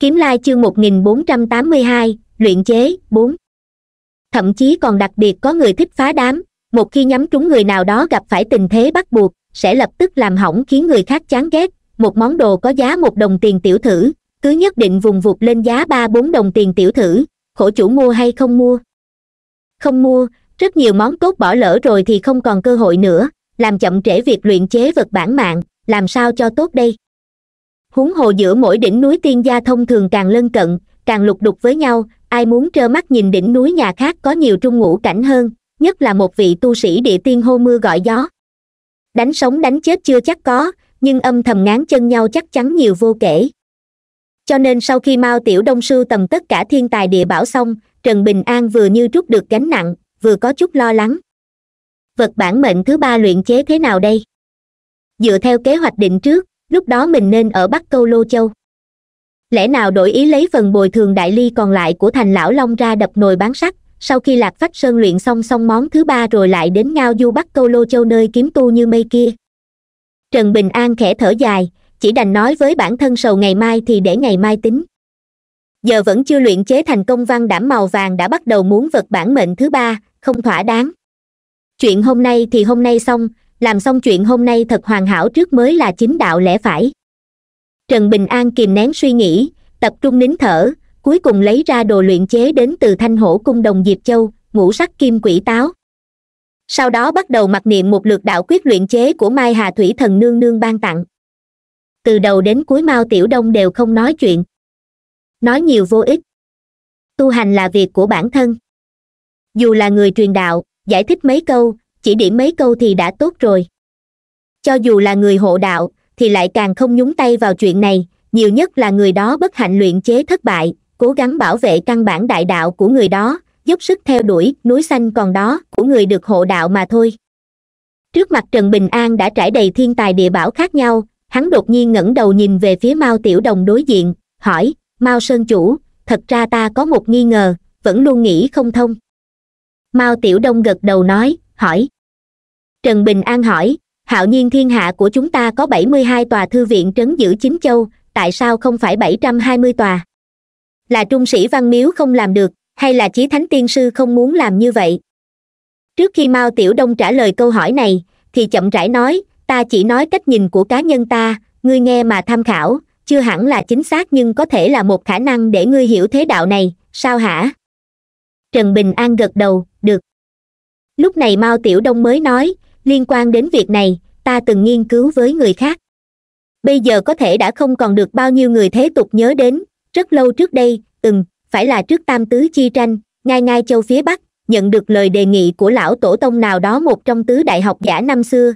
kiếm lai chương 1482, luyện chế 4. thậm chí còn đặc biệt có người thích phá đám một khi nhắm trúng người nào đó gặp phải tình thế bắt buộc sẽ lập tức làm hỏng khiến người khác chán ghét một món đồ có giá một đồng tiền tiểu thử cứ nhất định vùng vụt lên giá ba bốn đồng tiền tiểu thử khổ chủ mua hay không mua không mua rất nhiều món tốt bỏ lỡ rồi thì không còn cơ hội nữa làm chậm trễ việc luyện chế vật bản mạng làm sao cho tốt đây huống hồ giữa mỗi đỉnh núi tiên gia thông thường càng lân cận càng lục đục với nhau ai muốn trơ mắt nhìn đỉnh núi nhà khác có nhiều trung ngũ cảnh hơn nhất là một vị tu sĩ địa tiên hô mưa gọi gió đánh sống đánh chết chưa chắc có nhưng âm thầm ngán chân nhau chắc chắn nhiều vô kể cho nên sau khi mao tiểu đông sư tầm tất cả thiên tài địa bảo xong trần bình an vừa như rút được gánh nặng vừa có chút lo lắng vật bản mệnh thứ ba luyện chế thế nào đây dựa theo kế hoạch định trước lúc đó mình nên ở bắc câu lô châu lẽ nào đổi ý lấy phần bồi thường đại ly còn lại của thành lão long ra đập nồi bán sắt sau khi lạc phách sơn luyện xong xong món thứ ba rồi lại đến ngao du bắc câu lô châu nơi kiếm tu như mây kia trần bình an khẽ thở dài chỉ đành nói với bản thân sầu ngày mai thì để ngày mai tính giờ vẫn chưa luyện chế thành công văn đảm màu vàng đã bắt đầu muốn vật bản mệnh thứ ba không thỏa đáng chuyện hôm nay thì hôm nay xong làm xong chuyện hôm nay thật hoàn hảo trước mới là chính đạo lẽ phải trần bình an kìm nén suy nghĩ tập trung nín thở cuối cùng lấy ra đồ luyện chế đến từ thanh hổ cung đồng diệp châu ngũ sắc kim quỷ táo sau đó bắt đầu mặc niệm một lượt đạo quyết luyện chế của mai hà thủy thần nương nương ban tặng từ đầu đến cuối mao tiểu đông đều không nói chuyện nói nhiều vô ích tu hành là việc của bản thân dù là người truyền đạo giải thích mấy câu chỉ điểm mấy câu thì đã tốt rồi cho dù là người hộ đạo thì lại càng không nhúng tay vào chuyện này nhiều nhất là người đó bất hạnh luyện chế thất bại cố gắng bảo vệ căn bản đại đạo của người đó giúp sức theo đuổi núi xanh còn đó của người được hộ đạo mà thôi trước mặt trần bình an đã trải đầy thiên tài địa bảo khác nhau hắn đột nhiên ngẩng đầu nhìn về phía mao tiểu đồng đối diện hỏi mao sơn chủ thật ra ta có một nghi ngờ vẫn luôn nghĩ không thông mao tiểu đông gật đầu nói hỏi trần bình an hỏi hạo nhiên thiên hạ của chúng ta có bảy mươi hai tòa thư viện trấn giữ chính châu tại sao không phải bảy trăm hai mươi tòa là trung sĩ văn miếu không làm được hay là chí thánh tiên sư không muốn làm như vậy trước khi mao tiểu đông trả lời câu hỏi này thì chậm rãi nói ta chỉ nói cách nhìn của cá nhân ta ngươi nghe mà tham khảo chưa hẳn là chính xác nhưng có thể là một khả năng để ngươi hiểu thế đạo này sao hả trần bình an gật đầu được lúc này mao tiểu đông mới nói liên quan đến việc này ta từng nghiên cứu với người khác bây giờ có thể đã không còn được bao nhiêu người thế tục nhớ đến rất lâu trước đây từng phải là trước tam tứ chi tranh ngay ngay châu phía bắc nhận được lời đề nghị của lão tổ tông nào đó một trong tứ đại học giả năm xưa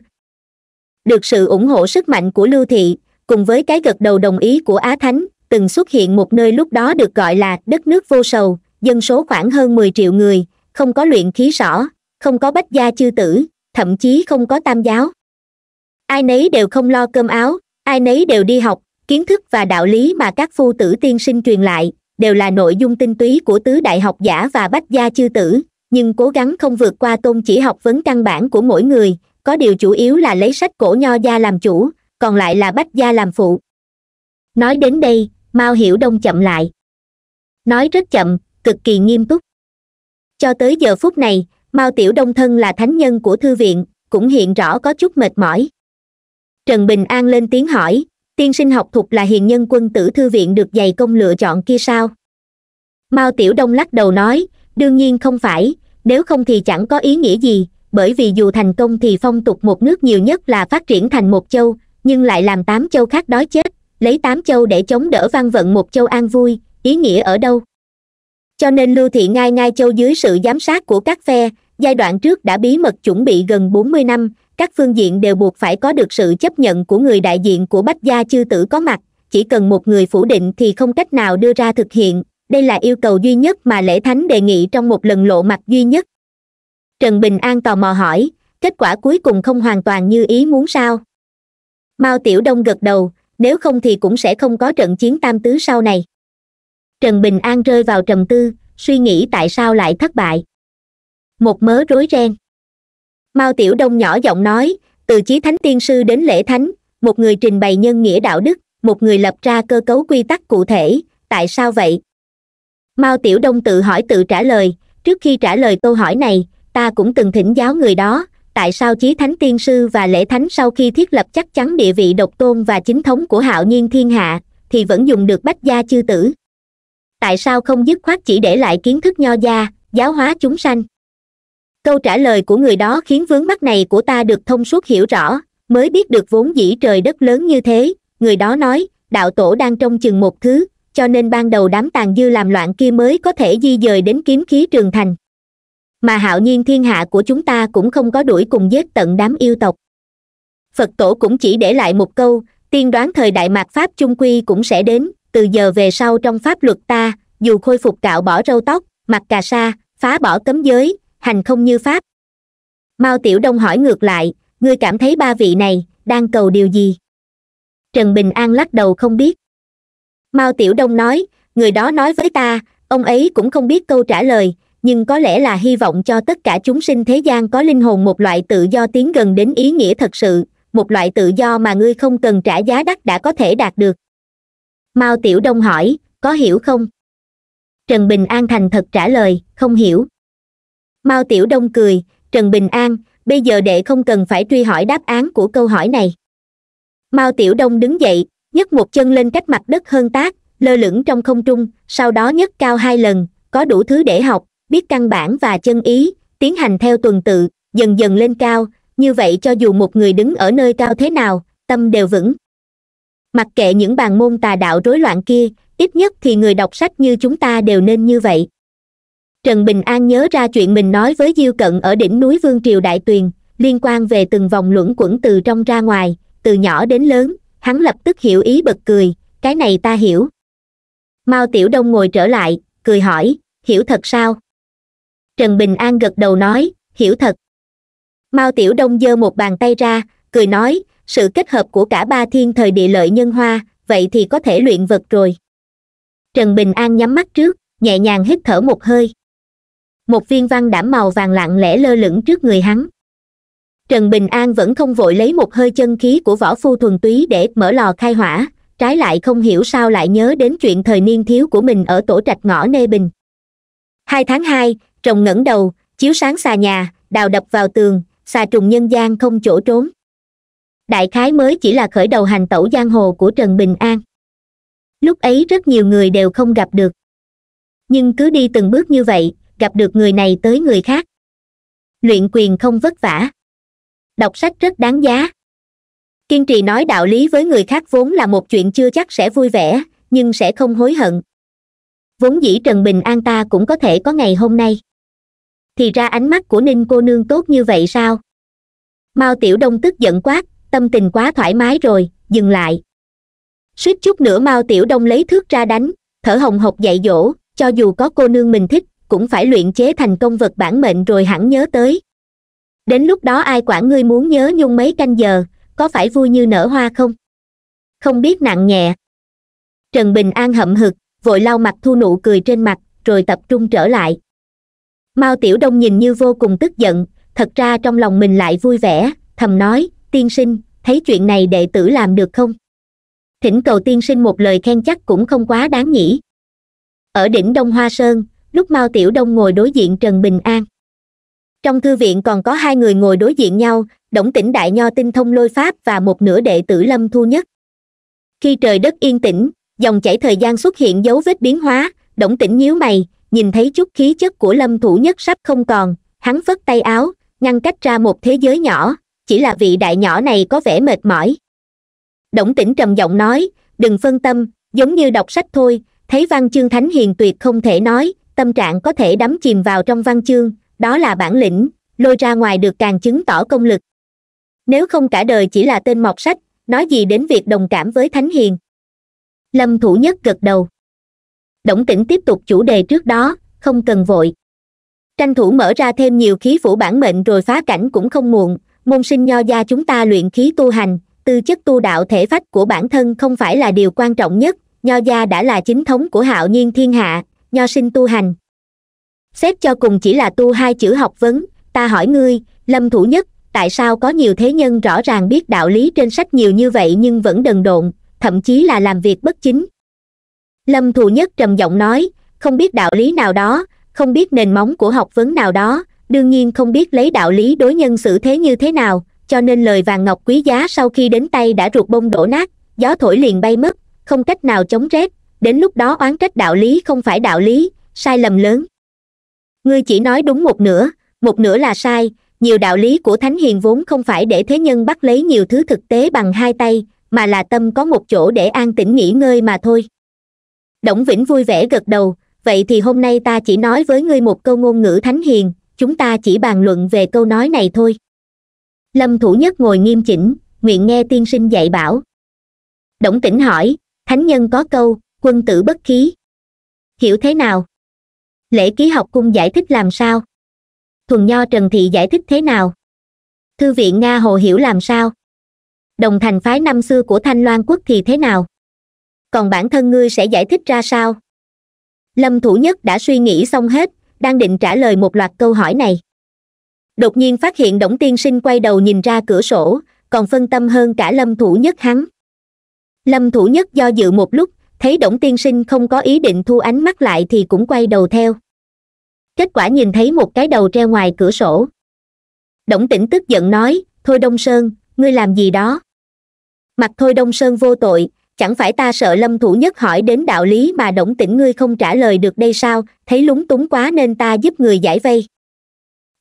được sự ủng hộ sức mạnh của lưu thị cùng với cái gật đầu đồng ý của á thánh từng xuất hiện một nơi lúc đó được gọi là đất nước vô sầu dân số khoảng hơn mười triệu người không có luyện khí sỏ không có bách gia chư tử thậm chí không có tam giáo ai nấy đều không lo cơm áo ai nấy đều đi học kiến thức và đạo lý mà các phu tử tiên sinh truyền lại đều là nội dung tinh túy của tứ đại học giả và bách gia chư tử nhưng cố gắng không vượt qua tôn chỉ học vấn căn bản của mỗi người có điều chủ yếu là lấy sách cổ nho gia làm chủ còn lại là bách gia làm phụ nói đến đây mao hiểu đông chậm lại nói rất chậm cực kỳ nghiêm túc cho tới giờ phút này mao tiểu đông thân là thánh nhân của thư viện cũng hiện rõ có chút mệt mỏi trần bình an lên tiếng hỏi tiên sinh học thục là hiền nhân quân tử thư viện được dày công lựa chọn kia sao mao tiểu đông lắc đầu nói đương nhiên không phải nếu không thì chẳng có ý nghĩa gì bởi vì dù thành công thì phong tục một nước nhiều nhất là phát triển thành một châu nhưng lại làm tám châu khác đói chết lấy tám châu để chống đỡ văn vận một châu an vui ý nghĩa ở đâu cho nên lưu thị ngai ngai châu dưới sự giám sát của các phe giai đoạn trước đã bí mật chuẩn bị gần bốn mươi năm các phương diện đều buộc phải có được sự chấp nhận của người đại diện của bách gia chư tử có mặt chỉ cần một người phủ định thì không cách nào đưa ra thực hiện đây là yêu cầu duy nhất mà lễ thánh đề nghị trong một lần lộ mặt duy nhất trần bình an tò mò hỏi kết quả cuối cùng không hoàn toàn như ý muốn sao mao tiểu đông gật đầu nếu không thì cũng sẽ không có trận chiến tam tứ sau này trần bình an rơi vào trầm tư suy nghĩ tại sao lại thất bại một mớ rối ren mao tiểu đông nhỏ giọng nói từ chí thánh tiên sư đến lễ thánh một người trình bày nhân nghĩa đạo đức một người lập ra cơ cấu quy tắc cụ thể tại sao vậy mao tiểu đông tự hỏi tự trả lời trước khi trả lời câu hỏi này ta cũng từng thỉnh giáo người đó tại sao chí thánh tiên sư và lễ thánh sau khi thiết lập chắc chắn địa vị độc tôn và chính thống của hạo nhiên thiên hạ thì vẫn dùng được bách gia chư tử tại sao không dứt khoát chỉ để lại kiến thức nho gia giáo hóa chúng sanh câu trả lời của người đó khiến vướng mắt này của ta được thông suốt hiểu rõ mới biết được vốn dĩ trời đất lớn như thế người đó nói đạo tổ đang trong chừng một thứ cho nên ban đầu đám tàn dư làm loạn kia mới có thể di dời đến kiếm khí trường thành mà hạo nhiên thiên hạ của chúng ta cũng không có đuổi cùng giết tận đám yêu tộc phật tổ cũng chỉ để lại một câu tiên đoán thời đại mạt pháp chung quy cũng sẽ đến từ giờ về sau trong pháp luật ta dù khôi phục cạo bỏ râu tóc mặc cà sa phá bỏ cấm giới hành không như pháp mao tiểu đông hỏi ngược lại ngươi cảm thấy ba vị này đang cầu điều gì trần bình an lắc đầu không biết mao tiểu đông nói người đó nói với ta ông ấy cũng không biết câu trả lời nhưng có lẽ là hy vọng cho tất cả chúng sinh thế gian có linh hồn một loại tự do tiến gần đến ý nghĩa thật sự một loại tự do mà ngươi không cần trả giá đắt đã có thể đạt được mao tiểu đông hỏi có hiểu không trần bình an thành thật trả lời không hiểu mao tiểu đông cười trần bình an bây giờ đệ không cần phải truy hỏi đáp án của câu hỏi này mao tiểu đông đứng dậy nhấc một chân lên cách mặt đất hơn tác lơ lửng trong không trung sau đó nhấc cao hai lần có đủ thứ để học biết căn bản và chân ý tiến hành theo tuần tự dần dần lên cao như vậy cho dù một người đứng ở nơi cao thế nào tâm đều vững mặc kệ những bàn môn tà đạo rối loạn kia ít nhất thì người đọc sách như chúng ta đều nên như vậy trần bình an nhớ ra chuyện mình nói với diêu cận ở đỉnh núi vương triều đại tuyền liên quan về từng vòng luẩn quẩn từ trong ra ngoài từ nhỏ đến lớn hắn lập tức hiểu ý bật cười cái này ta hiểu mao tiểu đông ngồi trở lại cười hỏi hiểu thật sao trần bình an gật đầu nói hiểu thật mao tiểu đông giơ một bàn tay ra cười nói sự kết hợp của cả ba thiên thời địa lợi nhân hoa vậy thì có thể luyện vật rồi trần bình an nhắm mắt trước nhẹ nhàng hít thở một hơi một viên văn đảm màu vàng lặng lẽ lơ lửng trước người hắn trần bình an vẫn không vội lấy một hơi chân khí của võ phu thuần túy để mở lò khai hỏa trái lại không hiểu sao lại nhớ đến chuyện thời niên thiếu của mình ở tổ trạch ngõ nê bình hai tháng hai trồng ngẩng đầu chiếu sáng xà nhà đào đập vào tường xà trùng nhân gian không chỗ trốn đại khái mới chỉ là khởi đầu hành tẩu giang hồ của trần bình an lúc ấy rất nhiều người đều không gặp được nhưng cứ đi từng bước như vậy gặp được người này tới người khác luyện quyền không vất vả đọc sách rất đáng giá kiên trì nói đạo lý với người khác vốn là một chuyện chưa chắc sẽ vui vẻ nhưng sẽ không hối hận vốn dĩ trần bình an ta cũng có thể có ngày hôm nay thì ra ánh mắt của ninh cô nương tốt như vậy sao mao tiểu đông tức giận quát tâm tình quá thoải mái rồi dừng lại suýt chút nữa mao tiểu đông lấy thước ra đánh thở hồng hộc dạy dỗ cho dù có cô nương mình thích cũng phải luyện chế thành công vật bản mệnh rồi hẳn nhớ tới đến lúc đó ai quản ngươi muốn nhớ nhung mấy canh giờ có phải vui như nở hoa không không biết nặng nhẹ trần bình an hậm hực vội lau mặt thu nụ cười trên mặt rồi tập trung trở lại mao tiểu đông nhìn như vô cùng tức giận thật ra trong lòng mình lại vui vẻ thầm nói tiên sinh thấy chuyện này đệ tử làm được không thỉnh cầu tiên sinh một lời khen chắc cũng không quá đáng nhỉ ở đỉnh đông hoa sơn lúc mao tiểu đông ngồi đối diện trần bình an trong thư viện còn có hai người ngồi đối diện nhau đổng Tĩnh đại nho tinh thông lôi pháp và một nửa đệ tử lâm thu nhất khi trời đất yên tĩnh dòng chảy thời gian xuất hiện dấu vết biến hóa đổng Tĩnh nhíu mày nhìn thấy chút khí chất của lâm thủ nhất sắp không còn hắn phất tay áo ngăn cách ra một thế giới nhỏ chỉ là vị đại nhỏ này có vẻ mệt mỏi Đổng tĩnh trầm giọng nói đừng phân tâm giống như đọc sách thôi thấy văn chương thánh hiền tuyệt không thể nói tâm trạng có thể đắm chìm vào trong văn chương đó là bản lĩnh lôi ra ngoài được càng chứng tỏ công lực nếu không cả đời chỉ là tên mọc sách nói gì đến việc đồng cảm với thánh hiền lâm thủ nhất gật đầu Đổng tĩnh tiếp tục chủ đề trước đó không cần vội tranh thủ mở ra thêm nhiều khí phủ bản mệnh rồi phá cảnh cũng không muộn môn sinh nho gia chúng ta luyện khí tu hành tư chất tu đạo thể phách của bản thân không phải là điều quan trọng nhất nho gia đã là chính thống của hạo nhiên thiên hạ nho sinh tu hành xét cho cùng chỉ là tu hai chữ học vấn ta hỏi ngươi lâm thủ nhất tại sao có nhiều thế nhân rõ ràng biết đạo lý trên sách nhiều như vậy nhưng vẫn đần độn thậm chí là làm việc bất chính lâm Thủ nhất trầm giọng nói không biết đạo lý nào đó không biết nền móng của học vấn nào đó đương nhiên không biết lấy đạo lý đối nhân xử thế như thế nào cho nên lời vàng ngọc quý giá sau khi đến tay đã ruột bông đổ nát gió thổi liền bay mất không cách nào chống rét đến lúc đó oán trách đạo lý không phải đạo lý sai lầm lớn ngươi chỉ nói đúng một nửa một nửa là sai nhiều đạo lý của thánh hiền vốn không phải để thế nhân bắt lấy nhiều thứ thực tế bằng hai tay mà là tâm có một chỗ để an tĩnh nghỉ ngơi mà thôi đổng vĩnh vui vẻ gật đầu vậy thì hôm nay ta chỉ nói với ngươi một câu ngôn ngữ thánh hiền chúng ta chỉ bàn luận về câu nói này thôi lâm thủ nhất ngồi nghiêm chỉnh nguyện nghe tiên sinh dạy bảo đổng tĩnh hỏi thánh nhân có câu quân tử bất khí hiểu thế nào lễ ký học cung giải thích làm sao thuần nho trần thị giải thích thế nào thư viện nga hồ hiểu làm sao đồng thành phái năm xưa của thanh loan quốc thì thế nào còn bản thân ngươi sẽ giải thích ra sao lâm thủ nhất đã suy nghĩ xong hết đang định trả lời một loạt câu hỏi này đột nhiên phát hiện đổng tiên sinh quay đầu nhìn ra cửa sổ còn phân tâm hơn cả lâm thủ nhất hắn lâm thủ nhất do dự một lúc thấy đổng tiên sinh không có ý định thu ánh mắt lại thì cũng quay đầu theo kết quả nhìn thấy một cái đầu treo ngoài cửa sổ đổng tĩnh tức giận nói thôi đông sơn ngươi làm gì đó mặt thôi đông sơn vô tội chẳng phải ta sợ lâm thủ nhất hỏi đến đạo lý mà động tĩnh ngươi không trả lời được đây sao thấy lúng túng quá nên ta giúp người giải vây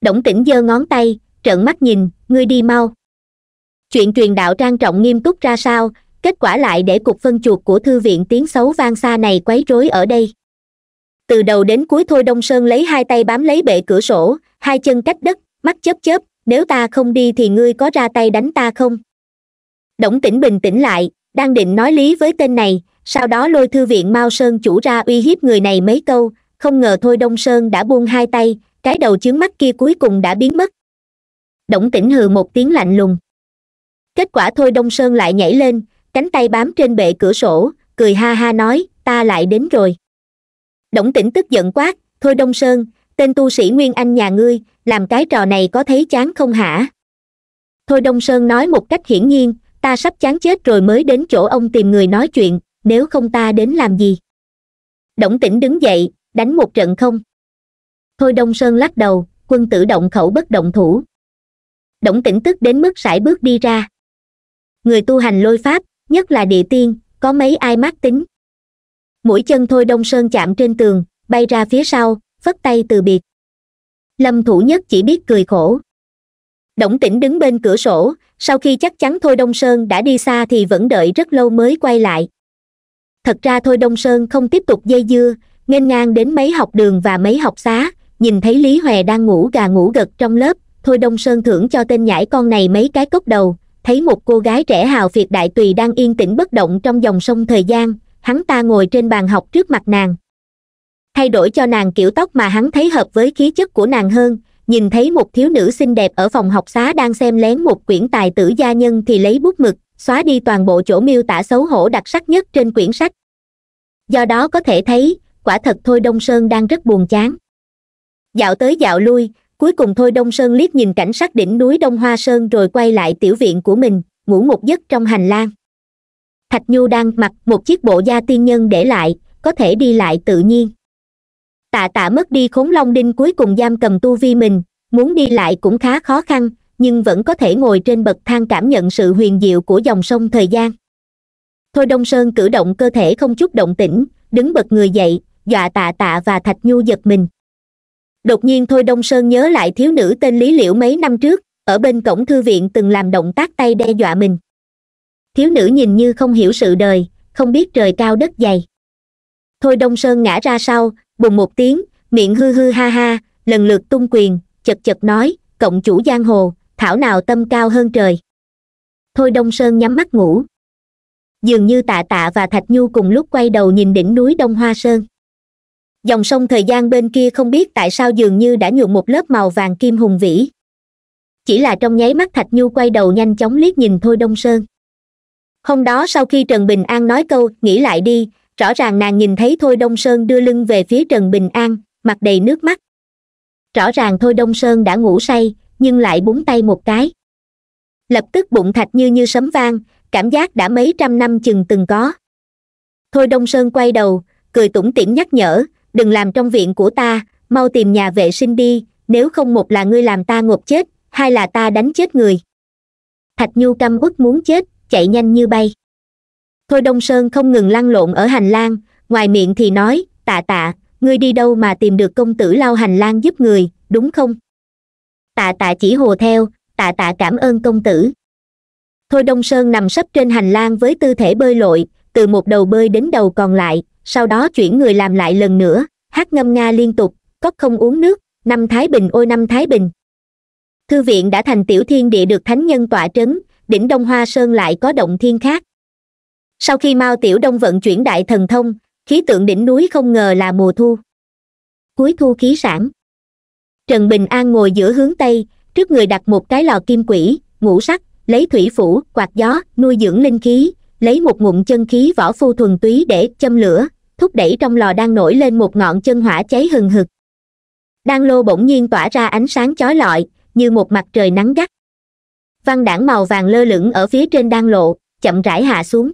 động tĩnh giơ ngón tay trợn mắt nhìn ngươi đi mau chuyện truyền đạo trang trọng nghiêm túc ra sao kết quả lại để cục phân chuột của thư viện tiếng xấu vang xa này quấy rối ở đây từ đầu đến cuối thôi đông sơn lấy hai tay bám lấy bệ cửa sổ hai chân cách đất mắt chớp chớp nếu ta không đi thì ngươi có ra tay đánh ta không động tĩnh bình tĩnh lại đang định nói lý với tên này sau đó lôi thư viện mao sơn chủ ra uy hiếp người này mấy câu không ngờ thôi đông sơn đã buông hai tay cái đầu chướng mắt kia cuối cùng đã biến mất Đổng tĩnh hừ một tiếng lạnh lùng kết quả thôi đông sơn lại nhảy lên cánh tay bám trên bệ cửa sổ cười ha ha nói ta lại đến rồi Đổng tĩnh tức giận quát thôi đông sơn tên tu sĩ nguyên anh nhà ngươi làm cái trò này có thấy chán không hả thôi đông sơn nói một cách hiển nhiên ta sắp chán chết rồi mới đến chỗ ông tìm người nói chuyện nếu không ta đến làm gì Đổng tĩnh đứng dậy đánh một trận không thôi đông sơn lắc đầu quân tử động khẩu bất động thủ Đổng tĩnh tức đến mức sải bước đi ra người tu hành lôi pháp nhất là địa tiên có mấy ai mát tính mũi chân thôi đông sơn chạm trên tường bay ra phía sau phất tay từ biệt lâm thủ nhất chỉ biết cười khổ Đổng tĩnh đứng bên cửa sổ sau khi chắc chắn thôi đông sơn đã đi xa thì vẫn đợi rất lâu mới quay lại thật ra thôi đông sơn không tiếp tục dây dưa nghênh ngang đến mấy học đường và mấy học xá nhìn thấy lý hòe đang ngủ gà ngủ gật trong lớp thôi đông sơn thưởng cho tên nhãi con này mấy cái cốc đầu thấy một cô gái trẻ hào phiệt đại tùy đang yên tĩnh bất động trong dòng sông thời gian hắn ta ngồi trên bàn học trước mặt nàng thay đổi cho nàng kiểu tóc mà hắn thấy hợp với khí chất của nàng hơn nhìn thấy một thiếu nữ xinh đẹp ở phòng học xá đang xem lén một quyển tài tử gia nhân thì lấy bút mực xóa đi toàn bộ chỗ miêu tả xấu hổ đặc sắc nhất trên quyển sách do đó có thể thấy quả thật thôi đông sơn đang rất buồn chán dạo tới dạo lui cuối cùng thôi đông sơn liếc nhìn cảnh sắc đỉnh núi đông hoa sơn rồi quay lại tiểu viện của mình ngủ một giấc trong hành lang thạch nhu đang mặc một chiếc bộ da tiên nhân để lại có thể đi lại tự nhiên tạ tạ mất đi khốn long đinh cuối cùng giam cầm tu vi mình muốn đi lại cũng khá khó khăn nhưng vẫn có thể ngồi trên bậc thang cảm nhận sự huyền diệu của dòng sông thời gian thôi đông sơn cử động cơ thể không chút động tĩnh đứng bật người dậy dọa tạ tạ và thạch nhu giật mình đột nhiên thôi đông sơn nhớ lại thiếu nữ tên lý liễu mấy năm trước ở bên cổng thư viện từng làm động tác tay đe dọa mình thiếu nữ nhìn như không hiểu sự đời không biết trời cao đất dày thôi đông sơn ngã ra sau bùng một tiếng miệng hư hư ha ha lần lượt tung quyền chật chật nói cộng chủ giang hồ thảo nào tâm cao hơn trời thôi đông sơn nhắm mắt ngủ dường như tạ tạ và thạch nhu cùng lúc quay đầu nhìn đỉnh núi đông hoa sơn dòng sông thời gian bên kia không biết tại sao dường như đã nhuộm một lớp màu vàng kim hùng vĩ chỉ là trong nháy mắt thạch nhu quay đầu nhanh chóng liếc nhìn thôi đông sơn hôm đó sau khi trần bình an nói câu nghĩ lại đi rõ ràng nàng nhìn thấy thôi đông sơn đưa lưng về phía trần bình an mặt đầy nước mắt rõ ràng thôi đông sơn đã ngủ say nhưng lại búng tay một cái lập tức bụng thạch như như sấm vang cảm giác đã mấy trăm năm chừng từng có thôi đông sơn quay đầu cười tủm tỉm nhắc nhở đừng làm trong viện của ta mau tìm nhà vệ sinh đi nếu không một là ngươi làm ta ngột chết hai là ta đánh chết người thạch nhu căm uất muốn chết chạy nhanh như bay thôi đông sơn không ngừng lăn lộn ở hành lang ngoài miệng thì nói tạ tạ ngươi đi đâu mà tìm được công tử lao hành lang giúp người đúng không tạ tạ chỉ hồ theo tạ tạ cảm ơn công tử thôi đông sơn nằm sấp trên hành lang với tư thể bơi lội từ một đầu bơi đến đầu còn lại sau đó chuyển người làm lại lần nữa hát ngâm nga liên tục cóc không uống nước năm thái bình ôi năm thái bình thư viện đã thành tiểu thiên địa được thánh nhân tọa trấn đỉnh đông hoa sơn lại có động thiên khác sau khi mao tiểu đông vận chuyển đại thần thông khí tượng đỉnh núi không ngờ là mùa thu cuối thu khí sản trần bình an ngồi giữa hướng tây trước người đặt một cái lò kim quỷ ngũ sắc lấy thủy phủ quạt gió nuôi dưỡng linh khí lấy một ngụm chân khí võ phu thuần túy để châm lửa thúc đẩy trong lò đang nổi lên một ngọn chân hỏa cháy hừng hực đan lô bỗng nhiên tỏa ra ánh sáng chói lọi như một mặt trời nắng gắt văn đảng màu vàng lơ lửng ở phía trên đan lộ chậm rãi hạ xuống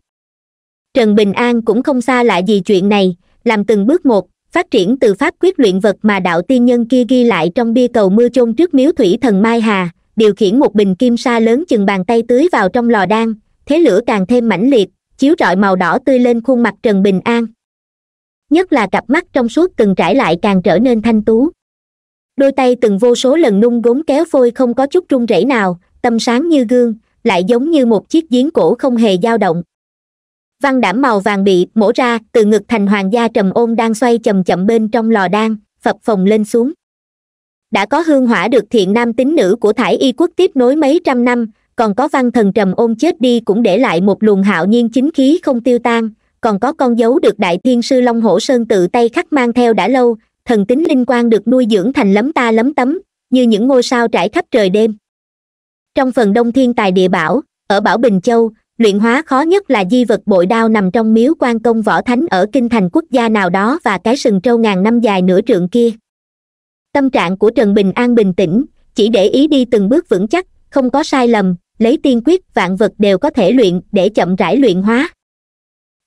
trần bình an cũng không xa lạ gì chuyện này làm từng bước một phát triển từ pháp quyết luyện vật mà đạo tiên nhân kia ghi lại trong bia cầu mưa chôn trước miếu thủy thần mai hà điều khiển một bình kim sa lớn chừng bàn tay tưới vào trong lò đan thế lửa càng thêm mãnh liệt chiếu rọi màu đỏ tươi lên khuôn mặt trần bình an nhất là cặp mắt trong suốt từng trải lại càng trở nên thanh tú đôi tay từng vô số lần nung gốm kéo phôi không có chút run rẩy nào tâm sáng như gương lại giống như một chiếc giếng cổ không hề dao động văn đảm màu vàng bị mổ ra từ ngực thành hoàng gia trầm ôn đang xoay chậm chậm bên trong lò đan phập phồng lên xuống đã có hương hỏa được thiện nam tín nữ của thải y quốc tiếp nối mấy trăm năm còn có văn thần trầm ôn chết đi cũng để lại một luồng hạo nhiên chính khí không tiêu tan còn có con dấu được đại thiên sư long hổ sơn tự tay khắc mang theo đã lâu thần tính linh quan được nuôi dưỡng thành lấm ta lấm tấm như những ngôi sao trải khắp trời đêm trong phần đông thiên tài địa bảo ở bảo bình châu luyện hóa khó nhất là di vật bội đao nằm trong miếu quan công võ thánh ở kinh thành quốc gia nào đó và cái sừng trâu ngàn năm dài nửa trượng kia tâm trạng của trần bình an bình tĩnh chỉ để ý đi từng bước vững chắc không có sai lầm lấy tiên quyết vạn vật đều có thể luyện để chậm rãi luyện hóa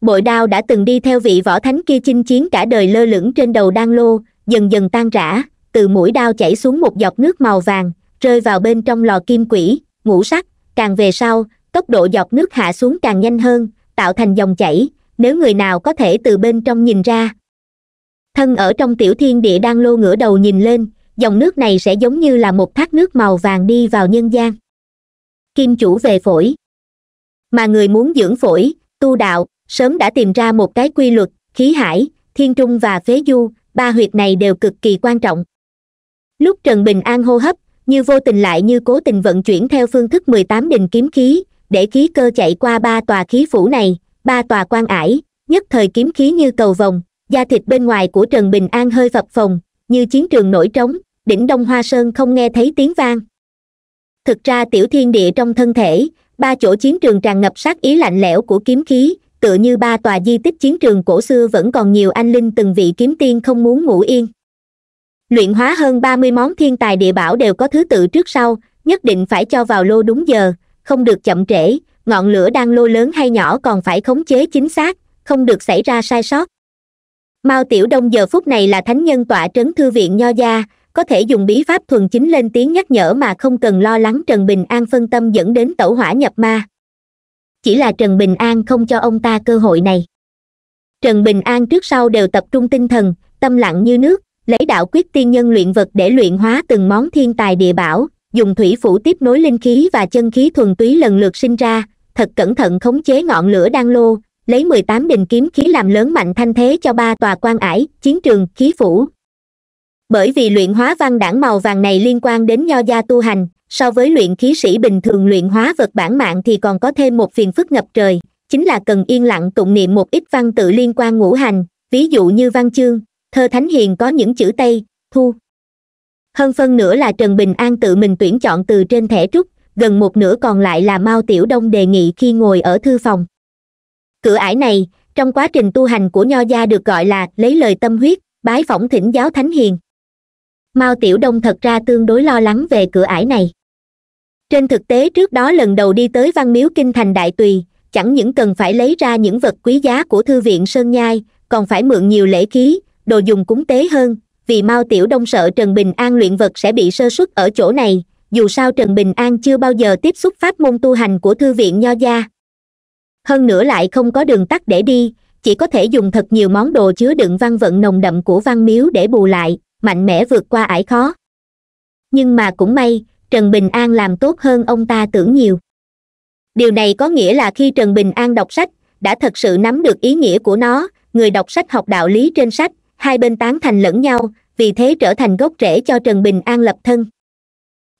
bội đao đã từng đi theo vị võ thánh kia chinh chiến cả đời lơ lửng trên đầu đan lô dần dần tan rã từ mũi đao chảy xuống một giọt nước màu vàng rơi vào bên trong lò kim quỷ ngũ sắc càng về sau tốc độ giọt nước hạ xuống càng nhanh hơn tạo thành dòng chảy nếu người nào có thể từ bên trong nhìn ra thân ở trong tiểu thiên địa đang lô ngửa đầu nhìn lên dòng nước này sẽ giống như là một thác nước màu vàng đi vào nhân gian kim chủ về phổi mà người muốn dưỡng phổi tu đạo sớm đã tìm ra một cái quy luật khí hải thiên trung và phế du ba huyệt này đều cực kỳ quan trọng lúc trần bình an hô hấp như vô tình lại như cố tình vận chuyển theo phương thức mười tám đình kiếm khí để khí cơ chạy qua ba tòa khí phủ này ba tòa quan ải nhất thời kiếm khí như cầu vồng da thịt bên ngoài của trần bình an hơi phập phồng như chiến trường nổi trống đỉnh đông hoa sơn không nghe thấy tiếng vang thực ra tiểu thiên địa trong thân thể ba chỗ chiến trường tràn ngập sát ý lạnh lẽo của kiếm khí tựa như ba tòa di tích chiến trường cổ xưa vẫn còn nhiều anh linh từng vị kiếm tiên không muốn ngủ yên luyện hóa hơn ba mươi món thiên tài địa bảo đều có thứ tự trước sau nhất định phải cho vào lô đúng giờ không được chậm trễ ngọn lửa đang lô lớn hay nhỏ còn phải khống chế chính xác không được xảy ra sai sót mao tiểu đông giờ phút này là thánh nhân tọa trấn thư viện nho gia có thể dùng bí pháp thuần chính lên tiếng nhắc nhở mà không cần lo lắng trần bình an phân tâm dẫn đến tẩu hỏa nhập ma chỉ là trần bình an không cho ông ta cơ hội này trần bình an trước sau đều tập trung tinh thần tâm lặng như nước lấy đạo quyết tiên nhân luyện vật để luyện hóa từng món thiên tài địa bảo dùng thủy phủ tiếp nối linh khí và chân khí thuần túy lần lượt sinh ra thật cẩn thận khống chế ngọn lửa đang lô lấy mười tám đình kiếm khí làm lớn mạnh thanh thế cho ba tòa quan ải chiến trường khí phủ bởi vì luyện hóa văn đảng màu vàng này liên quan đến nho gia tu hành so với luyện khí sĩ bình thường luyện hóa vật bản mạng thì còn có thêm một phiền phức ngập trời chính là cần yên lặng tụng niệm một ít văn tự liên quan ngũ hành ví dụ như văn chương thơ thánh hiền có những chữ tây thu hơn phân nửa là trần bình an tự mình tuyển chọn từ trên thẻ trúc gần một nửa còn lại là mao tiểu đông đề nghị khi ngồi ở thư phòng cửa ải này trong quá trình tu hành của nho gia được gọi là lấy lời tâm huyết bái phỏng thỉnh giáo thánh hiền mao tiểu đông thật ra tương đối lo lắng về cửa ải này trên thực tế trước đó lần đầu đi tới văn miếu kinh thành đại tùy chẳng những cần phải lấy ra những vật quý giá của thư viện sơn nhai còn phải mượn nhiều lễ khí đồ dùng cúng tế hơn vì mao tiểu đông sợ trần bình an luyện vật sẽ bị sơ xuất ở chỗ này dù sao trần bình an chưa bao giờ tiếp xúc pháp môn tu hành của thư viện nho gia hơn nữa lại không có đường tắt để đi chỉ có thể dùng thật nhiều món đồ chứa đựng văn vận nồng đậm của văn miếu để bù lại mạnh mẽ vượt qua ải khó nhưng mà cũng may trần bình an làm tốt hơn ông ta tưởng nhiều điều này có nghĩa là khi trần bình an đọc sách đã thật sự nắm được ý nghĩa của nó người đọc sách học đạo lý trên sách hai bên tán thành lẫn nhau vì thế trở thành gốc rễ cho trần bình an lập thân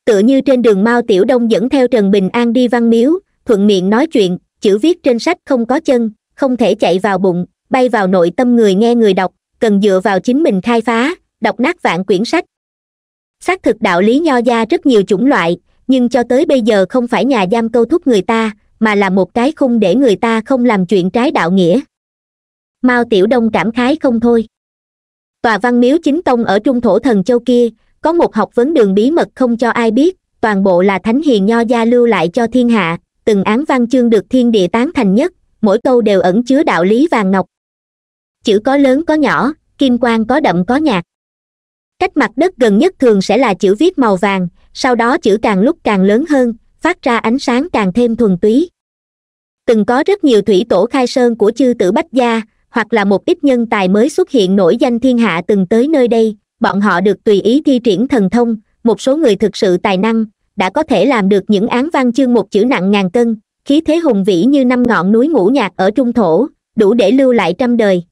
tựa như trên đường mao tiểu đông dẫn theo trần bình an đi văn miếu thuận miệng nói chuyện chữ viết trên sách không có chân không thể chạy vào bụng bay vào nội tâm người nghe người đọc cần dựa vào chính mình khai phá đọc nát vạn quyển sách xác thực đạo lý nho gia rất nhiều chủng loại nhưng cho tới bây giờ không phải nhà giam câu thúc người ta mà là một cái khung để người ta không làm chuyện trái đạo nghĩa mao tiểu đông cảm khái không thôi tòa văn miếu chính tông ở trung thổ thần châu kia có một học vấn đường bí mật không cho ai biết toàn bộ là thánh hiền nho gia lưu lại cho thiên hạ từng án văn chương được thiên địa tán thành nhất mỗi câu đều ẩn chứa đạo lý vàng ngọc chữ có lớn có nhỏ kim quang có đậm có nhạt cách mặt đất gần nhất thường sẽ là chữ viết màu vàng sau đó chữ càng lúc càng lớn hơn phát ra ánh sáng càng thêm thuần túy từng có rất nhiều thủy tổ khai sơn của chư tử bách gia hoặc là một ít nhân tài mới xuất hiện nổi danh thiên hạ từng tới nơi đây bọn họ được tùy ý thi triển thần thông một số người thực sự tài năng đã có thể làm được những án văn chương một chữ nặng ngàn cân khí thế hùng vĩ như năm ngọn núi ngũ nhạc ở trung thổ đủ để lưu lại trăm đời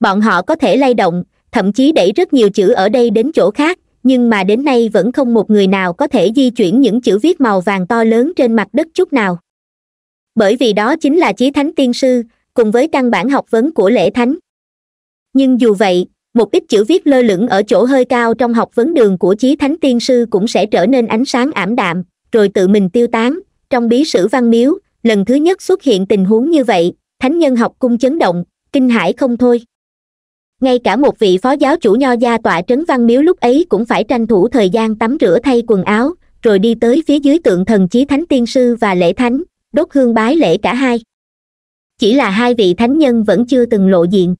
bọn họ có thể lay động thậm chí đẩy rất nhiều chữ ở đây đến chỗ khác nhưng mà đến nay vẫn không một người nào có thể di chuyển những chữ viết màu vàng to lớn trên mặt đất chút nào bởi vì đó chính là chí thánh tiên sư cùng với căn bản học vấn của lễ thánh nhưng dù vậy một ít chữ viết lơ lửng ở chỗ hơi cao trong học vấn đường của chí thánh tiên sư cũng sẽ trở nên ánh sáng ảm đạm rồi tự mình tiêu tán trong bí sử văn miếu lần thứ nhất xuất hiện tình huống như vậy thánh nhân học cung chấn động kinh hãi không thôi ngay cả một vị phó giáo chủ nho gia tọa trấn văn miếu lúc ấy cũng phải tranh thủ thời gian tắm rửa thay quần áo rồi đi tới phía dưới tượng thần chí thánh tiên sư và lễ thánh đốt hương bái lễ cả hai chỉ là hai vị thánh nhân vẫn chưa từng lộ diện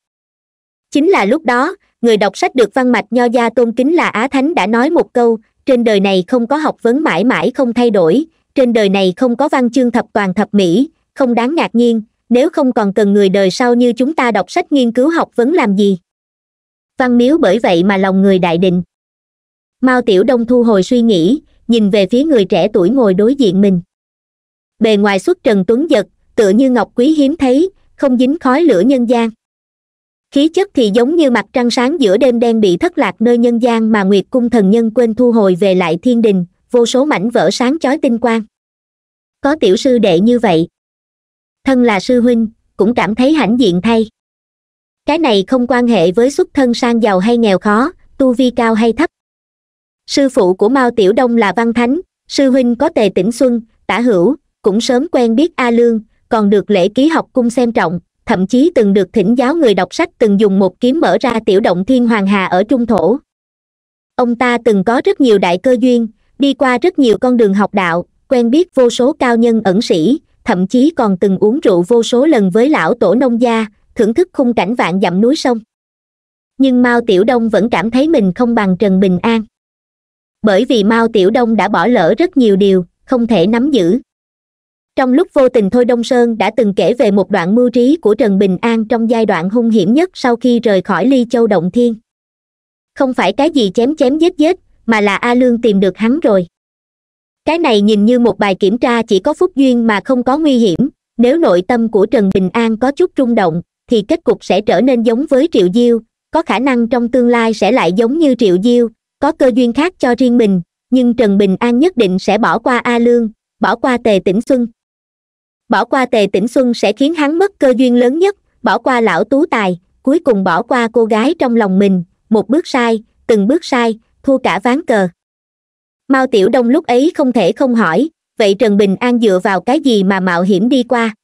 chính là lúc đó người đọc sách được văn mạch nho gia tôn kính là á thánh đã nói một câu trên đời này không có học vấn mãi mãi không thay đổi trên đời này không có văn chương thập toàn thập mỹ không đáng ngạc nhiên nếu không còn cần người đời sau như chúng ta đọc sách nghiên cứu học vấn làm gì văn miếu bởi vậy mà lòng người đại định mao tiểu đông thu hồi suy nghĩ nhìn về phía người trẻ tuổi ngồi đối diện mình bề ngoài xuất trần tuấn giật tựa như ngọc quý hiếm thấy không dính khói lửa nhân gian khí chất thì giống như mặt trăng sáng giữa đêm đen bị thất lạc nơi nhân gian mà nguyệt cung thần nhân quên thu hồi về lại thiên đình vô số mảnh vỡ sáng chói tinh quang có tiểu sư đệ như vậy thân là sư huynh cũng cảm thấy hãnh diện thay cái này không quan hệ với xuất thân sang giàu hay nghèo khó tu vi cao hay thấp sư phụ của mao tiểu đông là văn thánh sư huynh có tề tĩnh xuân tả hữu cũng sớm quen biết a lương còn được lễ ký học cung xem trọng thậm chí từng được thỉnh giáo người đọc sách từng dùng một kiếm mở ra tiểu động thiên hoàng hà ở trung thổ ông ta từng có rất nhiều đại cơ duyên đi qua rất nhiều con đường học đạo quen biết vô số cao nhân ẩn sĩ thậm chí còn từng uống rượu vô số lần với lão tổ nông gia thưởng thức khung cảnh vạn dặm núi sông nhưng mao tiểu đông vẫn cảm thấy mình không bằng trần bình an bởi vì mao tiểu đông đã bỏ lỡ rất nhiều điều không thể nắm giữ trong lúc vô tình thôi đông sơn đã từng kể về một đoạn mưu trí của trần bình an trong giai đoạn hung hiểm nhất sau khi rời khỏi ly châu động thiên không phải cái gì chém chém giết giết mà là a lương tìm được hắn rồi cái này nhìn như một bài kiểm tra chỉ có phúc duyên mà không có nguy hiểm nếu nội tâm của trần bình an có chút rung động thì kết cục sẽ trở nên giống với triệu diêu có khả năng trong tương lai sẽ lại giống như triệu diêu có cơ duyên khác cho riêng mình nhưng trần bình an nhất định sẽ bỏ qua a lương bỏ qua tề tĩnh xuân bỏ qua tề tĩnh xuân sẽ khiến hắn mất cơ duyên lớn nhất bỏ qua lão tú tài cuối cùng bỏ qua cô gái trong lòng mình một bước sai từng bước sai thua cả ván cờ mao tiểu đông lúc ấy không thể không hỏi vậy trần bình an dựa vào cái gì mà mạo hiểm đi qua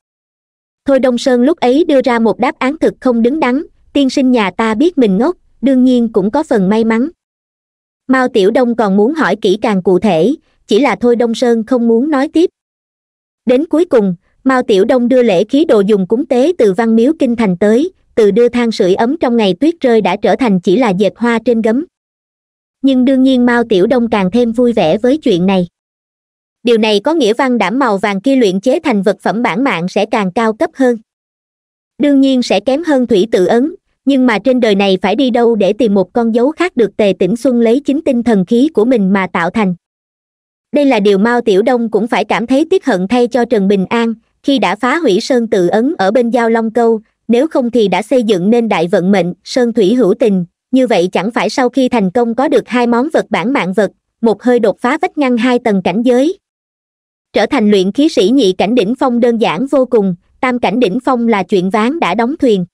thôi đông sơn lúc ấy đưa ra một đáp án thực không đứng đắn tiên sinh nhà ta biết mình ngốc đương nhiên cũng có phần may mắn mao tiểu đông còn muốn hỏi kỹ càng cụ thể chỉ là thôi đông sơn không muốn nói tiếp đến cuối cùng mao tiểu đông đưa lễ khí đồ dùng cúng tế từ văn miếu kinh thành tới từ đưa than sưởi ấm trong ngày tuyết rơi đã trở thành chỉ là dệt hoa trên gấm nhưng đương nhiên mao tiểu đông càng thêm vui vẻ với chuyện này điều này có nghĩa văn đảm màu vàng kia luyện chế thành vật phẩm bản mạng sẽ càng cao cấp hơn đương nhiên sẽ kém hơn thủy tự ấn nhưng mà trên đời này phải đi đâu để tìm một con dấu khác được tề tĩnh xuân lấy chính tinh thần khí của mình mà tạo thành đây là điều mao tiểu đông cũng phải cảm thấy tiếc hận thay cho trần bình an khi đã phá hủy sơn tự ấn ở bên giao long câu nếu không thì đã xây dựng nên đại vận mệnh sơn thủy hữu tình như vậy chẳng phải sau khi thành công có được hai món vật bản mạng vật một hơi đột phá vách ngăn hai tầng cảnh giới trở thành luyện khí sĩ nhị cảnh đỉnh phong đơn giản vô cùng tam cảnh đỉnh phong là chuyện ván đã đóng thuyền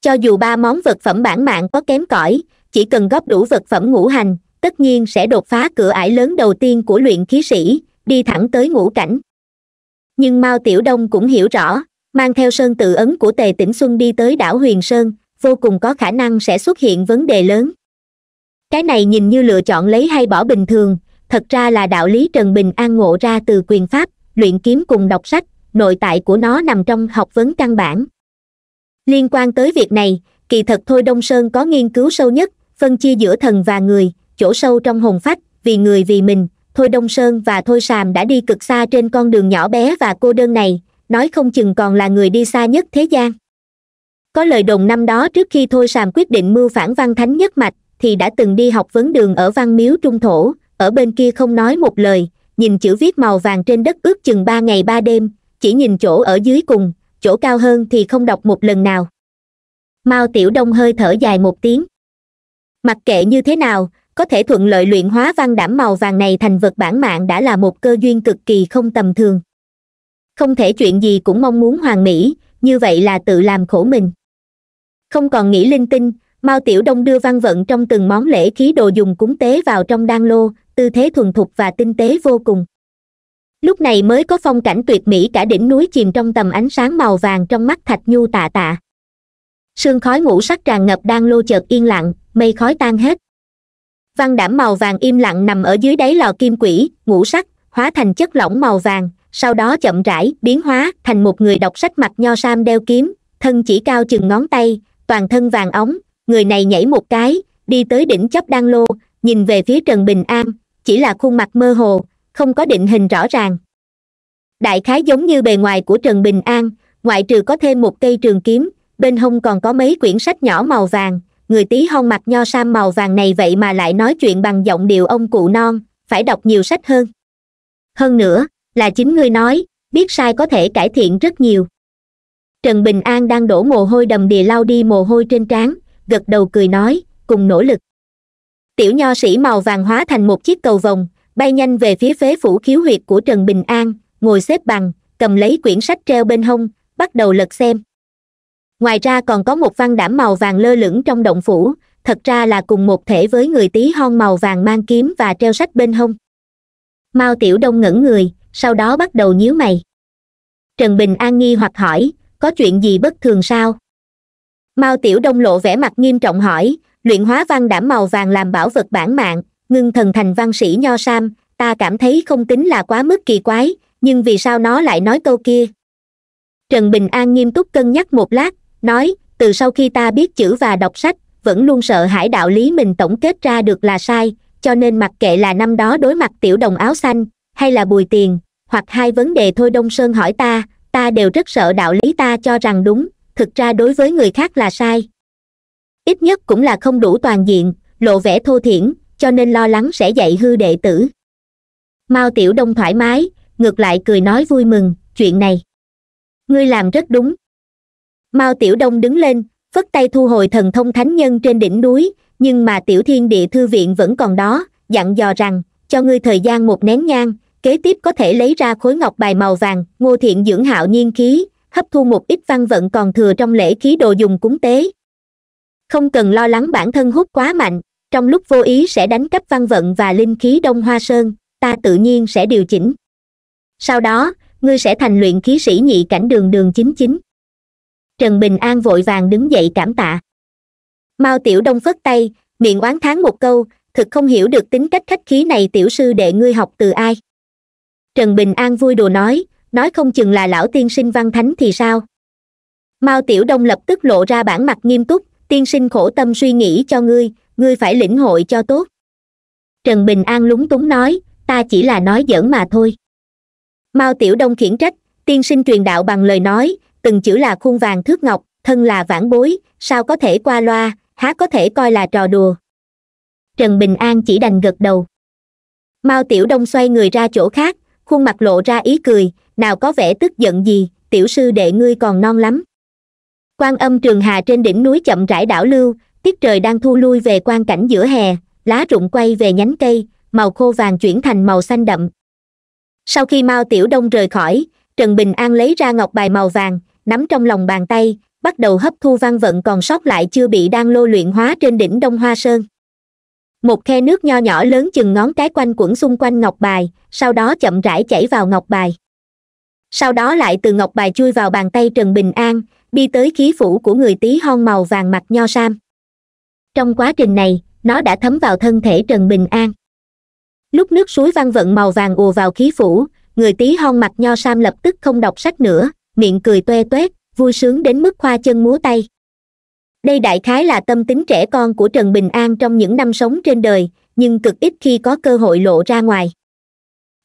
cho dù ba món vật phẩm bản mạng có kém cỏi chỉ cần góp đủ vật phẩm ngũ hành tất nhiên sẽ đột phá cửa ải lớn đầu tiên của luyện khí sĩ đi thẳng tới ngũ cảnh nhưng mao tiểu đông cũng hiểu rõ mang theo sơn tự ấn của tề tĩnh xuân đi tới đảo huyền sơn vô cùng có khả năng sẽ xuất hiện vấn đề lớn cái này nhìn như lựa chọn lấy hay bỏ bình thường thật ra là đạo lý trần bình an ngộ ra từ quyền pháp luyện kiếm cùng đọc sách nội tại của nó nằm trong học vấn căn bản liên quan tới việc này kỳ thật thôi đông sơn có nghiên cứu sâu nhất phân chia giữa thần và người chỗ sâu trong hồn phách vì người vì mình thôi đông sơn và thôi sàm đã đi cực xa trên con đường nhỏ bé và cô đơn này nói không chừng còn là người đi xa nhất thế gian có lời đồn năm đó trước khi thôi sàm quyết định mưu phản văn thánh nhất mạch thì đã từng đi học vấn đường ở văn miếu trung thổ ở bên kia không nói một lời nhìn chữ viết màu vàng trên đất ước chừng ba ngày ba đêm chỉ nhìn chỗ ở dưới cùng chỗ cao hơn thì không đọc một lần nào mao tiểu đông hơi thở dài một tiếng mặc kệ như thế nào có thể thuận lợi luyện hóa văn đảm màu vàng này thành vật bản mạng đã là một cơ duyên cực kỳ không tầm thường không thể chuyện gì cũng mong muốn hoàn mỹ như vậy là tự làm khổ mình không còn nghĩ linh tinh mao tiểu đông đưa văn vận trong từng món lễ khí đồ dùng cúng tế vào trong đan lô tư thế thuần thục và tinh tế vô cùng lúc này mới có phong cảnh tuyệt mỹ cả đỉnh núi chìm trong tầm ánh sáng màu vàng trong mắt thạch nhu tạ tạ sương khói ngũ sắc tràn ngập đan lô chợt yên lặng mây khói tan hết văn đảm màu vàng im lặng nằm ở dưới đáy lò kim quỷ ngũ sắc hóa thành chất lỏng màu vàng sau đó chậm rãi biến hóa thành một người đọc sách mặt nho sam đeo kiếm thân chỉ cao chừng ngón tay toàn thân vàng óng người này nhảy một cái đi tới đỉnh chóp đan lô nhìn về phía trần bình an chỉ là khuôn mặt mơ hồ không có định hình rõ ràng đại khái giống như bề ngoài của trần bình an ngoại trừ có thêm một cây trường kiếm bên hông còn có mấy quyển sách nhỏ màu vàng người tí hon mặt nho sam màu vàng này vậy mà lại nói chuyện bằng giọng điệu ông cụ non phải đọc nhiều sách hơn hơn nữa là chính ngươi nói biết sai có thể cải thiện rất nhiều trần bình an đang đổ mồ hôi đầm đìa lau đi mồ hôi trên trán gật đầu cười nói cùng nỗ lực tiểu nho sĩ màu vàng hóa thành một chiếc cầu vồng bay nhanh về phía phế phủ khiếu huyệt của trần bình an ngồi xếp bằng cầm lấy quyển sách treo bên hông bắt đầu lật xem ngoài ra còn có một văn đảm màu vàng lơ lửng trong động phủ thật ra là cùng một thể với người tí hon màu vàng mang kiếm và treo sách bên hông mao tiểu đông ngẩng người sau đó bắt đầu nhíu mày trần bình an nghi hoặc hỏi có chuyện gì bất thường sao mao tiểu đông lộ vẻ mặt nghiêm trọng hỏi luyện hóa văn đảm màu vàng làm bảo vật bản mạng ngưng thần thành văn sĩ nho sam ta cảm thấy không tính là quá mức kỳ quái nhưng vì sao nó lại nói câu kia trần bình an nghiêm túc cân nhắc một lát nói từ sau khi ta biết chữ và đọc sách vẫn luôn sợ hãi đạo lý mình tổng kết ra được là sai cho nên mặc kệ là năm đó đối mặt tiểu đồng áo xanh hay là bùi tiền hoặc hai vấn đề thôi đông sơn hỏi ta ta đều rất sợ đạo lý ta cho rằng đúng thực ra đối với người khác là sai ít nhất cũng là không đủ toàn diện lộ vẻ thô thiển cho nên lo lắng sẽ dạy hư đệ tử mao tiểu đông thoải mái ngược lại cười nói vui mừng chuyện này ngươi làm rất đúng mao tiểu đông đứng lên phất tay thu hồi thần thông thánh nhân trên đỉnh núi nhưng mà tiểu thiên địa thư viện vẫn còn đó dặn dò rằng cho ngươi thời gian một nén nhang kế tiếp có thể lấy ra khối ngọc bài màu vàng ngô thiện dưỡng hạo nhiên khí hấp thu một ít văn vận còn thừa trong lễ khí đồ dùng cúng tế không cần lo lắng bản thân hút quá mạnh trong lúc vô ý sẽ đánh cắp văn vận và linh khí đông hoa sơn ta tự nhiên sẽ điều chỉnh sau đó ngươi sẽ thành luyện khí sĩ nhị cảnh đường đường chính chính trần bình an vội vàng đứng dậy cảm tạ mao tiểu đông phất tay miệng oán thán một câu thực không hiểu được tính cách khách khí này tiểu sư đệ ngươi học từ ai trần bình an vui đùa nói nói không chừng là lão tiên sinh văn thánh thì sao mao tiểu đông lập tức lộ ra bản mặt nghiêm túc tiên sinh khổ tâm suy nghĩ cho ngươi ngươi phải lĩnh hội cho tốt trần bình an lúng túng nói ta chỉ là nói giỡn mà thôi mao tiểu đông khiển trách tiên sinh truyền đạo bằng lời nói từng chữ là khuôn vàng thước ngọc thân là vãn bối sao có thể qua loa há có thể coi là trò đùa trần bình an chỉ đành gật đầu mao tiểu đông xoay người ra chỗ khác khuôn mặt lộ ra ý cười nào có vẻ tức giận gì tiểu sư đệ ngươi còn non lắm quan âm trường hà trên đỉnh núi chậm rãi đảo lưu tiết trời đang thu lui về quang cảnh giữa hè lá rụng quay về nhánh cây màu khô vàng chuyển thành màu xanh đậm sau khi mao tiểu đông rời khỏi trần bình an lấy ra ngọc bài màu vàng nắm trong lòng bàn tay bắt đầu hấp thu văn vận còn sót lại chưa bị đang lô luyện hóa trên đỉnh đông hoa sơn một khe nước nho nhỏ lớn chừng ngón cái quanh quẩn xung quanh ngọc bài sau đó chậm rãi chảy vào ngọc bài sau đó lại từ ngọc bài chui vào bàn tay trần bình an đi tới khí phủ của người tí hon màu vàng mặt nho sam trong quá trình này nó đã thấm vào thân thể trần bình an lúc nước suối văn vận màu vàng ùa vào khí phủ người tí hon mặt nho sam lập tức không đọc sách nữa miệng cười toe toét vui sướng đến mức khoa chân múa tay đây đại khái là tâm tính trẻ con của trần bình an trong những năm sống trên đời nhưng cực ít khi có cơ hội lộ ra ngoài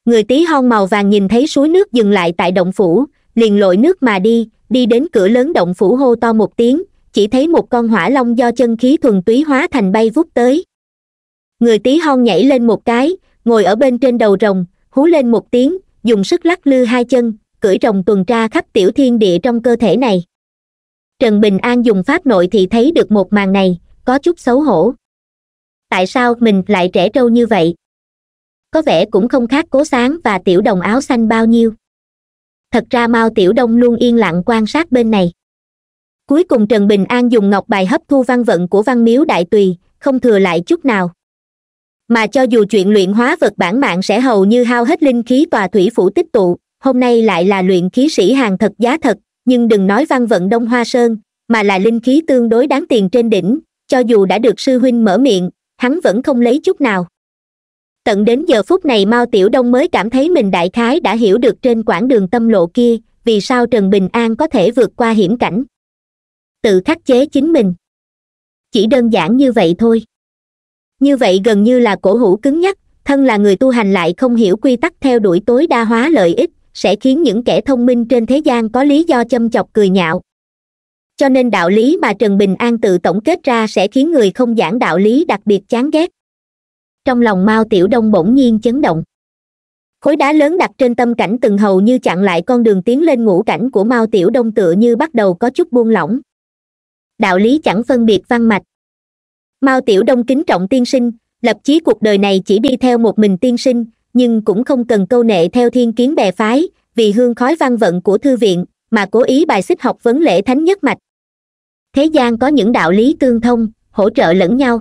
người tí hon màu vàng nhìn thấy suối nước dừng lại tại động phủ liền lội nước mà đi đi đến cửa lớn động phủ hô to một tiếng chỉ thấy một con hỏa long do chân khí thuần túy hóa thành bay vút tới người tí hon nhảy lên một cái ngồi ở bên trên đầu rồng hú lên một tiếng dùng sức lắc lư hai chân cưỡi rồng tuần tra khắp tiểu thiên địa trong cơ thể này trần bình an dùng pháp nội thì thấy được một màn này có chút xấu hổ tại sao mình lại trẻ trâu như vậy có vẻ cũng không khác cố sáng và tiểu đồng áo xanh bao nhiêu thật ra mao tiểu đông luôn yên lặng quan sát bên này cuối cùng trần bình an dùng ngọc bài hấp thu văn vận của văn miếu đại tùy không thừa lại chút nào mà cho dù chuyện luyện hóa vật bản mạng sẽ hầu như hao hết linh khí tòa thủy phủ tích tụ hôm nay lại là luyện khí sĩ hàng thật giá thật nhưng đừng nói văn vận đông hoa sơn mà là linh khí tương đối đáng tiền trên đỉnh cho dù đã được sư huynh mở miệng hắn vẫn không lấy chút nào tận đến giờ phút này mao tiểu đông mới cảm thấy mình đại khái đã hiểu được trên quãng đường tâm lộ kia vì sao trần bình an có thể vượt qua hiểm cảnh tự khắc chế chính mình chỉ đơn giản như vậy thôi như vậy gần như là cổ hủ cứng nhắc thân là người tu hành lại không hiểu quy tắc theo đuổi tối đa hóa lợi ích sẽ khiến những kẻ thông minh trên thế gian có lý do châm chọc cười nhạo cho nên đạo lý mà trần bình an tự tổng kết ra sẽ khiến người không giảng đạo lý đặc biệt chán ghét trong lòng mao tiểu đông bỗng nhiên chấn động khối đá lớn đặt trên tâm cảnh từng hầu như chặn lại con đường tiến lên ngũ cảnh của mao tiểu đông tựa như bắt đầu có chút buông lỏng đạo lý chẳng phân biệt văn mạch mao tiểu đông kính trọng tiên sinh lập chí cuộc đời này chỉ đi theo một mình tiên sinh nhưng cũng không cần câu nệ theo thiên kiến bè phái vì hương khói văn vận của thư viện mà cố ý bài xích học vấn lễ thánh nhất mạch thế gian có những đạo lý tương thông hỗ trợ lẫn nhau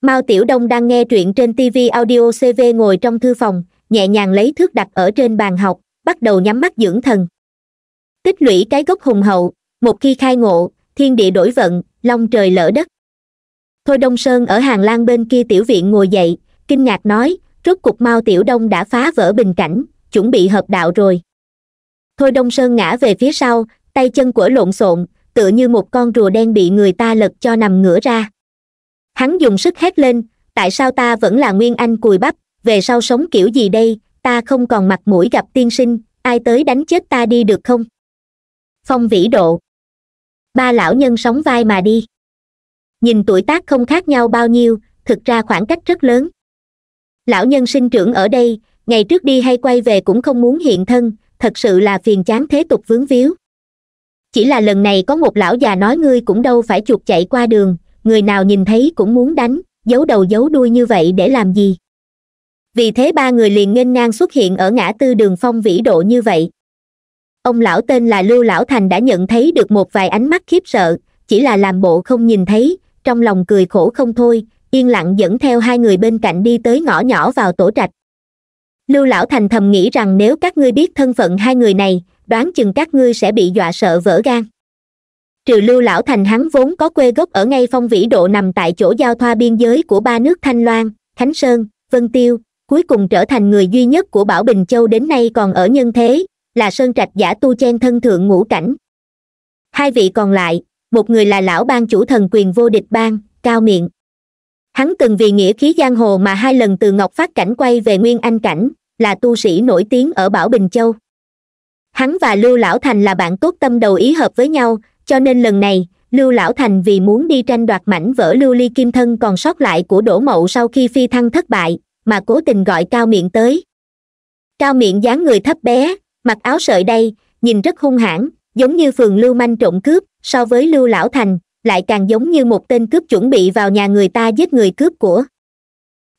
mao tiểu đông đang nghe truyện trên tv audio cv ngồi trong thư phòng nhẹ nhàng lấy thước đặt ở trên bàn học bắt đầu nhắm mắt dưỡng thần tích lũy cái gốc hùng hậu một khi khai ngộ thiên địa đổi vận long trời lỡ đất thôi đông sơn ở hàng lang bên kia tiểu viện ngồi dậy kinh ngạc nói rốt cục mao tiểu đông đã phá vỡ bình cảnh chuẩn bị hợp đạo rồi thôi đông sơn ngã về phía sau tay chân của lộn xộn tựa như một con rùa đen bị người ta lật cho nằm ngửa ra hắn dùng sức hét lên tại sao ta vẫn là nguyên anh cùi bắp về sau sống kiểu gì đây ta không còn mặt mũi gặp tiên sinh ai tới đánh chết ta đi được không phong vĩ độ ba lão nhân sóng vai mà đi nhìn tuổi tác không khác nhau bao nhiêu thực ra khoảng cách rất lớn lão nhân sinh trưởng ở đây ngày trước đi hay quay về cũng không muốn hiện thân thật sự là phiền chán thế tục vướng víu chỉ là lần này có một lão già nói ngươi cũng đâu phải chuột chạy qua đường người nào nhìn thấy cũng muốn đánh giấu đầu giấu đuôi như vậy để làm gì vì thế ba người liền nghênh ngang xuất hiện ở ngã tư đường phong vĩ độ như vậy ông lão tên là lưu lão thành đã nhận thấy được một vài ánh mắt khiếp sợ chỉ là làm bộ không nhìn thấy trong lòng cười khổ không thôi yên lặng dẫn theo hai người bên cạnh đi tới ngõ nhỏ vào tổ trạch lưu lão thành thầm nghĩ rằng nếu các ngươi biết thân phận hai người này đoán chừng các ngươi sẽ bị dọa sợ vỡ gan trừ lưu lão thành hắn vốn có quê gốc ở ngay phong vĩ độ nằm tại chỗ giao thoa biên giới của ba nước thanh loan khánh sơn vân tiêu cuối cùng trở thành người duy nhất của bảo bình châu đến nay còn ở nhân thế là sơn trạch giả tu chen thân thượng ngũ cảnh hai vị còn lại một người là lão ban chủ thần quyền vô địch bang cao miệng hắn từng vì nghĩa khí giang hồ mà hai lần từ ngọc phát cảnh quay về nguyên anh cảnh là tu sĩ nổi tiếng ở bảo bình châu hắn và lưu lão thành là bạn tốt tâm đầu ý hợp với nhau cho nên lần này lưu lão thành vì muốn đi tranh đoạt mảnh vỡ lưu ly kim thân còn sót lại của đỗ mậu sau khi phi thăng thất bại mà cố tình gọi cao miệng tới cao miệng dáng người thấp bé mặc áo sợi đây nhìn rất hung hãn giống như phường lưu manh trộm cướp so với lưu lão thành lại càng giống như một tên cướp chuẩn bị vào nhà người ta giết người cướp của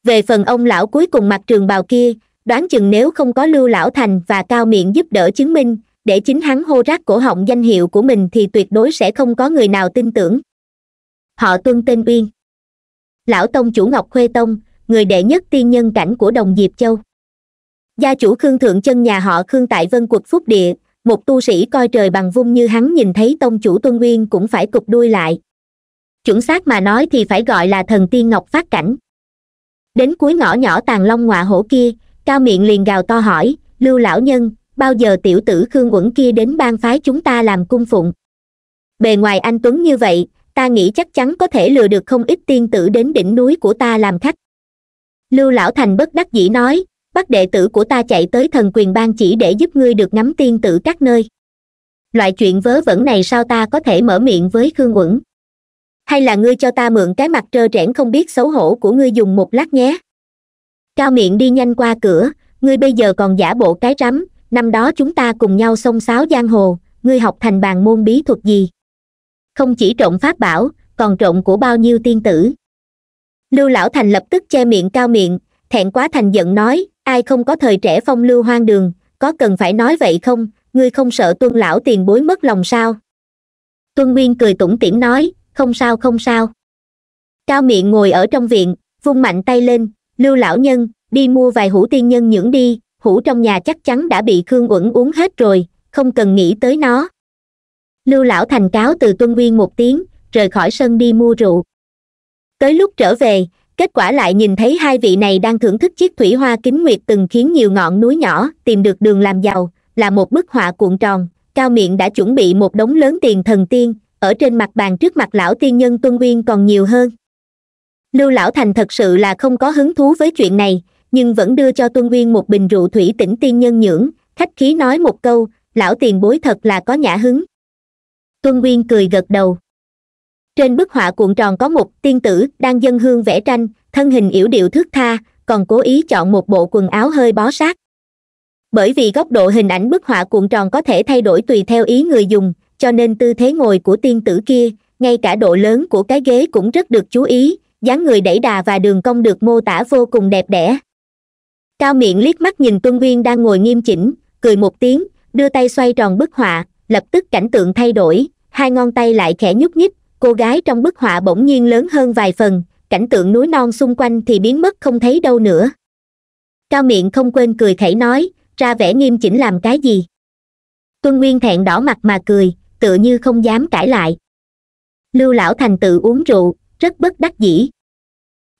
về phần ông lão cuối cùng mặt trường bào kia đoán chừng nếu không có lưu lão thành và cao miệng giúp đỡ chứng minh để chính hắn hô rác cổ họng danh hiệu của mình thì tuyệt đối sẽ không có người nào tin tưởng họ tuân tên uyên lão tông chủ ngọc khuê tông người đệ nhất tiên nhân cảnh của đồng diệp châu gia chủ khương thượng chân nhà họ khương tại vân quật phúc địa một tu sĩ coi trời bằng vung như hắn nhìn thấy tông chủ tuân nguyên cũng phải cục đuôi lại chuẩn xác mà nói thì phải gọi là thần tiên ngọc phát cảnh đến cuối ngõ nhỏ tàn long ngọa hổ kia cao miệng liền gào to hỏi lưu lão nhân bao giờ tiểu tử khương quẩn kia đến ban phái chúng ta làm cung phụng bề ngoài anh tuấn như vậy ta nghĩ chắc chắn có thể lừa được không ít tiên tử đến đỉnh núi của ta làm khách lưu lão thành bất đắc dĩ nói bắt đệ tử của ta chạy tới thần quyền bang chỉ để giúp ngươi được ngắm tiên tử các nơi loại chuyện vớ vẩn này sao ta có thể mở miệng với khương uẩn hay là ngươi cho ta mượn cái mặt trơ trẽn không biết xấu hổ của ngươi dùng một lát nhé cao miệng đi nhanh qua cửa ngươi bây giờ còn giả bộ cái rắm năm đó chúng ta cùng nhau xông xáo giang hồ ngươi học thành bàn môn bí thuật gì không chỉ trộn pháp bảo còn trộn của bao nhiêu tiên tử lưu lão thành lập tức che miệng cao miệng thẹn quá thành giận nói ai không có thời trẻ phong lưu hoang đường có cần phải nói vậy không ngươi không sợ tuân lão tiền bối mất lòng sao tuân nguyên cười tủm tỉm nói không sao không sao cao miệng ngồi ở trong viện vung mạnh tay lên lưu lão nhân đi mua vài hũ tiên nhân nhưỡng đi hũ trong nhà chắc chắn đã bị khương uẩn uống hết rồi không cần nghĩ tới nó lưu lão thành cáo từ tuân nguyên một tiếng rời khỏi sân đi mua rượu tới lúc trở về kết quả lại nhìn thấy hai vị này đang thưởng thức chiếc thủy hoa kính nguyệt từng khiến nhiều ngọn núi nhỏ tìm được đường làm giàu là một bức họa cuộn tròn cao miệng đã chuẩn bị một đống lớn tiền thần tiên ở trên mặt bàn trước mặt lão tiên nhân tuân nguyên còn nhiều hơn lưu lão thành thật sự là không có hứng thú với chuyện này nhưng vẫn đưa cho tuân nguyên một bình rượu thủy tỉnh tiên nhân nhưỡng khách khí nói một câu lão tiền bối thật là có nhã hứng tuân nguyên cười gật đầu trên bức họa cuộn tròn có một tiên tử đang dân hương vẽ tranh thân hình yểu điệu thước tha còn cố ý chọn một bộ quần áo hơi bó sát bởi vì góc độ hình ảnh bức họa cuộn tròn có thể thay đổi tùy theo ý người dùng cho nên tư thế ngồi của tiên tử kia ngay cả độ lớn của cái ghế cũng rất được chú ý dáng người đẩy đà và đường cong được mô tả vô cùng đẹp đẽ cao miệng liếc mắt nhìn tuân uyên đang ngồi nghiêm chỉnh cười một tiếng đưa tay xoay tròn bức họa lập tức cảnh tượng thay đổi hai ngón tay lại khẽ nhúc nhích cô gái trong bức họa bỗng nhiên lớn hơn vài phần cảnh tượng núi non xung quanh thì biến mất không thấy đâu nữa cao miệng không quên cười khẩy nói ra vẻ nghiêm chỉnh làm cái gì tuân nguyên thẹn đỏ mặt mà cười tựa như không dám cãi lại lưu lão thành tự uống rượu rất bất đắc dĩ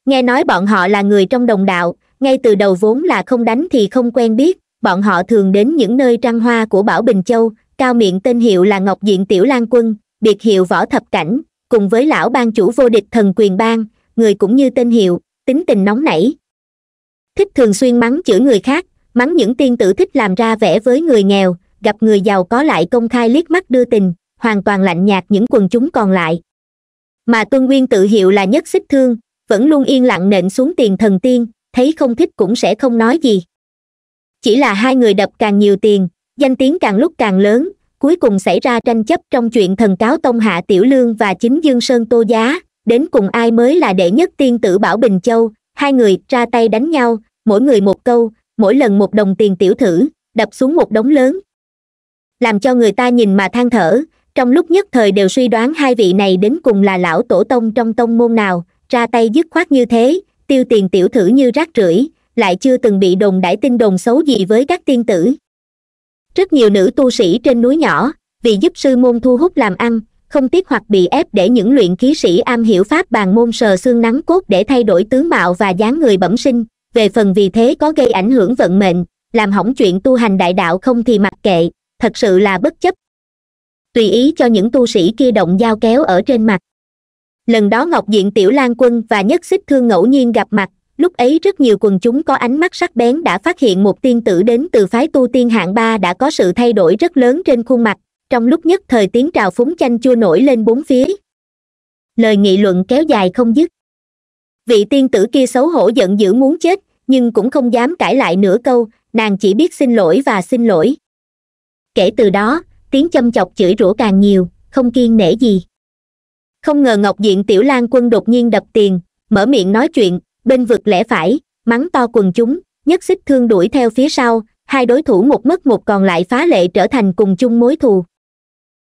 nghe nói bọn họ là người trong đồng đạo ngay từ đầu vốn là không đánh thì không quen biết bọn họ thường đến những nơi trăng hoa của bảo bình châu cao miệng tên hiệu là ngọc diện tiểu lan quân biệt hiệu võ thập cảnh cùng với lão ban chủ vô địch thần quyền bang người cũng như tên hiệu tính tình nóng nảy thích thường xuyên mắng chửi người khác mắng những tiên tử thích làm ra vẻ với người nghèo gặp người giàu có lại công khai liếc mắt đưa tình hoàn toàn lạnh nhạt những quần chúng còn lại mà tuân nguyên tự hiệu là nhất xích thương vẫn luôn yên lặng nện xuống tiền thần tiên thấy không thích cũng sẽ không nói gì chỉ là hai người đập càng nhiều tiền danh tiếng càng lúc càng lớn cuối cùng xảy ra tranh chấp trong chuyện thần cáo tông hạ tiểu lương và chính dương sơn tô giá đến cùng ai mới là đệ nhất tiên tử bảo bình châu hai người ra tay đánh nhau mỗi người một câu mỗi lần một đồng tiền tiểu thử đập xuống một đống lớn làm cho người ta nhìn mà than thở trong lúc nhất thời đều suy đoán hai vị này đến cùng là lão tổ tông trong tông môn nào ra tay dứt khoát như thế tiêu tiền tiểu thử như rác rưởi lại chưa từng bị đồn đãi tin đồn xấu gì với các tiên tử rất nhiều nữ tu sĩ trên núi nhỏ vì giúp sư môn thu hút làm ăn không tiếc hoặc bị ép để những luyện khí sĩ am hiểu pháp bàn môn sờ xương nắng cốt để thay đổi tướng mạo và dáng người bẩm sinh về phần vì thế có gây ảnh hưởng vận mệnh làm hỏng chuyện tu hành đại đạo không thì mặc kệ thật sự là bất chấp tùy ý cho những tu sĩ kia động dao kéo ở trên mặt lần đó ngọc diện tiểu lan quân và nhất xích thương ngẫu nhiên gặp mặt lúc ấy rất nhiều quần chúng có ánh mắt sắc bén đã phát hiện một tiên tử đến từ phái tu tiên hạng ba đã có sự thay đổi rất lớn trên khuôn mặt trong lúc nhất thời tiếng trào phúng chanh chua nổi lên bốn phía lời nghị luận kéo dài không dứt vị tiên tử kia xấu hổ giận dữ muốn chết nhưng cũng không dám cãi lại nửa câu nàng chỉ biết xin lỗi và xin lỗi kể từ đó tiếng châm chọc chửi rủa càng nhiều không kiên nể gì không ngờ ngọc diện tiểu lan quân đột nhiên đập tiền mở miệng nói chuyện bên vực lẽ phải mắng to quần chúng nhất xích thương đuổi theo phía sau hai đối thủ một mất một còn lại phá lệ trở thành cùng chung mối thù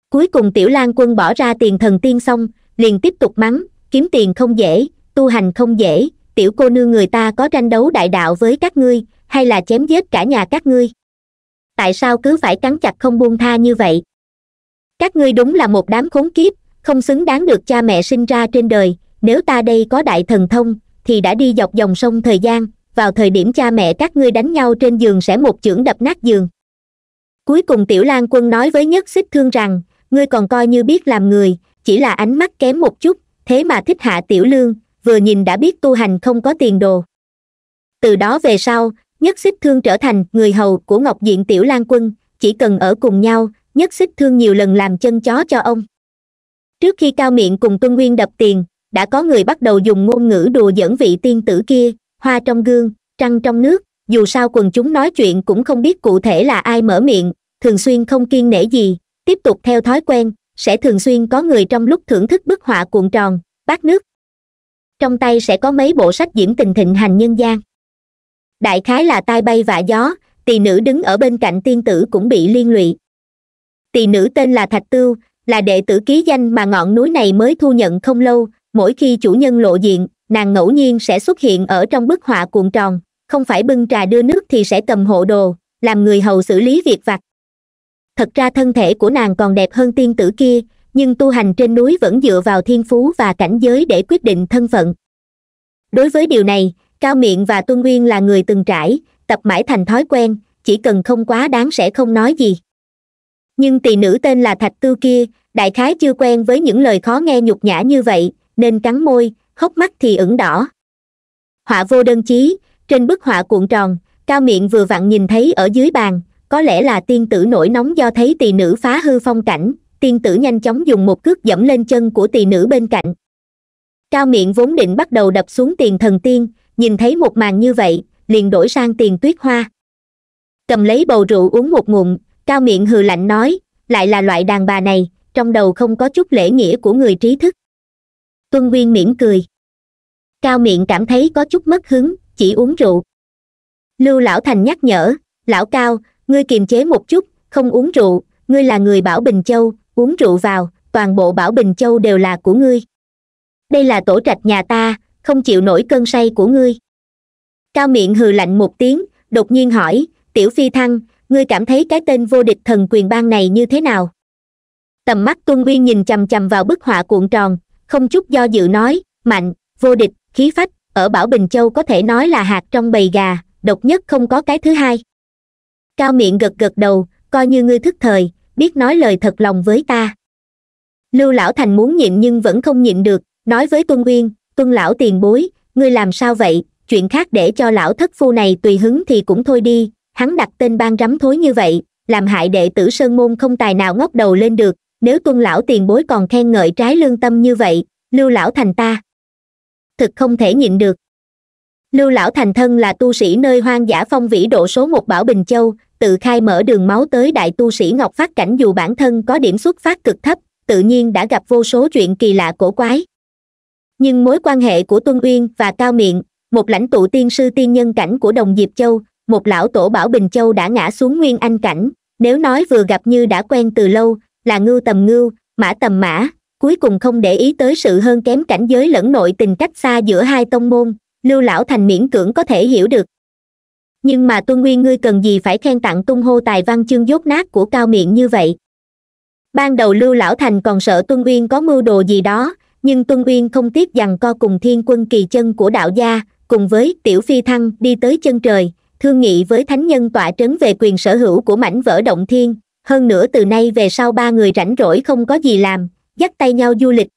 cuối cùng tiểu lan quân bỏ ra tiền thần tiên xong liền tiếp tục mắng kiếm tiền không dễ tu hành không dễ tiểu cô nương người ta có tranh đấu đại đạo với các ngươi hay là chém giết cả nhà các ngươi tại sao cứ phải cắn chặt không buông tha như vậy các ngươi đúng là một đám khốn kiếp không xứng đáng được cha mẹ sinh ra trên đời nếu ta đây có đại thần thông thì đã đi dọc dòng sông thời gian vào thời điểm cha mẹ các ngươi đánh nhau trên giường sẽ một chưởng đập nát giường cuối cùng tiểu lan quân nói với nhất xích thương rằng ngươi còn coi như biết làm người chỉ là ánh mắt kém một chút thế mà thích hạ tiểu lương vừa nhìn đã biết tu hành không có tiền đồ từ đó về sau nhất xích thương trở thành người hầu của ngọc diện tiểu lan quân chỉ cần ở cùng nhau nhất xích thương nhiều lần làm chân chó cho ông trước khi cao miệng cùng tuân nguyên đập tiền đã có người bắt đầu dùng ngôn ngữ đùa giỡn vị tiên tử kia hoa trong gương trăng trong nước dù sao quần chúng nói chuyện cũng không biết cụ thể là ai mở miệng thường xuyên không kiên nể gì tiếp tục theo thói quen sẽ thường xuyên có người trong lúc thưởng thức bức họa cuộn tròn bát nước trong tay sẽ có mấy bộ sách diễn tình thịnh hành nhân gian đại khái là tai bay vạ gió tỳ nữ đứng ở bên cạnh tiên tử cũng bị liên lụy tỳ nữ tên là thạch tưu là đệ tử ký danh mà ngọn núi này mới thu nhận không lâu mỗi khi chủ nhân lộ diện nàng ngẫu nhiên sẽ xuất hiện ở trong bức họa cuộn tròn không phải bưng trà đưa nước thì sẽ cầm hộ đồ làm người hầu xử lý việc vặt thật ra thân thể của nàng còn đẹp hơn tiên tử kia nhưng tu hành trên núi vẫn dựa vào thiên phú và cảnh giới để quyết định thân phận đối với điều này cao miệng và tuân nguyên là người từng trải tập mãi thành thói quen chỉ cần không quá đáng sẽ không nói gì nhưng tỳ nữ tên là thạch tư kia đại khái chưa quen với những lời khó nghe nhục nhã như vậy nên cắn môi hốc mắt thì ửng đỏ họa vô đơn chí trên bức họa cuộn tròn cao miệng vừa vặn nhìn thấy ở dưới bàn có lẽ là tiên tử nổi nóng do thấy tỳ nữ phá hư phong cảnh tiên tử nhanh chóng dùng một cước dẫm lên chân của tỳ nữ bên cạnh cao miệng vốn định bắt đầu đập xuống tiền thần tiên nhìn thấy một màn như vậy liền đổi sang tiền tuyết hoa cầm lấy bầu rượu uống một ngụm cao miệng hừ lạnh nói lại là loại đàn bà này trong đầu không có chút lễ nghĩa của người trí thức tuân nguyên miễn cười cao miệng cảm thấy có chút mất hứng chỉ uống rượu lưu lão thành nhắc nhở lão cao ngươi kiềm chế một chút không uống rượu ngươi là người bảo bình châu uống rượu vào toàn bộ bảo bình châu đều là của ngươi đây là tổ trạch nhà ta không chịu nổi cơn say của ngươi cao miệng hừ lạnh một tiếng đột nhiên hỏi tiểu phi thăng ngươi cảm thấy cái tên vô địch thần quyền bang này như thế nào tầm mắt tuân uyên nhìn chằm chằm vào bức họa cuộn tròn không chút do dự nói mạnh vô địch khí phách ở bảo bình châu có thể nói là hạt trong bầy gà độc nhất không có cái thứ hai cao miệng gật gật đầu coi như ngươi thức thời biết nói lời thật lòng với ta lưu lão thành muốn nhịn nhưng vẫn không nhịn được nói với tuân uyên tuân lão tiền bối ngươi làm sao vậy chuyện khác để cho lão thất phu này tùy hứng thì cũng thôi đi hắn đặt tên ban rắm thối như vậy làm hại đệ tử sơn môn không tài nào ngóc đầu lên được nếu tuân lão tiền bối còn khen ngợi trái lương tâm như vậy lưu lão thành ta thực không thể nhịn được lưu lão thành thân là tu sĩ nơi hoang dã phong vĩ độ số một bảo bình châu tự khai mở đường máu tới đại tu sĩ ngọc phát cảnh dù bản thân có điểm xuất phát cực thấp tự nhiên đã gặp vô số chuyện kỳ lạ cổ quái nhưng mối quan hệ của tuân uyên và cao miệng một lãnh tụ tiên sư tiên nhân cảnh của đồng diệp châu một lão tổ bảo bình châu đã ngã xuống nguyên anh cảnh nếu nói vừa gặp như đã quen từ lâu là ngưu tầm ngưu mã tầm mã cuối cùng không để ý tới sự hơn kém cảnh giới lẫn nội tình cách xa giữa hai tông môn lưu lão thành miễn cưỡng có thể hiểu được nhưng mà tuân nguyên ngươi cần gì phải khen tặng tung hô tài văn chương dốt nát của cao miệng như vậy ban đầu lưu lão thành còn sợ tuân uyên có mưu đồ gì đó nhưng tuân uyên không tiếc rằng co cùng thiên quân kỳ chân của đạo gia cùng với tiểu phi thăng đi tới chân trời thương nghị với thánh nhân tọa trấn về quyền sở hữu của mảnh vỡ động thiên hơn nữa từ nay về sau ba người rảnh rỗi không có gì làm dắt tay nhau du lịch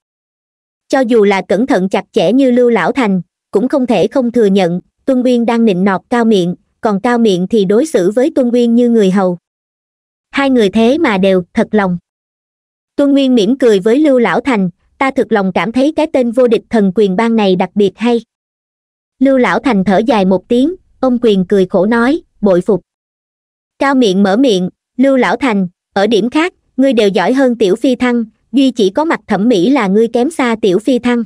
cho dù là cẩn thận chặt chẽ như lưu lão thành cũng không thể không thừa nhận tuân nguyên đang nịnh nọt cao miệng còn cao miệng thì đối xử với tuân nguyên như người hầu hai người thế mà đều thật lòng tuân nguyên mỉm cười với lưu lão thành ta thực lòng cảm thấy cái tên vô địch thần quyền bang này đặc biệt hay lưu lão thành thở dài một tiếng ông quyền cười khổ nói bội phục cao miệng mở miệng lưu lão thành ở điểm khác ngươi đều giỏi hơn tiểu phi thăng duy chỉ có mặt thẩm mỹ là ngươi kém xa tiểu phi thăng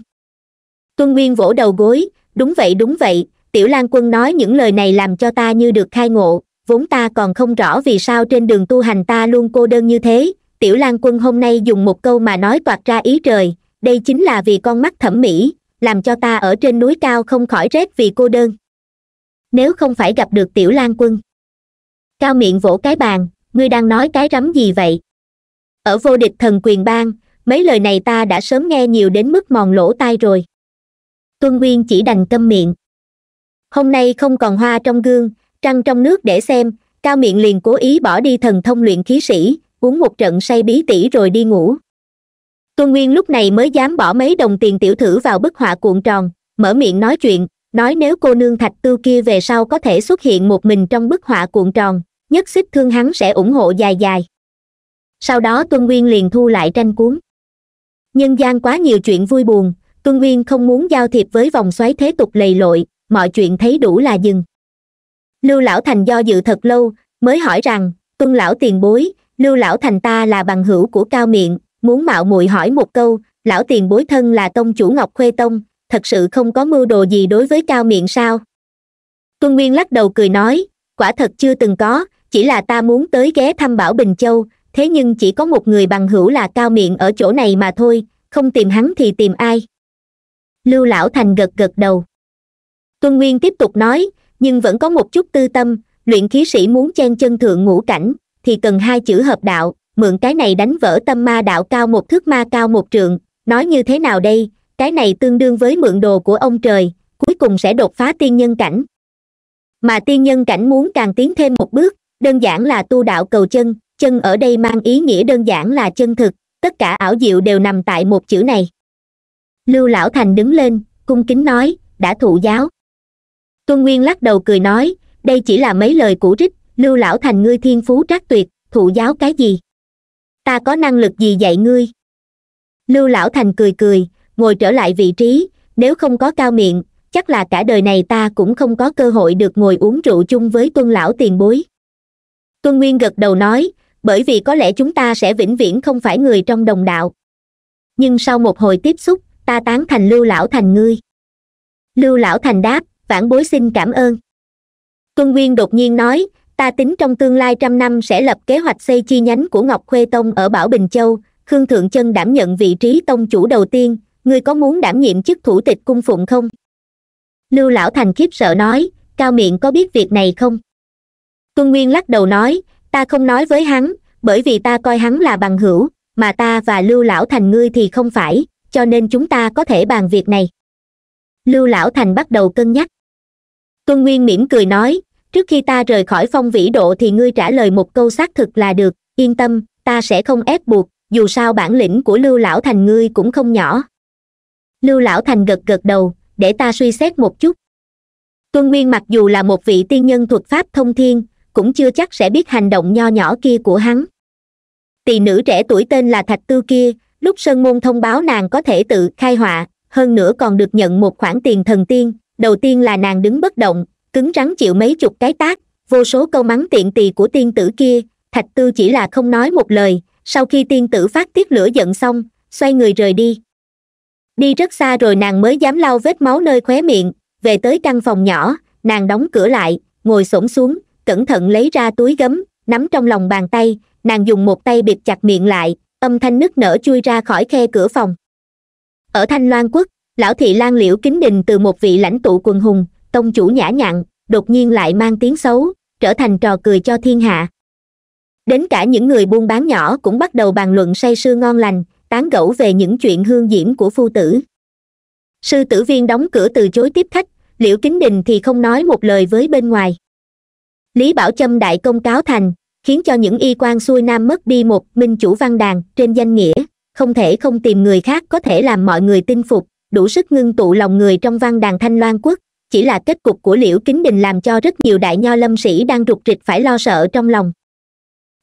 tuân nguyên vỗ đầu gối đúng vậy đúng vậy tiểu lan quân nói những lời này làm cho ta như được khai ngộ vốn ta còn không rõ vì sao trên đường tu hành ta luôn cô đơn như thế tiểu lan quân hôm nay dùng một câu mà nói toạt ra ý trời đây chính là vì con mắt thẩm mỹ làm cho ta ở trên núi cao không khỏi rét vì cô đơn nếu không phải gặp được tiểu lan quân cao miệng vỗ cái bàn ngươi đang nói cái rắm gì vậy ở vô địch thần quyền bang mấy lời này ta đã sớm nghe nhiều đến mức mòn lỗ tai rồi tuân nguyên chỉ đành câm miệng hôm nay không còn hoa trong gương trăng trong nước để xem cao miệng liền cố ý bỏ đi thần thông luyện khí sĩ uống một trận say bí tỉ rồi đi ngủ tuân nguyên lúc này mới dám bỏ mấy đồng tiền tiểu thử vào bức họa cuộn tròn mở miệng nói chuyện nói nếu cô nương thạch tư kia về sau có thể xuất hiện một mình trong bức họa cuộn tròn nhất xích thương hắn sẽ ủng hộ dài dài sau đó tuân nguyên liền thu lại tranh cuốn nhân gian quá nhiều chuyện vui buồn tuân nguyên không muốn giao thiệp với vòng xoáy thế tục lầy lội mọi chuyện thấy đủ là dừng lưu lão thành do dự thật lâu mới hỏi rằng tuân lão tiền bối lưu lão thành ta là bằng hữu của cao miệng muốn mạo muội hỏi một câu lão tiền bối thân là tông chủ ngọc khuê tông thật sự không có mưu đồ gì đối với cao miệng sao tuân nguyên lắc đầu cười nói quả thật chưa từng có chỉ là ta muốn tới ghé thăm bảo bình châu thế nhưng chỉ có một người bằng hữu là cao miệng ở chỗ này mà thôi không tìm hắn thì tìm ai lưu lão thành gật gật đầu tuân nguyên tiếp tục nói nhưng vẫn có một chút tư tâm luyện khí sĩ muốn chen chân thượng ngũ cảnh thì cần hai chữ hợp đạo mượn cái này đánh vỡ tâm ma đạo cao một thước ma cao một trượng nói như thế nào đây cái này tương đương với mượn đồ của ông trời cuối cùng sẽ đột phá tiên nhân cảnh mà tiên nhân cảnh muốn càng tiến thêm một bước đơn giản là tu đạo cầu chân chân ở đây mang ý nghĩa đơn giản là chân thực tất cả ảo diệu đều nằm tại một chữ này lưu lão thành đứng lên cung kính nói đã thụ giáo tuân nguyên lắc đầu cười nói đây chỉ là mấy lời cũ rích lưu lão thành ngươi thiên phú trác tuyệt thụ giáo cái gì ta có năng lực gì dạy ngươi lưu lão thành cười cười ngồi trở lại vị trí nếu không có cao miệng chắc là cả đời này ta cũng không có cơ hội được ngồi uống rượu chung với tuân lão tiền bối tuân nguyên gật đầu nói bởi vì có lẽ chúng ta sẽ vĩnh viễn không phải người trong đồng đạo nhưng sau một hồi tiếp xúc ta tán thành lưu lão thành ngươi lưu lão thành đáp vãn bối xin cảm ơn tuân nguyên đột nhiên nói ta tính trong tương lai trăm năm sẽ lập kế hoạch xây chi nhánh của ngọc khuê tông ở bảo bình châu khương thượng chân đảm nhận vị trí tông chủ đầu tiên ngươi có muốn đảm nhiệm chức thủ tịch cung phụng không lưu lão thành khiếp sợ nói cao miệng có biết việc này không Tuân nguyên lắc đầu nói ta không nói với hắn bởi vì ta coi hắn là bằng hữu mà ta và lưu lão thành ngươi thì không phải cho nên chúng ta có thể bàn việc này lưu lão thành bắt đầu cân nhắc Tuân nguyên mỉm cười nói trước khi ta rời khỏi phong vĩ độ thì ngươi trả lời một câu xác thực là được yên tâm ta sẽ không ép buộc dù sao bản lĩnh của lưu lão thành ngươi cũng không nhỏ lưu lão thành gật gật đầu để ta suy xét một chút tuân nguyên mặc dù là một vị tiên nhân thuật pháp thông thiên cũng chưa chắc sẽ biết hành động nho nhỏ kia của hắn tỳ nữ trẻ tuổi tên là thạch tư kia lúc sơn môn thông báo nàng có thể tự khai họa hơn nữa còn được nhận một khoản tiền thần tiên đầu tiên là nàng đứng bất động cứng rắn chịu mấy chục cái tác vô số câu mắng tiện tỳ của tiên tử kia thạch tư chỉ là không nói một lời sau khi tiên tử phát tiết lửa giận xong xoay người rời đi đi rất xa rồi nàng mới dám lau vết máu nơi khóe miệng về tới căn phòng nhỏ nàng đóng cửa lại ngồi s xuống cẩn thận lấy ra túi gấm nắm trong lòng bàn tay nàng dùng một tay bịt chặt miệng lại âm thanh nức nở chui ra khỏi khe cửa phòng ở thanh loan quốc lão thị lan liễu kính đình từ một vị lãnh tụ quần hùng tông chủ nhã nhặn đột nhiên lại mang tiếng xấu trở thành trò cười cho thiên hạ đến cả những người buôn bán nhỏ cũng bắt đầu bàn luận say sưa ngon lành tán gẫu về những chuyện hương diễm của phu tử sư tử viên đóng cửa từ chối tiếp khách liễu kính đình thì không nói một lời với bên ngoài lý bảo trâm đại công cáo thành khiến cho những y quan xuôi nam mất đi một minh chủ văn đàn trên danh nghĩa không thể không tìm người khác có thể làm mọi người tin phục đủ sức ngưng tụ lòng người trong văn đàn thanh loan quốc chỉ là kết cục của liễu kính đình làm cho rất nhiều đại nho lâm sĩ đang rục rịch phải lo sợ trong lòng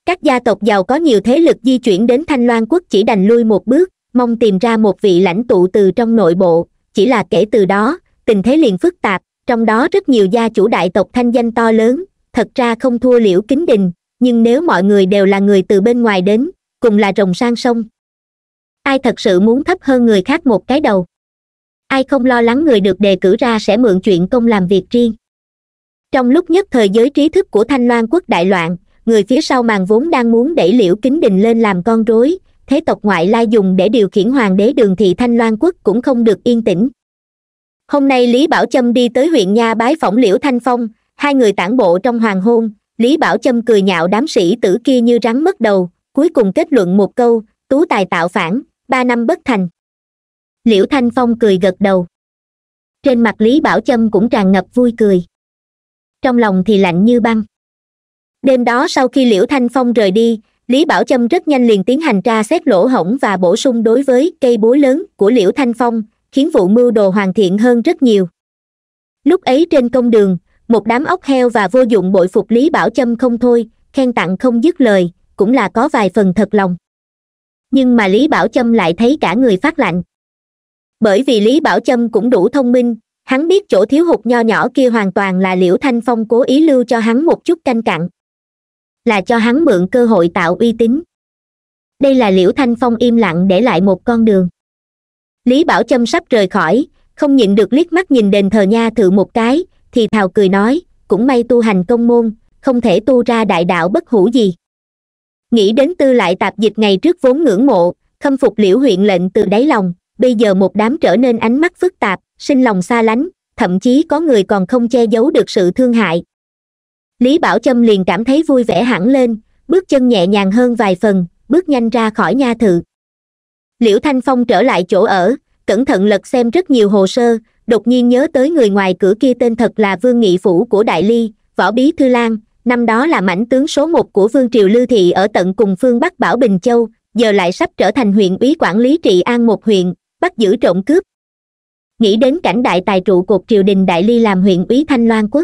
các gia tộc giàu có nhiều thế lực di chuyển đến thanh loan quốc chỉ đành lui một bước mong tìm ra một vị lãnh tụ từ trong nội bộ chỉ là kể từ đó tình thế liền phức tạp trong đó rất nhiều gia chủ đại tộc thanh danh to lớn thật ra không thua liễu kính đình nhưng nếu mọi người đều là người từ bên ngoài đến cùng là rồng sang sông ai thật sự muốn thấp hơn người khác một cái đầu ai không lo lắng người được đề cử ra sẽ mượn chuyện công làm việc riêng trong lúc nhất thời giới trí thức của thanh loan quốc đại loạn người phía sau màn vốn đang muốn đẩy liễu kính đình lên làm con rối thế tộc ngoại lai dùng để điều khiển hoàng đế đường thị thanh loan quốc cũng không được yên tĩnh hôm nay lý bảo trâm đi tới huyện nha bái phỏng liễu thanh phong hai người tản bộ trong hoàng hôn lý bảo châm cười nhạo đám sĩ tử kia như rắn mất đầu cuối cùng kết luận một câu tú tài tạo phản ba năm bất thành liễu thanh phong cười gật đầu trên mặt lý bảo châm cũng tràn ngập vui cười trong lòng thì lạnh như băng đêm đó sau khi liễu thanh phong rời đi lý bảo châm rất nhanh liền tiến hành tra xét lỗ hổng và bổ sung đối với cây búa lớn của liễu thanh phong khiến vụ mưu đồ hoàn thiện hơn rất nhiều lúc ấy trên công đường một đám ốc heo và vô dụng bội phục lý bảo châm không thôi khen tặng không dứt lời cũng là có vài phần thật lòng nhưng mà lý bảo châm lại thấy cả người phát lạnh bởi vì lý bảo châm cũng đủ thông minh hắn biết chỗ thiếu hụt nho nhỏ kia hoàn toàn là liễu thanh phong cố ý lưu cho hắn một chút canh cặn là cho hắn mượn cơ hội tạo uy tín đây là liễu thanh phong im lặng để lại một con đường lý bảo châm sắp rời khỏi không nhịn được liếc mắt nhìn đền thờ nha thự một cái thì thào cười nói cũng may tu hành công môn không thể tu ra đại đạo bất hủ gì nghĩ đến tư lại tạp dịch ngày trước vốn ngưỡng mộ khâm phục liễu huyện lệnh từ đáy lòng bây giờ một đám trở nên ánh mắt phức tạp sinh lòng xa lánh thậm chí có người còn không che giấu được sự thương hại lý bảo trâm liền cảm thấy vui vẻ hẳn lên bước chân nhẹ nhàng hơn vài phần bước nhanh ra khỏi nha thự liễu thanh phong trở lại chỗ ở cẩn thận lật xem rất nhiều hồ sơ đột nhiên nhớ tới người ngoài cửa kia tên thật là vương nghị phủ của đại ly võ bí thư lan năm đó là mãnh tướng số một của vương triều lư thị ở tận cùng phương bắc bảo bình châu giờ lại sắp trở thành huyện úy quản lý trị an một huyện bắt giữ trộm cướp nghĩ đến cảnh đại tài trụ cột triều đình đại ly làm huyện úy thanh loan quốc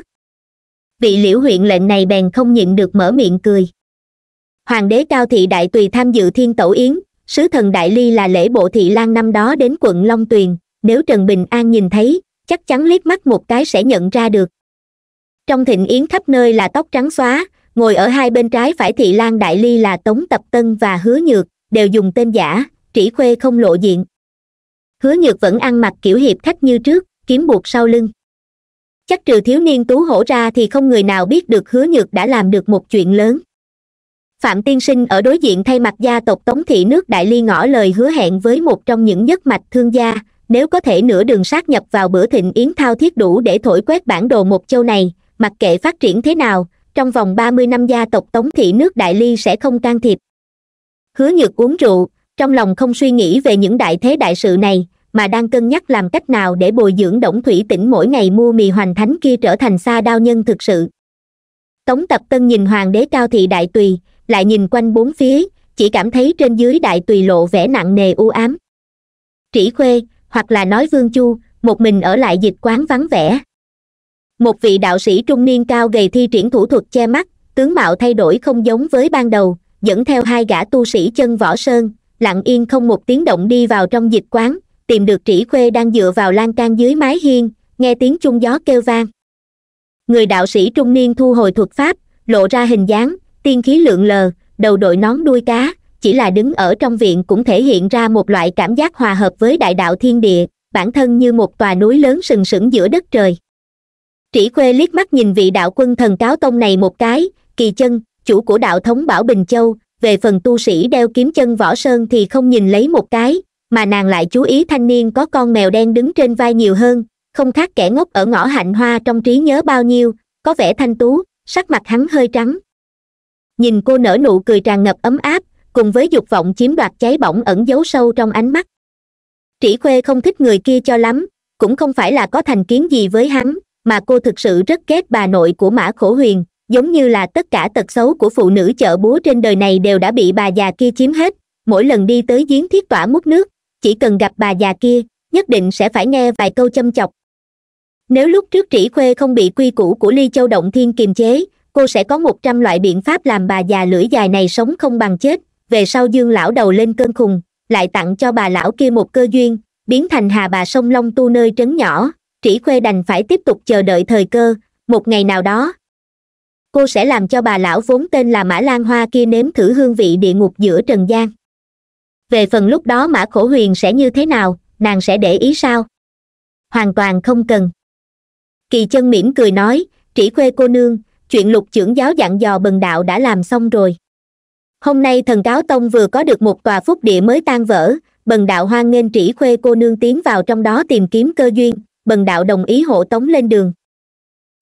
vị liễu huyện lệnh này bèn không nhịn được mở miệng cười hoàng đế cao thị đại tùy tham dự thiên tẩu yến sứ thần đại ly là lễ bộ thị lan năm đó đến quận long tuyền nếu trần bình an nhìn thấy chắc chắn liếc mắt một cái sẽ nhận ra được trong thịnh yến khắp nơi là tóc trắng xóa ngồi ở hai bên trái phải thị lan đại ly là tống tập tân và hứa nhược đều dùng tên giả trĩ khuê không lộ diện hứa nhược vẫn ăn mặc kiểu hiệp khách như trước kiếm buộc sau lưng chắc trừ thiếu niên tú hổ ra thì không người nào biết được hứa nhược đã làm được một chuyện lớn phạm tiên sinh ở đối diện thay mặt gia tộc tống thị nước đại ly ngỏ lời hứa hẹn với một trong những nhất mạch thương gia nếu có thể nửa đường sát nhập vào bữa thịnh yến thao thiết đủ để thổi quét bản đồ một châu này mặc kệ phát triển thế nào trong vòng ba mươi năm gia tộc tống thị nước đại ly sẽ không can thiệp hứa nhược uống rượu trong lòng không suy nghĩ về những đại thế đại sự này mà đang cân nhắc làm cách nào để bồi dưỡng động thủy tỉnh mỗi ngày mua mì hoành thánh kia trở thành xa đao nhân thực sự tống tập tân nhìn hoàng đế cao thị đại tùy lại nhìn quanh bốn phía chỉ cảm thấy trên dưới đại tùy lộ vẻ nặng nề u ám trĩ khuê hoặc là nói vương chu một mình ở lại dịch quán vắng vẻ một vị đạo sĩ trung niên cao gầy thi triển thủ thuật che mắt tướng mạo thay đổi không giống với ban đầu dẫn theo hai gã tu sĩ chân võ sơn lặng yên không một tiếng động đi vào trong dịch quán tìm được trĩ khuê đang dựa vào lan can dưới mái hiên nghe tiếng chung gió kêu vang người đạo sĩ trung niên thu hồi thuật pháp lộ ra hình dáng tiên khí lượn lờ đầu đội nón đuôi cá chỉ là đứng ở trong viện cũng thể hiện ra một loại cảm giác hòa hợp với đại đạo thiên địa bản thân như một tòa núi lớn sừng sững giữa đất trời trĩ khuê liếc mắt nhìn vị đạo quân thần cáo tông này một cái kỳ chân chủ của đạo thống bảo bình châu về phần tu sĩ đeo kiếm chân võ sơn thì không nhìn lấy một cái mà nàng lại chú ý thanh niên có con mèo đen đứng trên vai nhiều hơn không khác kẻ ngốc ở ngõ hạnh hoa trong trí nhớ bao nhiêu có vẻ thanh tú sắc mặt hắn hơi trắng nhìn cô nở nụ cười tràn ngập ấm áp cùng với dục vọng chiếm đoạt cháy bỏng ẩn giấu sâu trong ánh mắt trĩ khuê không thích người kia cho lắm cũng không phải là có thành kiến gì với hắn mà cô thực sự rất ghét bà nội của mã khổ huyền giống như là tất cả tật xấu của phụ nữ chợ búa trên đời này đều đã bị bà già kia chiếm hết mỗi lần đi tới giếng thiết tỏa múc nước chỉ cần gặp bà già kia nhất định sẽ phải nghe vài câu châm chọc nếu lúc trước trĩ khuê không bị quy củ của ly châu động thiên kiềm chế cô sẽ có một trăm loại biện pháp làm bà già lưỡi dài này sống không bằng chết về sau dương lão đầu lên cơn khùng lại tặng cho bà lão kia một cơ duyên biến thành hà bà sông long tu nơi trấn nhỏ trĩ khuê đành phải tiếp tục chờ đợi thời cơ một ngày nào đó cô sẽ làm cho bà lão vốn tên là mã lan hoa kia nếm thử hương vị địa ngục giữa trần gian về phần lúc đó mã khổ huyền sẽ như thế nào nàng sẽ để ý sao hoàn toàn không cần kỳ chân mỉm cười nói trĩ khuê cô nương chuyện lục trưởng giáo dặn dò bần đạo đã làm xong rồi hôm nay thần cáo tông vừa có được một tòa phúc địa mới tan vỡ bần đạo hoan nghênh trĩ khuê cô nương tiến vào trong đó tìm kiếm cơ duyên bần đạo đồng ý hộ tống lên đường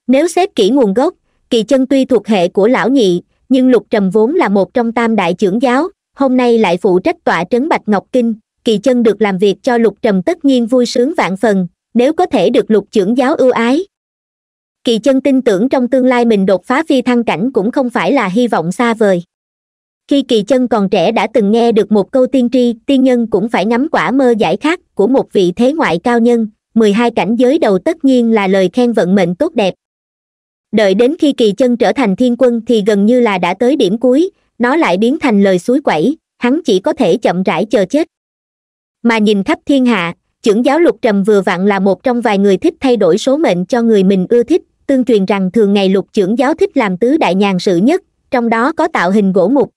nếu xét kỹ nguồn gốc kỳ chân tuy thuộc hệ của lão nhị nhưng lục trầm vốn là một trong tam đại trưởng giáo hôm nay lại phụ trách tọa trấn bạch ngọc kinh kỳ chân được làm việc cho lục trầm tất nhiên vui sướng vạn phần nếu có thể được lục trưởng giáo ưu ái kỳ chân tin tưởng trong tương lai mình đột phá phi thăng cảnh cũng không phải là hy vọng xa vời khi kỳ chân còn trẻ đã từng nghe được một câu tiên tri tiên nhân cũng phải ngắm quả mơ giải khác của một vị thế ngoại cao nhân mười hai cảnh giới đầu tất nhiên là lời khen vận mệnh tốt đẹp đợi đến khi kỳ chân trở thành thiên quân thì gần như là đã tới điểm cuối nó lại biến thành lời suối quẩy hắn chỉ có thể chậm rãi chờ chết mà nhìn khắp thiên hạ trưởng giáo lục trầm vừa vặn là một trong vài người thích thay đổi số mệnh cho người mình ưa thích tương truyền rằng thường ngày lục trưởng giáo thích làm tứ đại nhàn sự nhất trong đó có tạo hình gỗ mục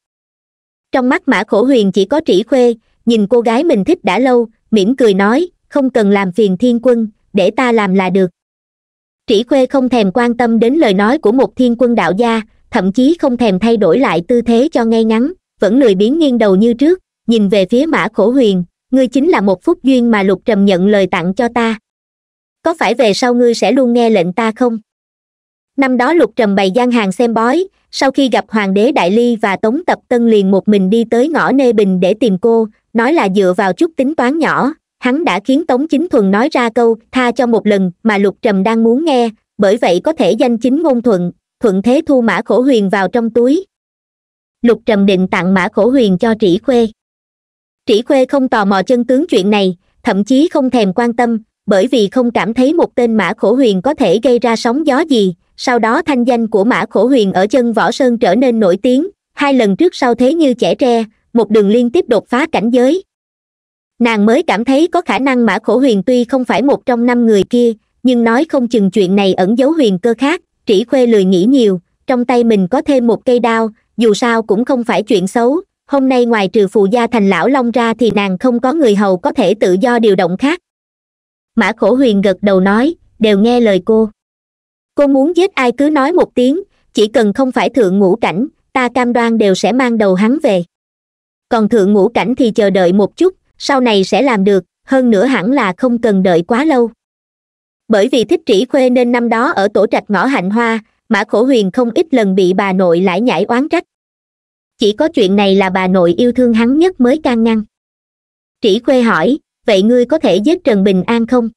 trong mắt mã khổ huyền chỉ có trĩ khuê nhìn cô gái mình thích đã lâu mỉm cười nói không cần làm phiền thiên quân để ta làm là được trĩ khuê không thèm quan tâm đến lời nói của một thiên quân đạo gia thậm chí không thèm thay đổi lại tư thế cho ngay ngắn vẫn lười biến nghiêng đầu như trước nhìn về phía mã khổ huyền ngươi chính là một phúc duyên mà lục trầm nhận lời tặng cho ta có phải về sau ngươi sẽ luôn nghe lệnh ta không năm đó lục trầm bày gian hàng xem bói sau khi gặp hoàng đế đại ly và tống tập tân liền một mình đi tới ngõ nê bình để tìm cô nói là dựa vào chút tính toán nhỏ hắn đã khiến tống chính thuần nói ra câu tha cho một lần mà lục trầm đang muốn nghe bởi vậy có thể danh chính ngôn thuận thuận thế thu mã khổ huyền vào trong túi lục trầm định tặng mã khổ huyền cho trĩ khuê trĩ khuê không tò mò chân tướng chuyện này thậm chí không thèm quan tâm bởi vì không cảm thấy một tên mã khổ huyền có thể gây ra sóng gió gì sau đó thanh danh của mã khổ huyền ở chân võ sơn trở nên nổi tiếng hai lần trước sau thế như trẻ tre một đường liên tiếp đột phá cảnh giới nàng mới cảm thấy có khả năng mã khổ huyền tuy không phải một trong năm người kia nhưng nói không chừng chuyện này ẩn giấu huyền cơ khác trĩ khuê lười nghĩ nhiều trong tay mình có thêm một cây đao dù sao cũng không phải chuyện xấu hôm nay ngoài trừ phù gia thành lão long ra thì nàng không có người hầu có thể tự do điều động khác mã khổ huyền gật đầu nói đều nghe lời cô cô muốn giết ai cứ nói một tiếng chỉ cần không phải thượng ngũ cảnh ta cam đoan đều sẽ mang đầu hắn về còn thượng ngũ cảnh thì chờ đợi một chút sau này sẽ làm được hơn nữa hẳn là không cần đợi quá lâu bởi vì thích trĩ khuê nên năm đó ở tổ trạch ngõ hạnh hoa mã khổ huyền không ít lần bị bà nội lãi nhãi oán trách chỉ có chuyện này là bà nội yêu thương hắn nhất mới can ngăn trĩ khuê hỏi vậy ngươi có thể giết trần bình an không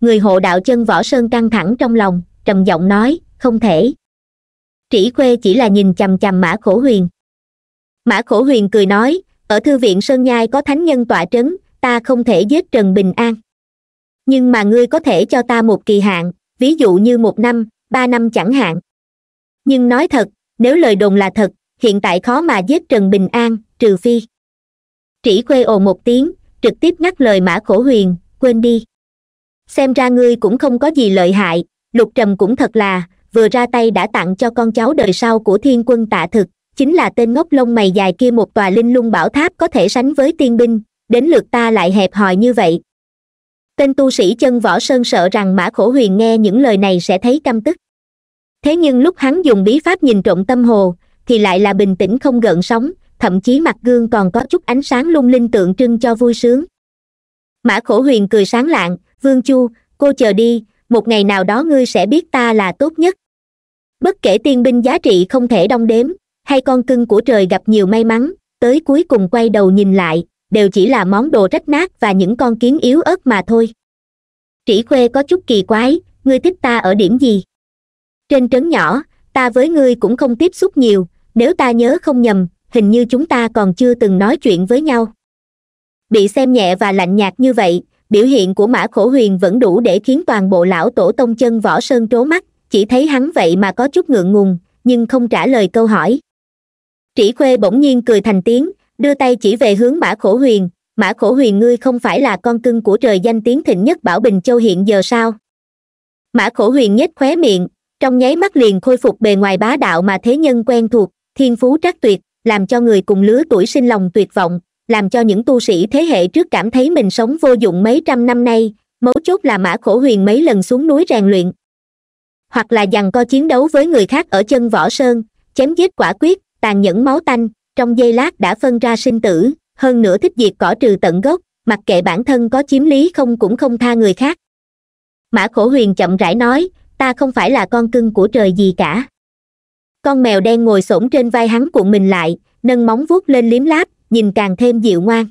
người hộ đạo chân võ sơn căng thẳng trong lòng trầm giọng nói không thể trĩ khuê chỉ là nhìn chằm chằm mã khổ huyền mã khổ huyền cười nói ở thư viện sơn nhai có thánh nhân tọa trấn ta không thể giết trần bình an nhưng mà ngươi có thể cho ta một kỳ hạn ví dụ như một năm ba năm chẳng hạn nhưng nói thật nếu lời đồn là thật hiện tại khó mà giết trần bình an trừ phi trĩ khuê ồ một tiếng trực tiếp ngắt lời mã khổ huyền quên đi xem ra ngươi cũng không có gì lợi hại lục trầm cũng thật là vừa ra tay đã tặng cho con cháu đời sau của thiên quân tạ thực chính là tên ngốc lông mày dài kia một tòa linh lung bảo tháp có thể sánh với tiên binh đến lượt ta lại hẹp hòi như vậy tên tu sĩ chân võ sơn sợ rằng mã khổ huyền nghe những lời này sẽ thấy căm tức thế nhưng lúc hắn dùng bí pháp nhìn trộm tâm hồ thì lại là bình tĩnh không gợn sóng thậm chí mặt gương còn có chút ánh sáng lung linh tượng trưng cho vui sướng mã khổ huyền cười sáng lạng vương chu cô chờ đi một ngày nào đó ngươi sẽ biết ta là tốt nhất bất kể tiên binh giá trị không thể đong đếm hay con cưng của trời gặp nhiều may mắn tới cuối cùng quay đầu nhìn lại đều chỉ là món đồ rách nát và những con kiến yếu ớt mà thôi trĩ khuê có chút kỳ quái ngươi thích ta ở điểm gì trên trấn nhỏ ta với ngươi cũng không tiếp xúc nhiều nếu ta nhớ không nhầm hình như chúng ta còn chưa từng nói chuyện với nhau bị xem nhẹ và lạnh nhạt như vậy biểu hiện của mã khổ huyền vẫn đủ để khiến toàn bộ lão tổ tông chân võ sơn trố mắt chỉ thấy hắn vậy mà có chút ngượng ngùng nhưng không trả lời câu hỏi trĩ khuê bỗng nhiên cười thành tiếng đưa tay chỉ về hướng mã khổ huyền mã khổ huyền ngươi không phải là con cưng của trời danh tiếng thịnh nhất bảo bình châu hiện giờ sao mã khổ huyền nhếch khóe miệng trong nháy mắt liền khôi phục bề ngoài bá đạo mà thế nhân quen thuộc thiên phú trắc tuyệt làm cho người cùng lứa tuổi sinh lòng tuyệt vọng làm cho những tu sĩ thế hệ trước cảm thấy mình sống vô dụng mấy trăm năm nay mấu chốt là mã khổ huyền mấy lần xuống núi rèn luyện hoặc là dằn co chiến đấu với người khác ở chân võ sơn chém giết quả quyết tàn nhẫn máu tanh trong giây lát đã phân ra sinh tử hơn nữa thích diệt cỏ trừ tận gốc mặc kệ bản thân có chiếm lý không cũng không tha người khác mã khổ huyền chậm rãi nói ta không phải là con cưng của trời gì cả con mèo đen ngồi s trên vai hắn cuộn mình lại nâng móng vuốt lên liếm láp nhìn càng thêm dịu ngoan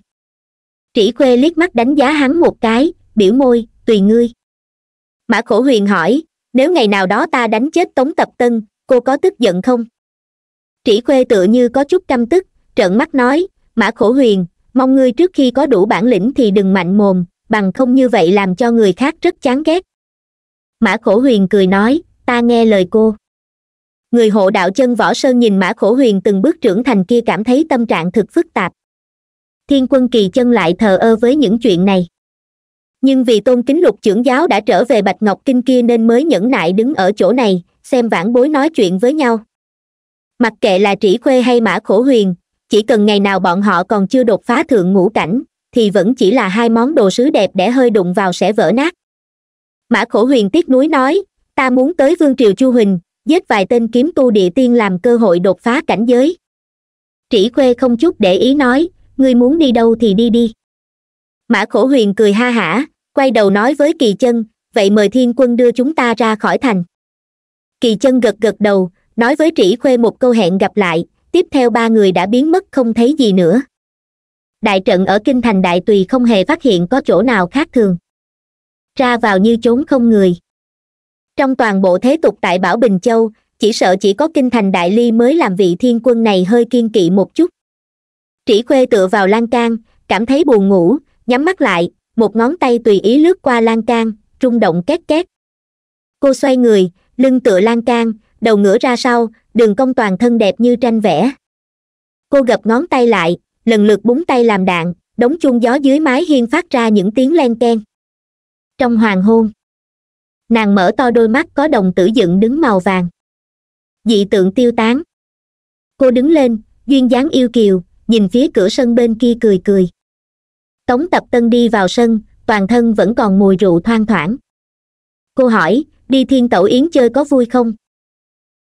trĩ khuê liếc mắt đánh giá hắn một cái biểu môi tùy ngươi mã khổ huyền hỏi nếu ngày nào đó ta đánh chết tống tập tân cô có tức giận không trĩ khuê tựa như có chút căm tức trợn mắt nói mã khổ huyền mong ngươi trước khi có đủ bản lĩnh thì đừng mạnh mồm bằng không như vậy làm cho người khác rất chán ghét mã khổ huyền cười nói ta nghe lời cô người hộ đạo chân võ sơn nhìn mã khổ huyền từng bước trưởng thành kia cảm thấy tâm trạng thực phức tạp thiên quân kỳ chân lại thờ ơ với những chuyện này nhưng vì tôn kính lục trưởng giáo đã trở về bạch ngọc kinh kia nên mới nhẫn nại đứng ở chỗ này xem vãn bối nói chuyện với nhau mặc kệ là trĩ khuê hay mã khổ huyền chỉ cần ngày nào bọn họ còn chưa đột phá thượng ngũ cảnh thì vẫn chỉ là hai món đồ sứ đẹp để hơi đụng vào sẽ vỡ nát mã khổ huyền tiếc nuối nói ta muốn tới vương triều chu huỳnh giết vài tên kiếm tu địa tiên làm cơ hội đột phá cảnh giới trĩ khuê không chút để ý nói ngươi muốn đi đâu thì đi đi mã khổ huyền cười ha hả quay đầu nói với kỳ chân vậy mời thiên quân đưa chúng ta ra khỏi thành kỳ chân gật gật đầu nói với trĩ khuê một câu hẹn gặp lại tiếp theo ba người đã biến mất không thấy gì nữa đại trận ở kinh thành đại tùy không hề phát hiện có chỗ nào khác thường ra vào như trốn không người trong toàn bộ thế tục tại bảo bình châu chỉ sợ chỉ có kinh thành đại ly mới làm vị thiên quân này hơi kiên kỵ một chút trĩ khuê tựa vào lan can cảm thấy buồn ngủ nhắm mắt lại một ngón tay tùy ý lướt qua lan can rung động két két cô xoay người lưng tựa lan can đầu ngửa ra sau đường cong toàn thân đẹp như tranh vẽ cô gập ngón tay lại lần lượt búng tay làm đạn đống chuông gió dưới mái hiên phát ra những tiếng len k trong hoàng hôn nàng mở to đôi mắt có đồng tử dựng đứng màu vàng dị tượng tiêu tán cô đứng lên duyên dáng yêu kiều nhìn phía cửa sân bên kia cười cười tống tập tân đi vào sân toàn thân vẫn còn mùi rượu thoang thoảng cô hỏi đi thiên tẩu yến chơi có vui không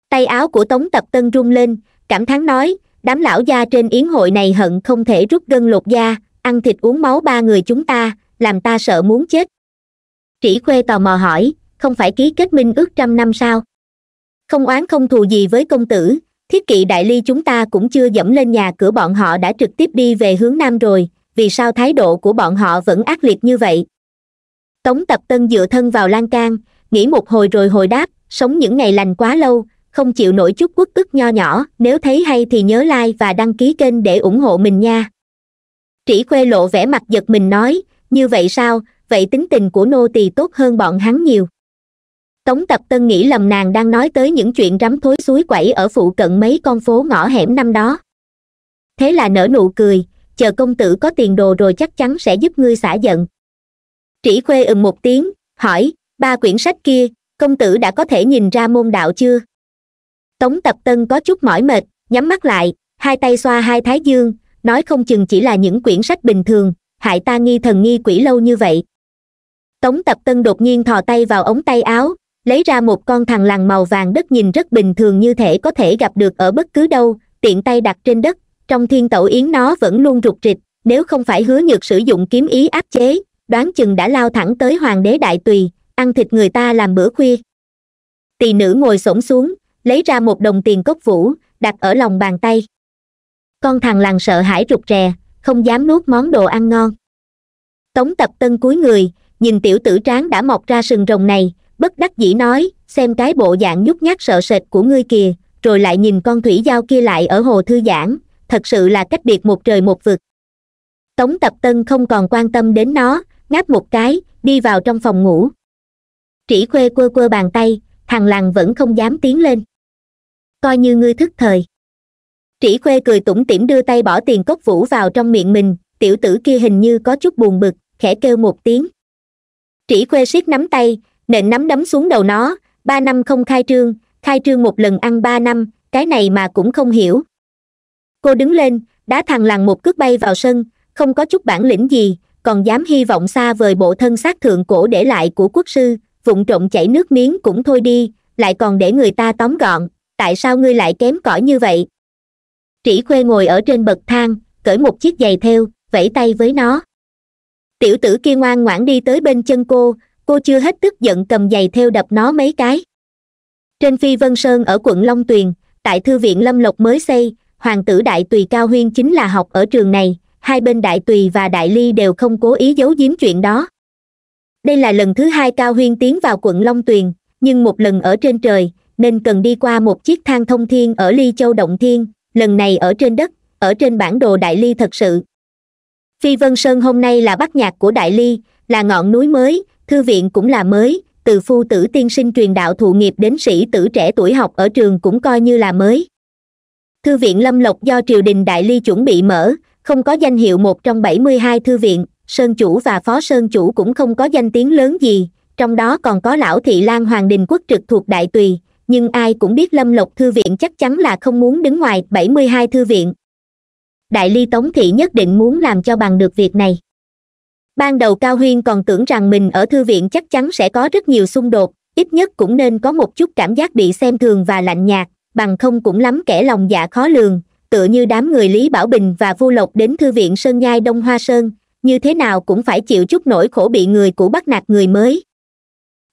tay áo của tống tập tân rung lên cảm thán nói đám lão gia trên yến hội này hận không thể rút gân lột da ăn thịt uống máu ba người chúng ta làm ta sợ muốn chết trĩ khuê tò mò hỏi không phải ký kết minh ước trăm năm sao không oán không thù gì với công tử thiết kỵ đại ly chúng ta cũng chưa dẫm lên nhà cửa bọn họ đã trực tiếp đi về hướng nam rồi vì sao thái độ của bọn họ vẫn ác liệt như vậy tống tập tân dựa thân vào lan can nghĩ một hồi rồi hồi đáp sống những ngày lành quá lâu không chịu nổi chút quốc ức nho nhỏ nếu thấy hay thì nhớ like và đăng ký kênh để ủng hộ mình nha trĩ khuê lộ vẻ mặt giật mình nói như vậy sao vậy tính tình của nô tỳ tốt hơn bọn hắn nhiều tống tập tân nghĩ lầm nàng đang nói tới những chuyện rắm thối suối quẩy ở phụ cận mấy con phố ngõ hẻm năm đó thế là nở nụ cười chờ công tử có tiền đồ rồi chắc chắn sẽ giúp ngươi xả giận trĩ khuê ừm một tiếng hỏi ba quyển sách kia công tử đã có thể nhìn ra môn đạo chưa tống tập tân có chút mỏi mệt nhắm mắt lại hai tay xoa hai thái dương nói không chừng chỉ là những quyển sách bình thường hại ta nghi thần nghi quỷ lâu như vậy tống tập tân đột nhiên thò tay vào ống tay áo lấy ra một con thằng lằn màu vàng đất nhìn rất bình thường như thể có thể gặp được ở bất cứ đâu tiện tay đặt trên đất trong thiên tẩu yến nó vẫn luôn rụt rịch nếu không phải hứa nhược sử dụng kiếm ý áp chế đoán chừng đã lao thẳng tới hoàng đế đại tùy ăn thịt người ta làm bữa khuya tỳ nữ ngồi xổm xuống lấy ra một đồng tiền cốc vũ đặt ở lòng bàn tay con thằng lằn sợ hãi rụt rè không dám nuốt món đồ ăn ngon tống tập tân cúi người nhìn tiểu tử tráng đã mọc ra sừng rồng này bất đắc dĩ nói xem cái bộ dạng nhút nhát sợ sệt của ngươi kìa rồi lại nhìn con thủy giao kia lại ở hồ thư giãn thật sự là cách biệt một trời một vực tống tập tân không còn quan tâm đến nó ngáp một cái đi vào trong phòng ngủ trĩ khuê quơ quơ bàn tay thằng lằn vẫn không dám tiến lên coi như ngươi thức thời trĩ khuê cười tủm tỉm đưa tay bỏ tiền cốc vũ vào trong miệng mình tiểu tử kia hình như có chút buồn bực khẽ kêu một tiếng trĩ khuê siết nắm tay nện nắm đấm xuống đầu nó ba năm không khai trương khai trương một lần ăn ba năm cái này mà cũng không hiểu cô đứng lên đá thằng làng một cước bay vào sân không có chút bản lĩnh gì còn dám hy vọng xa vời bộ thân xác thượng cổ để lại của quốc sư vụng trộn chảy nước miếng cũng thôi đi lại còn để người ta tóm gọn tại sao ngươi lại kém cỏi như vậy trĩ khuê ngồi ở trên bậc thang cởi một chiếc giày theo vẫy tay với nó tiểu tử kia ngoan ngoãn đi tới bên chân cô cô chưa hết tức giận cầm giày theo đập nó mấy cái trên phi vân sơn ở quận long tuyền tại thư viện lâm lộc mới xây hoàng tử đại tùy cao huyên chính là học ở trường này hai bên đại tùy và đại ly đều không cố ý giấu giếm chuyện đó đây là lần thứ hai cao huyên tiến vào quận long tuyền nhưng một lần ở trên trời nên cần đi qua một chiếc thang thông thiên ở ly châu động thiên lần này ở trên đất ở trên bản đồ đại ly thật sự phi vân sơn hôm nay là bắt nhạc của đại ly là ngọn núi mới thư viện cũng là mới từ phu tử tiên sinh truyền đạo thụ nghiệp đến sĩ tử trẻ tuổi học ở trường cũng coi như là mới thư viện lâm lộc do triều đình đại ly chuẩn bị mở không có danh hiệu một trong bảy mươi hai thư viện sơn chủ và phó sơn chủ cũng không có danh tiếng lớn gì trong đó còn có lão thị lan hoàng đình quốc trực thuộc đại tùy nhưng ai cũng biết lâm lộc thư viện chắc chắn là không muốn đứng ngoài bảy mươi hai thư viện đại ly tống thị nhất định muốn làm cho bằng được việc này ban đầu cao huyên còn tưởng rằng mình ở thư viện chắc chắn sẽ có rất nhiều xung đột ít nhất cũng nên có một chút cảm giác bị xem thường và lạnh nhạt bằng không cũng lắm kẻ lòng dạ khó lường tựa như đám người lý bảo bình và vu lộc đến thư viện sơn nhai đông hoa sơn như thế nào cũng phải chịu chút nỗi khổ bị người cũ bắt nạt người mới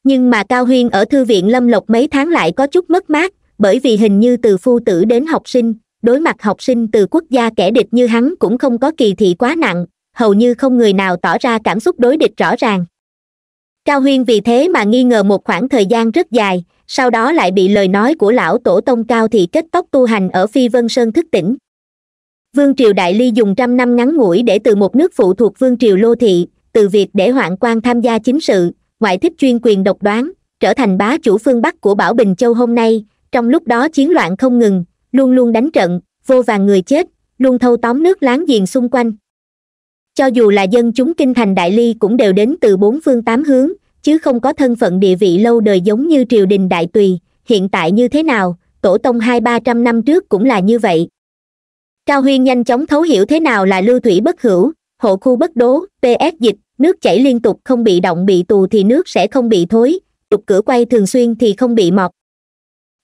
nhưng mà cao huyên ở thư viện lâm lộc mấy tháng lại có chút mất mát bởi vì hình như từ phu tử đến học sinh đối mặt học sinh từ quốc gia kẻ địch như hắn cũng không có kỳ thị quá nặng hầu như không người nào tỏ ra cảm xúc đối địch rõ ràng cao huyên vì thế mà nghi ngờ một khoảng thời gian rất dài sau đó lại bị lời nói của lão tổ tông cao thị kết tóc tu hành ở phi vân sơn thức tỉnh vương triều đại ly dùng trăm năm ngắn ngủi để từ một nước phụ thuộc vương triều lô thị từ việc để hoạn quan tham gia chính sự ngoại thích chuyên quyền độc đoán trở thành bá chủ phương bắc của bảo bình châu hôm nay trong lúc đó chiến loạn không ngừng luôn luôn đánh trận vô vàng người chết luôn thâu tóm nước láng giềng xung quanh cho dù là dân chúng kinh thành đại ly cũng đều đến từ bốn phương tám hướng chứ không có thân phận địa vị lâu đời giống như triều đình đại tùy hiện tại như thế nào tổ tông hai ba trăm năm trước cũng là như vậy cao huyên nhanh chóng thấu hiểu thế nào là lưu thủy bất hữu hộ khu bất đố ps dịch nước chảy liên tục không bị động bị tù thì nước sẽ không bị thối trục cửa quay thường xuyên thì không bị mọt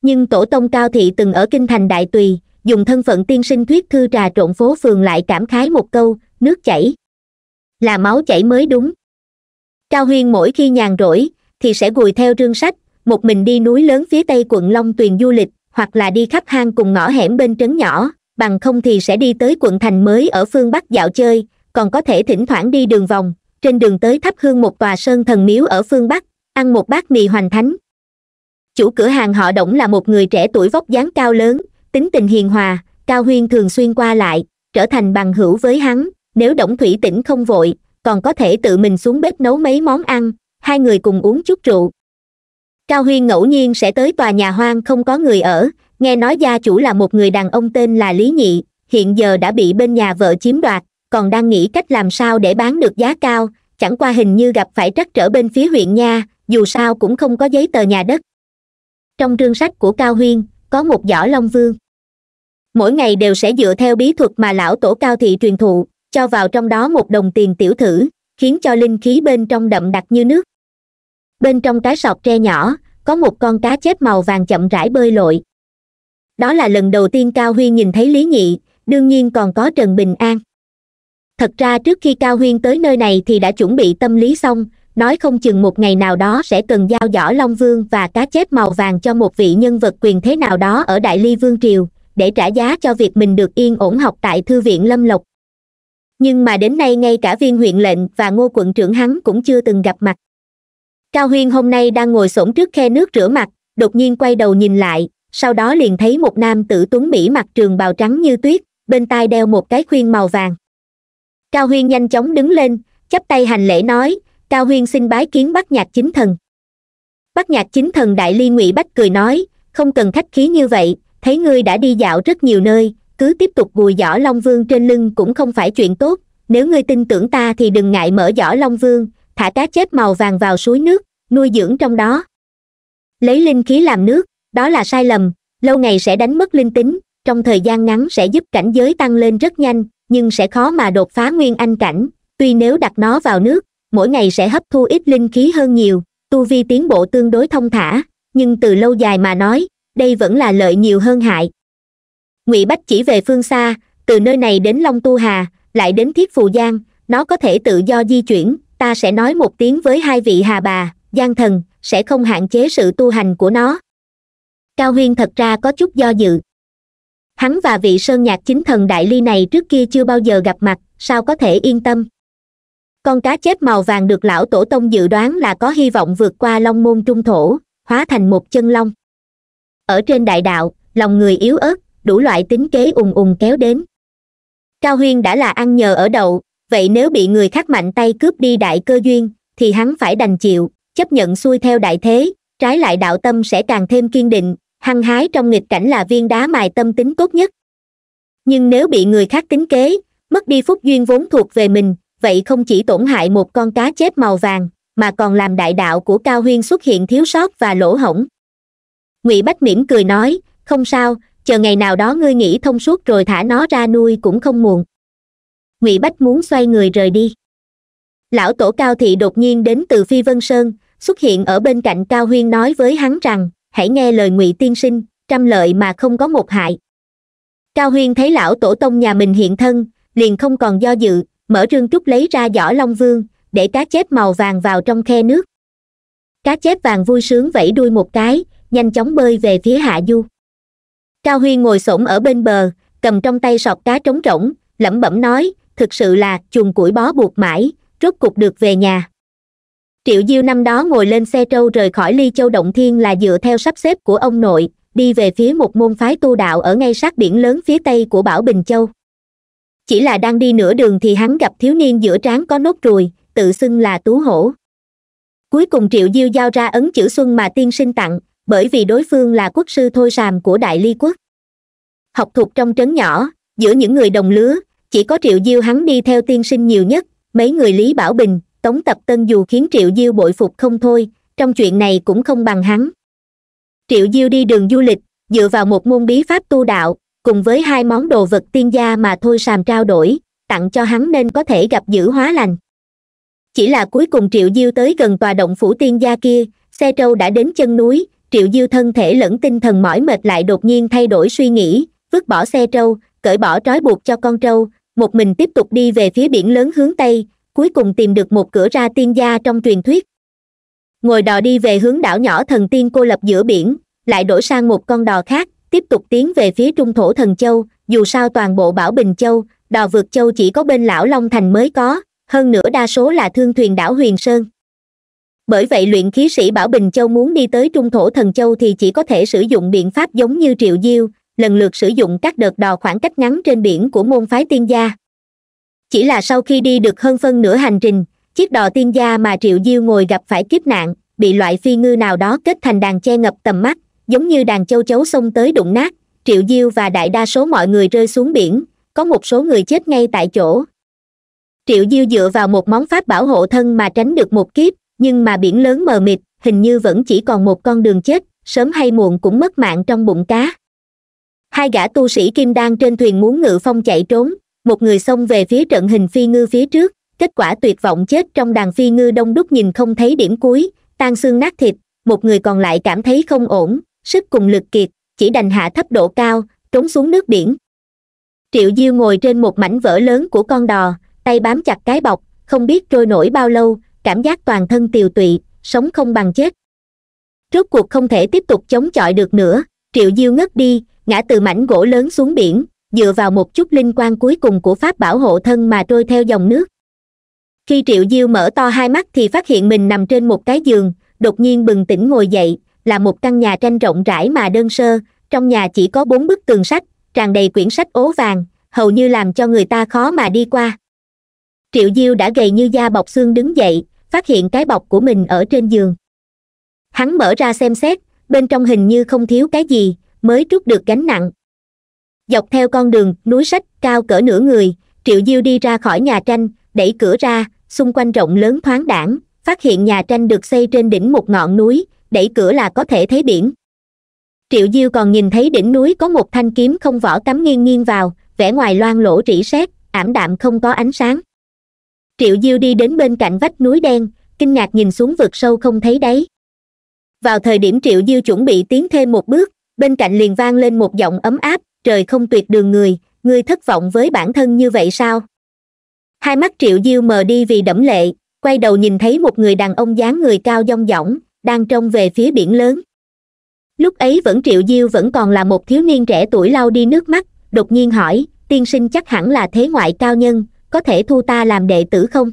nhưng tổ tông cao thị từng ở kinh thành đại tùy dùng thân phận tiên sinh thuyết thư trà trộn phố phường lại cảm khái một câu nước chảy là máu chảy mới đúng cao huyên mỗi khi nhàn rỗi thì sẽ gùi theo rương sách một mình đi núi lớn phía tây quận long tuyền du lịch hoặc là đi khắp hang cùng ngõ hẻm bên trấn nhỏ bằng không thì sẽ đi tới quận thành mới ở phương bắc dạo chơi còn có thể thỉnh thoảng đi đường vòng trên đường tới thắp hương một tòa sơn thần miếu ở phương bắc ăn một bát mì hoành thánh chủ cửa hàng họ động là một người trẻ tuổi vóc dáng cao lớn tính tình hiền hòa cao huyên thường xuyên qua lại trở thành bằng hữu với hắn nếu đổng thủy tĩnh không vội còn có thể tự mình xuống bếp nấu mấy món ăn hai người cùng uống chút rượu cao huyên ngẫu nhiên sẽ tới tòa nhà hoang không có người ở nghe nói gia chủ là một người đàn ông tên là lý nhị hiện giờ đã bị bên nhà vợ chiếm đoạt còn đang nghĩ cách làm sao để bán được giá cao chẳng qua hình như gặp phải trắc trở bên phía huyện nha dù sao cũng không có giấy tờ nhà đất trong trương sách của cao huyên có một giỏ long vương mỗi ngày đều sẽ dựa theo bí thuật mà lão tổ cao thị truyền thụ cho vào trong đó một đồng tiền tiểu thử khiến cho linh khí bên trong đậm đặc như nước bên trong cái sọt tre nhỏ có một con cá chép màu vàng chậm rãi bơi lội đó là lần đầu tiên cao huyên nhìn thấy lý nhị đương nhiên còn có trần bình an thật ra trước khi cao huyên tới nơi này thì đã chuẩn bị tâm lý xong nói không chừng một ngày nào đó sẽ cần giao giỏ long vương và cá chép màu vàng cho một vị nhân vật quyền thế nào đó ở đại ly vương triều để trả giá cho việc mình được yên ổn học tại thư viện lâm lộc nhưng mà đến nay ngay cả viên huyện lệnh và ngô quận trưởng hắn cũng chưa từng gặp mặt cao huyên hôm nay đang ngồi s trước khe nước rửa mặt đột nhiên quay đầu nhìn lại sau đó liền thấy một nam tử tuấn mỹ mặc trường bào trắng như tuyết bên tai đeo một cái khuyên màu vàng cao huyên nhanh chóng đứng lên chắp tay hành lễ nói cao huyên xin bái kiến bắt nhạc chính thần bắt nhạc chính thần đại ly ngụy bách cười nói không cần khách khí như vậy thấy ngươi đã đi dạo rất nhiều nơi cứ tiếp tục gùi giỏ long vương trên lưng cũng không phải chuyện tốt nếu ngươi tin tưởng ta thì đừng ngại mở giỏ long vương thả cá chép màu vàng vào suối nước nuôi dưỡng trong đó lấy linh khí làm nước đó là sai lầm lâu ngày sẽ đánh mất linh tính trong thời gian ngắn sẽ giúp cảnh giới tăng lên rất nhanh nhưng sẽ khó mà đột phá nguyên anh cảnh tuy nếu đặt nó vào nước mỗi ngày sẽ hấp thu ít linh khí hơn nhiều tu vi tiến bộ tương đối thông thả nhưng từ lâu dài mà nói đây vẫn là lợi nhiều hơn hại ngụy bách chỉ về phương xa từ nơi này đến long tu hà lại đến thiết phù giang nó có thể tự do di chuyển ta sẽ nói một tiếng với hai vị hà bà giang thần sẽ không hạn chế sự tu hành của nó cao huyên thật ra có chút do dự hắn và vị sơn nhạc chính thần đại ly này trước kia chưa bao giờ gặp mặt sao có thể yên tâm con cá chép màu vàng được lão tổ tông dự đoán là có hy vọng vượt qua long môn trung thổ hóa thành một chân long ở trên đại đạo lòng người yếu ớt đủ loại tính kế ùng ùng kéo đến cao huyên đã là ăn nhờ ở đậu vậy nếu bị người khác mạnh tay cướp đi đại cơ duyên thì hắn phải đành chịu chấp nhận xuôi theo đại thế trái lại đạo tâm sẽ càng thêm kiên định hăng hái trong nghịch cảnh là viên đá mài tâm tính tốt nhất nhưng nếu bị người khác tính kế mất đi phúc duyên vốn thuộc về mình vậy không chỉ tổn hại một con cá chép màu vàng mà còn làm đại đạo của cao huyên xuất hiện thiếu sót và lỗ hổng ngụy bách mỉm cười nói không sao chờ ngày nào đó ngươi nghĩ thông suốt rồi thả nó ra nuôi cũng không muộn ngụy bách muốn xoay người rời đi lão tổ cao thị đột nhiên đến từ phi vân sơn xuất hiện ở bên cạnh cao huyên nói với hắn rằng hãy nghe lời ngụy tiên sinh trăm lợi mà không có một hại cao huyên thấy lão tổ tông nhà mình hiện thân liền không còn do dự mở rương trúc lấy ra giỏ long vương để cá chép màu vàng vào trong khe nước cá chép vàng vui sướng vẫy đuôi một cái nhanh chóng bơi về phía hạ du cao huy ngồi xổm ở bên bờ cầm trong tay sọt cá trống rỗng lẩm bẩm nói thực sự là chuồng củi bó buộc mãi rốt cục được về nhà triệu diêu năm đó ngồi lên xe trâu rời khỏi ly châu động thiên là dựa theo sắp xếp của ông nội đi về phía một môn phái tu đạo ở ngay sát biển lớn phía tây của bảo bình châu chỉ là đang đi nửa đường thì hắn gặp thiếu niên giữa trán có nốt ruồi tự xưng là tú hổ cuối cùng triệu diêu giao ra ấn chữ xuân mà tiên sinh tặng bởi vì đối phương là quốc sư thôi sàm của đại ly quốc học thuộc trong trấn nhỏ giữa những người đồng lứa chỉ có triệu diêu hắn đi theo tiên sinh nhiều nhất mấy người lý bảo bình tống tập tân dù khiến triệu diêu bội phục không thôi trong chuyện này cũng không bằng hắn triệu diêu đi đường du lịch dựa vào một môn bí pháp tu đạo cùng với hai món đồ vật tiên gia mà thôi sàm trao đổi tặng cho hắn nên có thể gặp giữ hóa lành chỉ là cuối cùng triệu diêu tới gần tòa động phủ tiên gia kia xe trâu đã đến chân núi triệu diêu thân thể lẫn tinh thần mỏi mệt lại đột nhiên thay đổi suy nghĩ vứt bỏ xe trâu cởi bỏ trói buộc cho con trâu một mình tiếp tục đi về phía biển lớn hướng tây cuối cùng tìm được một cửa ra tiên gia trong truyền thuyết ngồi đò đi về hướng đảo nhỏ thần tiên cô lập giữa biển lại đổi sang một con đò khác tiếp tục tiến về phía trung thổ thần châu dù sao toàn bộ bảo bình châu đò vượt châu chỉ có bên lão long thành mới có hơn nữa đa số là thương thuyền đảo huyền sơn bởi vậy luyện khí sĩ bảo bình châu muốn đi tới trung thổ thần châu thì chỉ có thể sử dụng biện pháp giống như triệu diêu lần lượt sử dụng các đợt đò khoảng cách ngắn trên biển của môn phái tiên gia chỉ là sau khi đi được hơn phân nửa hành trình chiếc đò tiên gia mà triệu diêu ngồi gặp phải kiếp nạn bị loại phi ngư nào đó kết thành đàn che ngập tầm mắt giống như đàn châu chấu xông tới đụng nát triệu diêu và đại đa số mọi người rơi xuống biển có một số người chết ngay tại chỗ triệu diêu dựa vào một món pháp bảo hộ thân mà tránh được một kiếp nhưng mà biển lớn mờ mịt hình như vẫn chỉ còn một con đường chết sớm hay muộn cũng mất mạng trong bụng cá hai gã tu sĩ kim đan trên thuyền muốn ngự phong chạy trốn một người xông về phía trận hình phi ngư phía trước kết quả tuyệt vọng chết trong đàn phi ngư đông đúc nhìn không thấy điểm cuối tan xương nát thịt một người còn lại cảm thấy không ổn sức cùng lực kiệt chỉ đành hạ thấp độ cao trốn xuống nước biển triệu diêu ngồi trên một mảnh vỡ lớn của con đò tay bám chặt cái bọc không biết trôi nổi bao lâu cảm giác toàn thân tiều tụy sống không bằng chết rốt cuộc không thể tiếp tục chống chọi được nữa triệu diêu ngất đi ngã từ mảnh gỗ lớn xuống biển dựa vào một chút linh quan cuối cùng của pháp bảo hộ thân mà trôi theo dòng nước khi triệu diêu mở to hai mắt thì phát hiện mình nằm trên một cái giường đột nhiên bừng tỉnh ngồi dậy là một căn nhà tranh rộng rãi mà đơn sơ trong nhà chỉ có bốn bức tường sách tràn đầy quyển sách ố vàng hầu như làm cho người ta khó mà đi qua triệu diêu đã gầy như da bọc xương đứng dậy phát hiện cái bọc của mình ở trên giường hắn mở ra xem xét bên trong hình như không thiếu cái gì mới trút được gánh nặng dọc theo con đường núi sách cao cỡ nửa người triệu diêu đi ra khỏi nhà tranh đẩy cửa ra xung quanh rộng lớn thoáng đãng phát hiện nhà tranh được xây trên đỉnh một ngọn núi đẩy cửa là có thể thấy biển triệu diêu còn nhìn thấy đỉnh núi có một thanh kiếm không vỏ cắm nghiêng nghiêng vào vẻ ngoài loang lỗ rỉ sét ảm đạm không có ánh sáng triệu diêu đi đến bên cạnh vách núi đen kinh ngạc nhìn xuống vực sâu không thấy đáy vào thời điểm triệu diêu chuẩn bị tiến thêm một bước bên cạnh liền vang lên một giọng ấm áp trời không tuyệt đường người người thất vọng với bản thân như vậy sao hai mắt triệu diêu mờ đi vì đẫm lệ quay đầu nhìn thấy một người đàn ông dáng người cao dong dỏng đang trông về phía biển lớn lúc ấy vẫn triệu diêu vẫn còn là một thiếu niên trẻ tuổi lau đi nước mắt đột nhiên hỏi tiên sinh chắc hẳn là thế ngoại cao nhân có thể thu ta làm đệ tử không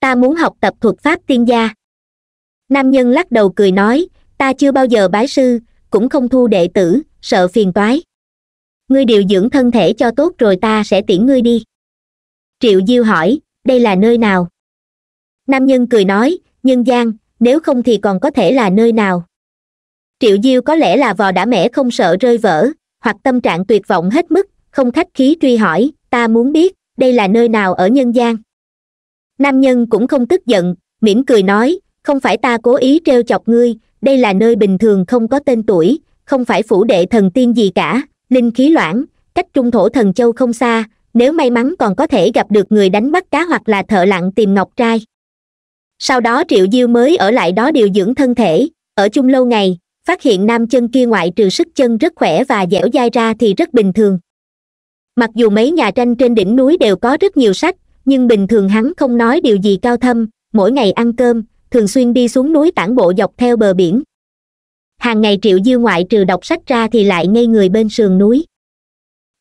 ta muốn học tập thuật pháp tiên gia nam nhân lắc đầu cười nói ta chưa bao giờ bái sư cũng không thu đệ tử sợ phiền toái ngươi điều dưỡng thân thể cho tốt rồi ta sẽ tiễn ngươi đi triệu diêu hỏi đây là nơi nào nam nhân cười nói nhân gian nếu không thì còn có thể là nơi nào triệu diêu có lẽ là vò đã mẻ không sợ rơi vỡ hoặc tâm trạng tuyệt vọng hết mức không khách khí truy hỏi ta muốn biết đây là nơi nào ở nhân gian nam nhân cũng không tức giận mỉm cười nói không phải ta cố ý t chọc ngươi đây là nơi bình thường không có tên tuổi không phải phủ đệ thần tiên gì cả linh khí loãng cách trung thổ thần châu không xa nếu may mắn còn có thể gặp được người đánh bắt cá hoặc là thợ lặn tìm ngọc trai sau đó triệu diêu mới ở lại đó điều dưỡng thân thể ở chung lâu ngày phát hiện nam chân kia ngoại trừ sức chân rất khỏe và dẻo dai ra thì rất bình thường mặc dù mấy nhà tranh trên đỉnh núi đều có rất nhiều sách nhưng bình thường hắn không nói điều gì cao thâm mỗi ngày ăn cơm thường xuyên đi xuống núi tản bộ dọc theo bờ biển hàng ngày triệu diêu ngoại trừ đọc sách ra thì lại ngây người bên sườn núi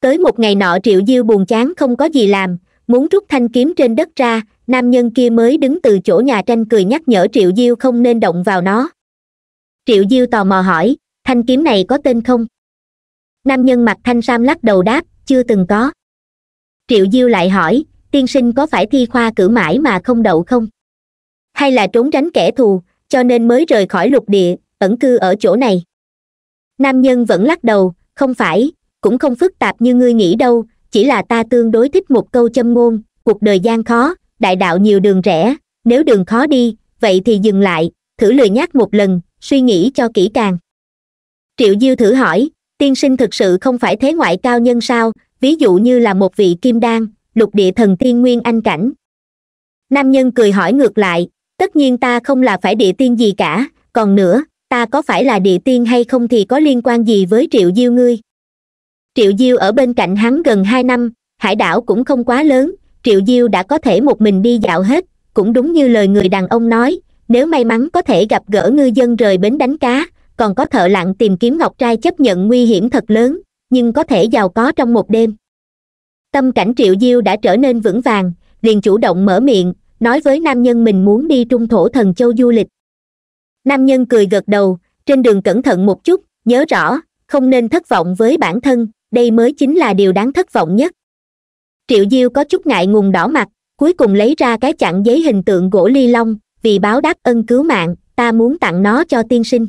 tới một ngày nọ triệu diêu buồn chán không có gì làm muốn rút thanh kiếm trên đất ra nam nhân kia mới đứng từ chỗ nhà tranh cười nhắc nhở triệu diêu không nên động vào nó triệu diêu tò mò hỏi thanh kiếm này có tên không nam nhân mặt thanh sam lắc đầu đáp chưa từng có triệu diêu lại hỏi tiên sinh có phải thi khoa cử mãi mà không đậu không hay là trốn tránh kẻ thù cho nên mới rời khỏi lục địa ẩn cư ở chỗ này nam nhân vẫn lắc đầu không phải cũng không phức tạp như ngươi nghĩ đâu chỉ là ta tương đối thích một câu châm ngôn cuộc đời gian khó đại đạo nhiều đường rẻ, nếu đường khó đi vậy thì dừng lại thử lười nhác một lần suy nghĩ cho kỹ càng triệu diêu thử hỏi tiên sinh thực sự không phải thế ngoại cao nhân sao ví dụ như là một vị kim đan lục địa thần tiên nguyên anh cảnh nam nhân cười hỏi ngược lại tất nhiên ta không là phải địa tiên gì cả còn nữa ta có phải là địa tiên hay không thì có liên quan gì với triệu diêu ngươi triệu diêu ở bên cạnh hắn gần hai năm hải đảo cũng không quá lớn triệu diêu đã có thể một mình đi dạo hết cũng đúng như lời người đàn ông nói nếu may mắn có thể gặp gỡ ngư dân rời bến đánh cá còn có thợ lặng tìm kiếm ngọc trai chấp nhận nguy hiểm thật lớn nhưng có thể giàu có trong một đêm tâm cảnh triệu diêu đã trở nên vững vàng liền chủ động mở miệng nói với nam nhân mình muốn đi trung thổ thần châu du lịch nam nhân cười gật đầu trên đường cẩn thận một chút nhớ rõ không nên thất vọng với bản thân đây mới chính là điều đáng thất vọng nhất triệu diêu có chút ngại ngùng đỏ mặt cuối cùng lấy ra cái chặn giấy hình tượng gỗ ly long vì báo đáp ân cứu mạng ta muốn tặng nó cho tiên sinh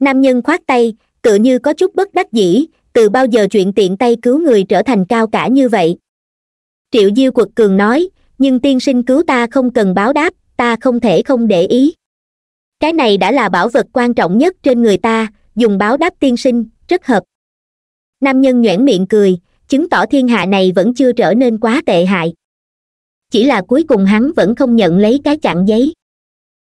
nam nhân khoát tay tựa như có chút bất đắc dĩ từ bao giờ chuyện tiện tay cứu người trở thành cao cả như vậy triệu diêu quật cường nói nhưng tiên sinh cứu ta không cần báo đáp ta không thể không để ý cái này đã là bảo vật quan trọng nhất trên người ta dùng báo đáp tiên sinh rất hợp nam nhân nhoẻn miệng cười chứng tỏ thiên hạ này vẫn chưa trở nên quá tệ hại chỉ là cuối cùng hắn vẫn không nhận lấy cái chặn giấy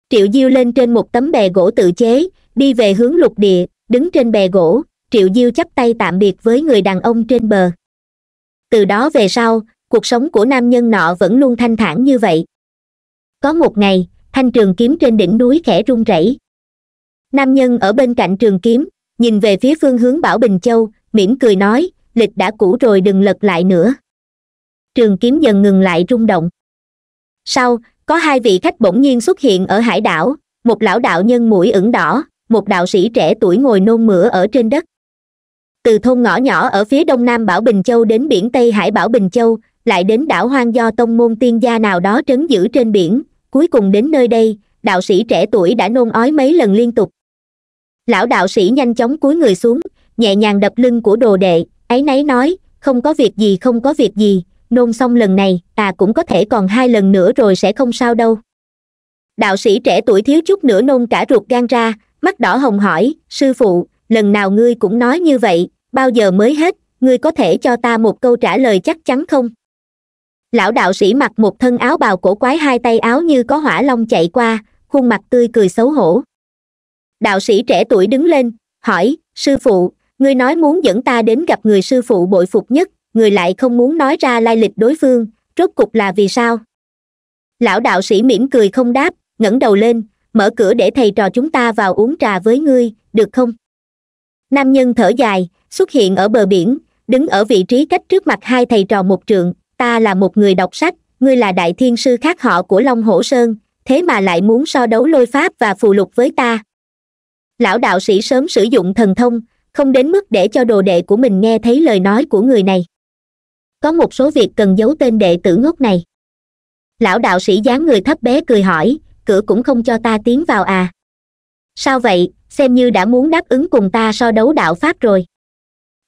triệu diêu lên trên một tấm bè gỗ tự chế đi về hướng lục địa đứng trên bè gỗ triệu diêu chắp tay tạm biệt với người đàn ông trên bờ từ đó về sau cuộc sống của nam nhân nọ vẫn luôn thanh thản như vậy có một ngày thanh trường kiếm trên đỉnh núi khẽ run rẩy nam nhân ở bên cạnh trường kiếm nhìn về phía phương hướng bảo bình châu mỉm cười nói lịch đã cũ rồi đừng lật lại nữa trường kiếm dần ngừng lại rung động sau có hai vị khách bỗng nhiên xuất hiện ở hải đảo một lão đạo nhân mũi ửng đỏ một đạo sĩ trẻ tuổi ngồi nôn mửa ở trên đất từ thôn ngõ nhỏ ở phía đông nam bảo bình châu đến biển tây hải bảo bình châu lại đến đảo hoang do tông môn tiên gia nào đó trấn giữ trên biển cuối cùng đến nơi đây đạo sĩ trẻ tuổi đã nôn ói mấy lần liên tục lão đạo sĩ nhanh chóng cúi người xuống nhẹ nhàng đập lưng của đồ đệ ấy nấy nói không có việc gì không có việc gì nôn xong lần này à cũng có thể còn hai lần nữa rồi sẽ không sao đâu đạo sĩ trẻ tuổi thiếu chút nữa nôn cả ruột gan ra mắt đỏ hồng hỏi sư phụ lần nào ngươi cũng nói như vậy bao giờ mới hết ngươi có thể cho ta một câu trả lời chắc chắn không lão đạo sĩ mặc một thân áo bào cổ quái hai tay áo như có hỏa long chạy qua khuôn mặt tươi cười xấu hổ đạo sĩ trẻ tuổi đứng lên hỏi sư phụ ngươi nói muốn dẫn ta đến gặp người sư phụ bội phục nhất người lại không muốn nói ra lai lịch đối phương rốt cục là vì sao lão đạo sĩ mỉm cười không đáp ngẩng đầu lên mở cửa để thầy trò chúng ta vào uống trà với ngươi được không nam nhân thở dài xuất hiện ở bờ biển đứng ở vị trí cách trước mặt hai thầy trò một trượng ta là một người đọc sách ngươi là đại thiên sư khác họ của long hổ sơn thế mà lại muốn so đấu lôi pháp và phù lục với ta lão đạo sĩ sớm sử dụng thần thông không đến mức để cho đồ đệ của mình nghe thấy lời nói của người này có một số việc cần giấu tên đệ tử ngốc này lão đạo sĩ dáng người thấp bé cười hỏi cửa cũng không cho ta tiến vào à sao vậy xem như đã muốn đáp ứng cùng ta so đấu đạo pháp rồi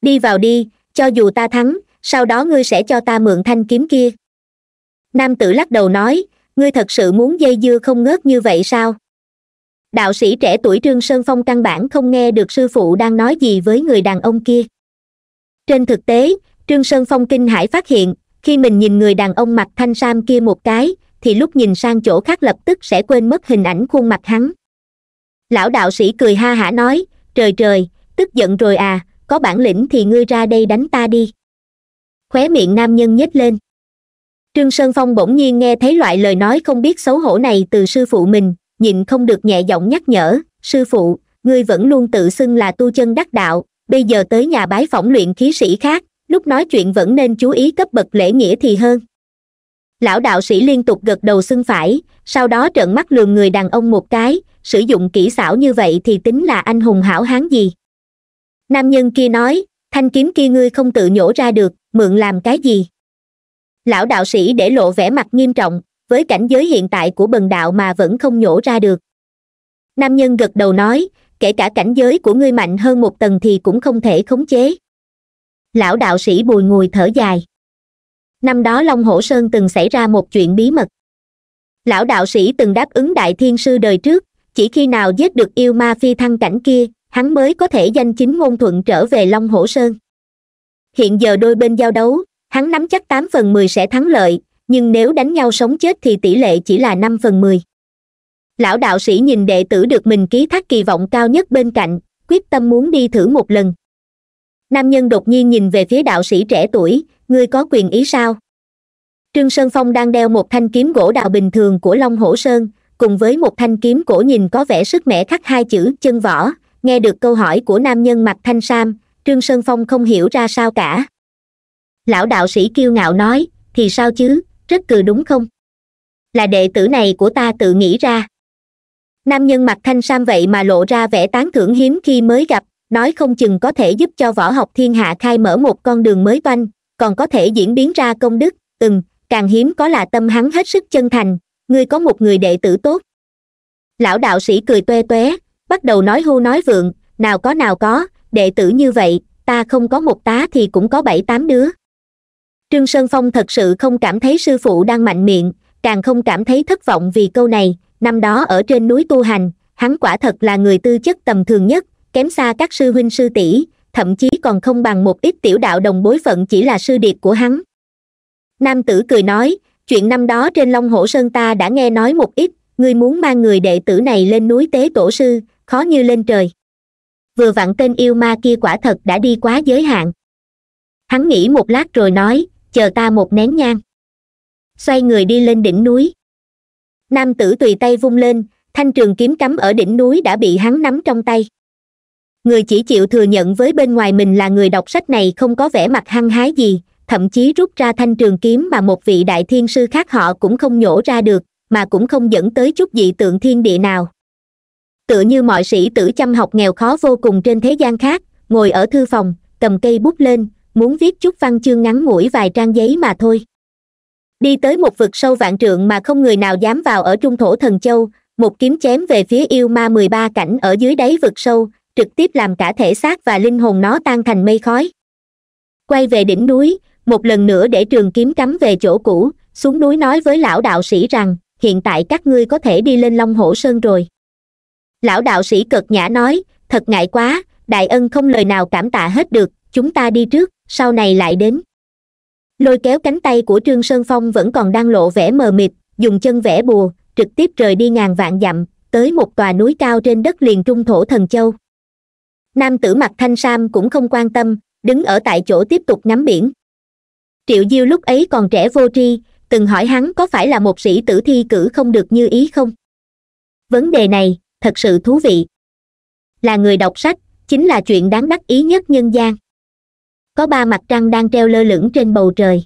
đi vào đi cho dù ta thắng sau đó ngươi sẽ cho ta mượn thanh kiếm kia nam tử lắc đầu nói ngươi thật sự muốn dây dưa không ngớt như vậy sao đạo sĩ trẻ tuổi trương sơn phong căn bản không nghe được sư phụ đang nói gì với người đàn ông kia trên thực tế trương sơn phong kinh hãi phát hiện khi mình nhìn người đàn ông mặc thanh sam kia một cái thì lúc nhìn sang chỗ khác lập tức sẽ quên mất hình ảnh khuôn mặt hắn lão đạo sĩ cười ha hả nói trời trời tức giận rồi à có bản lĩnh thì ngươi ra đây đánh ta đi khóe miệng nam nhân nhếch lên trương sơn phong bỗng nhiên nghe thấy loại lời nói không biết xấu hổ này từ sư phụ mình nhịn không được nhẹ giọng nhắc nhở sư phụ ngươi vẫn luôn tự xưng là tu chân đắc đạo bây giờ tới nhà bái phỏng luyện khí sĩ khác lúc nói chuyện vẫn nên chú ý cấp bậc lễ nghĩa thì hơn lão đạo sĩ liên tục gật đầu xưng phải sau đó trợn mắt lườm người đàn ông một cái sử dụng kỹ xảo như vậy thì tính là anh hùng hảo hán gì nam nhân kia nói thanh kiếm kia ngươi không tự nhổ ra được mượn làm cái gì lão đạo sĩ để lộ vẻ mặt nghiêm trọng với cảnh giới hiện tại của bần đạo mà vẫn không nhổ ra được nam nhân gật đầu nói kể cả cảnh giới của ngươi mạnh hơn một tầng thì cũng không thể khống chế lão đạo sĩ bùi ngùi thở dài năm đó long hổ sơn từng xảy ra một chuyện bí mật lão đạo sĩ từng đáp ứng đại thiên sư đời trước chỉ khi nào giết được yêu ma phi thăng cảnh kia hắn mới có thể danh chính ngôn thuận trở về long hổ sơn hiện giờ đôi bên giao đấu hắn nắm chắc tám phần mười sẽ thắng lợi nhưng nếu đánh nhau sống chết thì tỷ lệ chỉ là năm phần mười lão đạo sĩ nhìn đệ tử được mình ký thác kỳ vọng cao nhất bên cạnh quyết tâm muốn đi thử một lần nam nhân đột nhiên nhìn về phía đạo sĩ trẻ tuổi ngươi có quyền ý sao trương sơn phong đang đeo một thanh kiếm gỗ đào bình thường của long hổ sơn cùng với một thanh kiếm cổ nhìn có vẻ sức mẻ khắc hai chữ chân võ nghe được câu hỏi của nam nhân mặt thanh sam trương sơn phong không hiểu ra sao cả lão đạo sĩ kiêu ngạo nói thì sao chứ rất cừ đúng không là đệ tử này của ta tự nghĩ ra nam nhân mặt thanh sam vậy mà lộ ra vẻ tán thưởng hiếm khi mới gặp nói không chừng có thể giúp cho võ học thiên hạ khai mở một con đường mới toanh còn có thể diễn biến ra công đức từng càng hiếm có là tâm hắn hết sức chân thành ngươi có một người đệ tử tốt lão đạo sĩ cười toe toé bắt đầu nói hưu nói vượng nào có nào có đệ tử như vậy ta không có một tá thì cũng có bảy tám đứa trương sơn phong thật sự không cảm thấy sư phụ đang mạnh miệng càng không cảm thấy thất vọng vì câu này năm đó ở trên núi tu hành hắn quả thật là người tư chất tầm thường nhất kém xa các sư huynh sư tỷ thậm chí còn không bằng một ít tiểu đạo đồng bối phận chỉ là sư điệt của hắn nam tử cười nói chuyện năm đó trên long hổ sơn ta đã nghe nói một ít ngươi muốn mang người đệ tử này lên núi tế tổ sư khó như lên trời vừa vặn tên yêu ma kia quả thật đã đi quá giới hạn hắn nghĩ một lát rồi nói chờ ta một nén nhang xoay người đi lên đỉnh núi nam tử tùy tay vung lên thanh trường kiếm cắm ở đỉnh núi đã bị hắn nắm trong tay người chỉ chịu thừa nhận với bên ngoài mình là người đọc sách này không có vẻ mặt hăng hái gì thậm chí rút ra thanh trường kiếm mà một vị đại thiên sư khác họ cũng không nhổ ra được mà cũng không dẫn tới chút dị tượng thiên địa nào tựa như mọi sĩ tử chăm học nghèo khó vô cùng trên thế gian khác ngồi ở thư phòng cầm cây bút lên muốn viết chút văn chương ngắn ngủi vài trang giấy mà thôi đi tới một vực sâu vạn trượng mà không người nào dám vào ở trung thổ thần châu một kiếm chém về phía yêu ma mười ba cảnh ở dưới đáy vực sâu trực tiếp làm cả thể xác và linh hồn nó tan thành mây khói quay về đỉnh núi một lần nữa để trường kiếm cắm về chỗ cũ xuống núi nói với lão đạo sĩ rằng hiện tại các ngươi có thể đi lên long hổ sơn rồi lão đạo sĩ cực nhã nói thật ngại quá đại ân không lời nào cảm tạ hết được chúng ta đi trước sau này lại đến lôi kéo cánh tay của trương sơn phong vẫn còn đang lộ vẻ mờ mịt dùng chân vẽ bùa trực tiếp rời đi ngàn vạn dặm tới một tòa núi cao trên đất liền trung thổ thần châu nam tử mặt thanh sam cũng không quan tâm đứng ở tại chỗ tiếp tục ngắm biển triệu diêu lúc ấy còn trẻ vô tri từng hỏi hắn có phải là một sĩ tử thi cử không được như ý không vấn đề này thật sự thú vị là người đọc sách chính là chuyện đáng đắc ý nhất nhân gian có ba mặt trăng đang treo lơ lửng trên bầu trời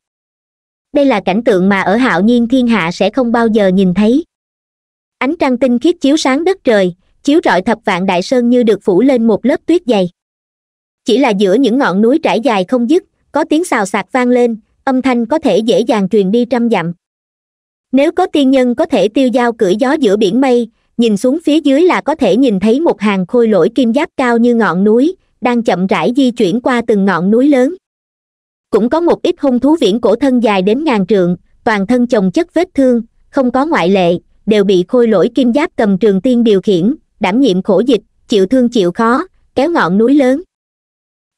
đây là cảnh tượng mà ở hạo nhiên thiên hạ sẽ không bao giờ nhìn thấy ánh trăng tinh khiết chiếu sáng đất trời chiếu rọi thập vạn đại sơn như được phủ lên một lớp tuyết dày chỉ là giữa những ngọn núi trải dài không dứt có tiếng xào xạc vang lên âm thanh có thể dễ dàng truyền đi trăm dặm nếu có tiên nhân có thể tiêu dao cưỡi gió giữa biển mây nhìn xuống phía dưới là có thể nhìn thấy một hàng khôi lỗi kim giáp cao như ngọn núi đang chậm rãi di chuyển qua từng ngọn núi lớn cũng có một ít hung thú viễn cổ thân dài đến ngàn trượng toàn thân chồng chất vết thương không có ngoại lệ đều bị khôi lỗi kim giáp cầm trường tiên điều khiển đảm nhiệm khổ dịch chịu thương chịu khó kéo ngọn núi lớn